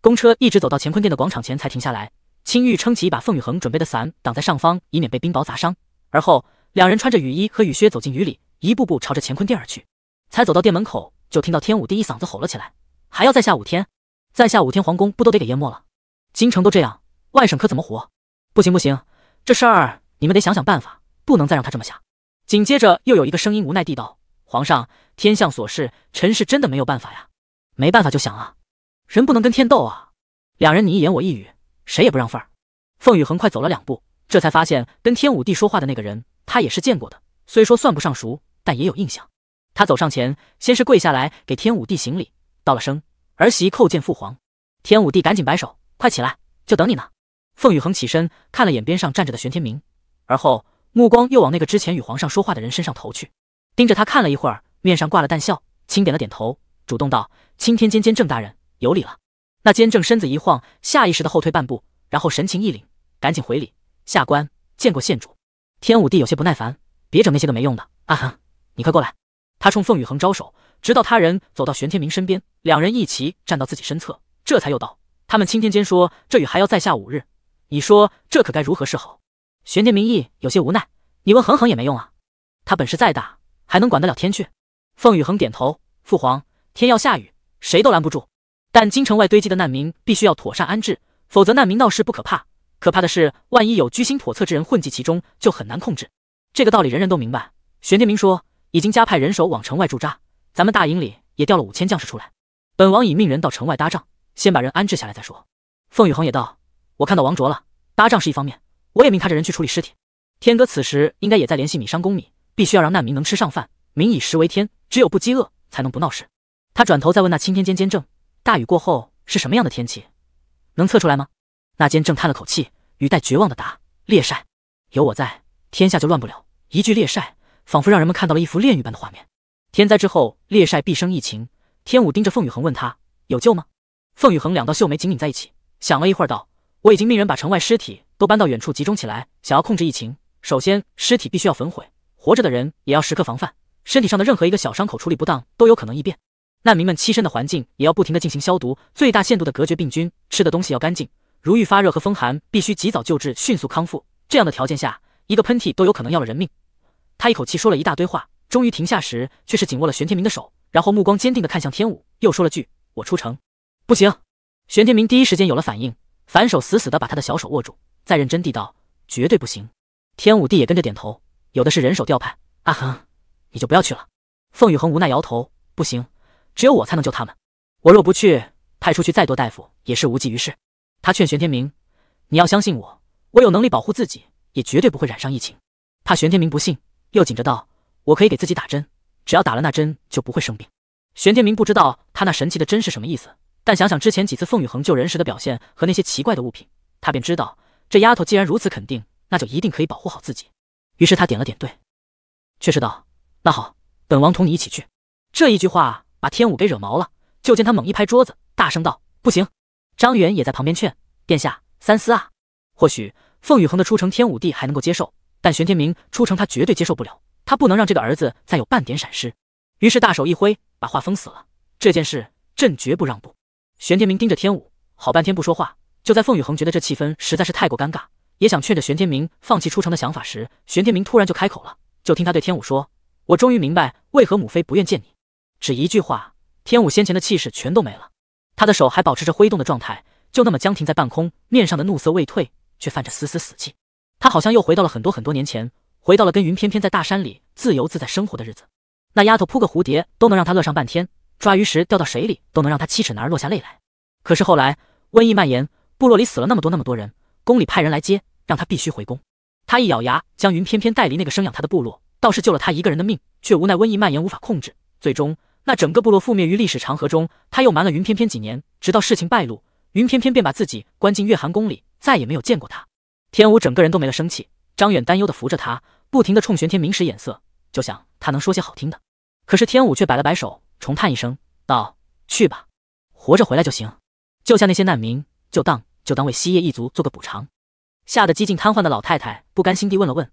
公车一直走到乾坤殿的广场前才停下来。青玉撑起一把凤雨恒准备的伞，挡在上方，以免被冰雹砸伤。而后两人穿着雨衣和雨靴走进雨里，一步步朝着乾坤殿而去。才走到殿门口，就听到天武帝一嗓子吼了起来：“还要再下五天，再下五天，皇宫不都得给淹没了？京城都这样，外省可怎么活？不行不行，这事儿你们得想想办法。”不能再让他这么想。紧接着，又有一个声音无奈地道：“皇上，天象所示，臣是真的没有办法呀。没办法就想啊，人不能跟天斗啊。”两人你一言我一语，谁也不让份儿。凤羽恒快走了两步，这才发现跟天武帝说话的那个人，他也是见过的，虽说算不上熟，但也有印象。他走上前，先是跪下来给天武帝行礼，道了声“儿媳叩见父皇”。天武帝赶紧摆手：“快起来，就等你呢。”凤羽恒起身，看了眼边上站着的玄天明，而后。目光又往那个之前与皇上说话的人身上投去，盯着他看了一会儿，面上挂了淡笑，轻点了点头，主动道：“青天监监正大人，有礼了。”那监正身子一晃，下意识的后退半步，然后神情一凛，赶紧回礼：“下官见过县主。”天武帝有些不耐烦：“别整那些个没用的，阿恒，你快过来。”他冲凤雨衡招手，直到他人走到玄天明身边，两人一齐站到自己身侧，这才又道：“他们青天监说这雨还要再下五日，你说这可该如何是好？”玄天明意有些无奈：“你问恒恒也没用啊，他本事再大，还能管得了天去？”凤羽恒点头：“父皇，天要下雨，谁都拦不住。但京城外堆积的难民必须要妥善安置，否则难民闹事不可怕，可怕的是万一有居心叵测之人混迹其中，就很难控制。这个道理人人都明白。”玄天明说：“已经加派人手往城外驻扎，咱们大营里也调了五千将士出来。本王已命人到城外搭帐，先把人安置下来再说。”凤羽恒也道：“我看到王卓了，搭帐是一方面。”我也命他着人去处理尸体。天哥此时应该也在联系米商公米，必须要让难民能吃上饭。民以食为天，只有不饥饿，才能不闹事。他转头再问那青天监监正：大雨过后是什么样的天气？能测出来吗？那监正叹了口气，语带绝望的答：烈晒。有我在，天下就乱不了。一句烈晒，仿佛让人们看到了一幅炼狱般的画面。天灾之后，烈晒必生疫情。天武盯着凤雨恒问他：有救吗？凤雨恒两道秀眉紧拧在一起，想了一会儿，道：我已经命人把城外尸体。都搬到远处集中起来，想要控制疫情，首先尸体必须要焚毁，活着的人也要时刻防范，身体上的任何一个小伤口处理不当都有可能异变。难民们栖身的环境也要不停地进行消毒，最大限度地隔绝病菌。吃的东西要干净，如遇发热和风寒，必须及早救治，迅速康复。这样的条件下，一个喷嚏都有可能要了人命。他一口气说了一大堆话，终于停下时，却是紧握了玄天明的手，然后目光坚定地看向天武，又说了句：“我出城不行。”玄天明第一时间有了反应，反手死死的把他的小手握住。再认真地道，绝对不行。天武帝也跟着点头，有的是人手调派。阿恒，你就不要去了。凤雨恒无奈摇头，不行，只有我才能救他们。我若不去，派出去再多大夫也是无济于事。他劝玄天明，你要相信我，我有能力保护自己，也绝对不会染上疫情。怕玄天明不信，又紧着道，我可以给自己打针，只要打了那针，就不会生病。玄天明不知道他那神奇的针是什么意思，但想想之前几次凤雨恒救人时的表现和那些奇怪的物品，他便知道。这丫头既然如此肯定，那就一定可以保护好自己。于是他点了点，对，却是道：“那好，本王同你一起去。”这一句话把天武给惹毛了，就见他猛一拍桌子，大声道：“不行！”张元也在旁边劝：“殿下三思啊！或许凤羽恒的出城天武帝还能够接受，但玄天明出城他绝对接受不了。他不能让这个儿子再有半点闪失。”于是大手一挥，把话封死了。这件事朕绝不让步。玄天明盯着天武，好半天不说话。就在凤雨恒觉得这气氛实在是太过尴尬，也想劝着玄天明放弃出城的想法时，玄天明突然就开口了。就听他对天武说：“我终于明白为何母妃不愿见你。”只一句话，天武先前的气势全都没了。他的手还保持着挥动的状态，就那么僵停在半空，面上的怒色未退，却泛着丝丝死气。他好像又回到了很多很多年前，回到了跟云翩翩在大山里自由自在生活的日子。那丫头扑个蝴蝶都能让他乐上半天，抓鱼时掉到水里都能让他七尺男儿落下泪来。可是后来瘟疫蔓延。部落里死了那么多那么多人，宫里派人来接，让他必须回宫。他一咬牙，将云翩翩带离那个生养他的部落，倒是救了他一个人的命，却无奈瘟疫蔓延，无法控制，最终那整个部落覆灭于历史长河中。他又瞒了云翩翩几年，直到事情败露，云翩翩便把自己关进月寒宫里，再也没有见过他。天武整个人都没了生气，张远担忧地扶着他，不停地冲玄天明使眼色，就想他能说些好听的。可是天武却摆了摆手，重叹一声道：“去吧，活着回来就行，救下那些难民。”就当就当为西夜一族做个补偿，吓得几近瘫痪的老太太不甘心地问了问。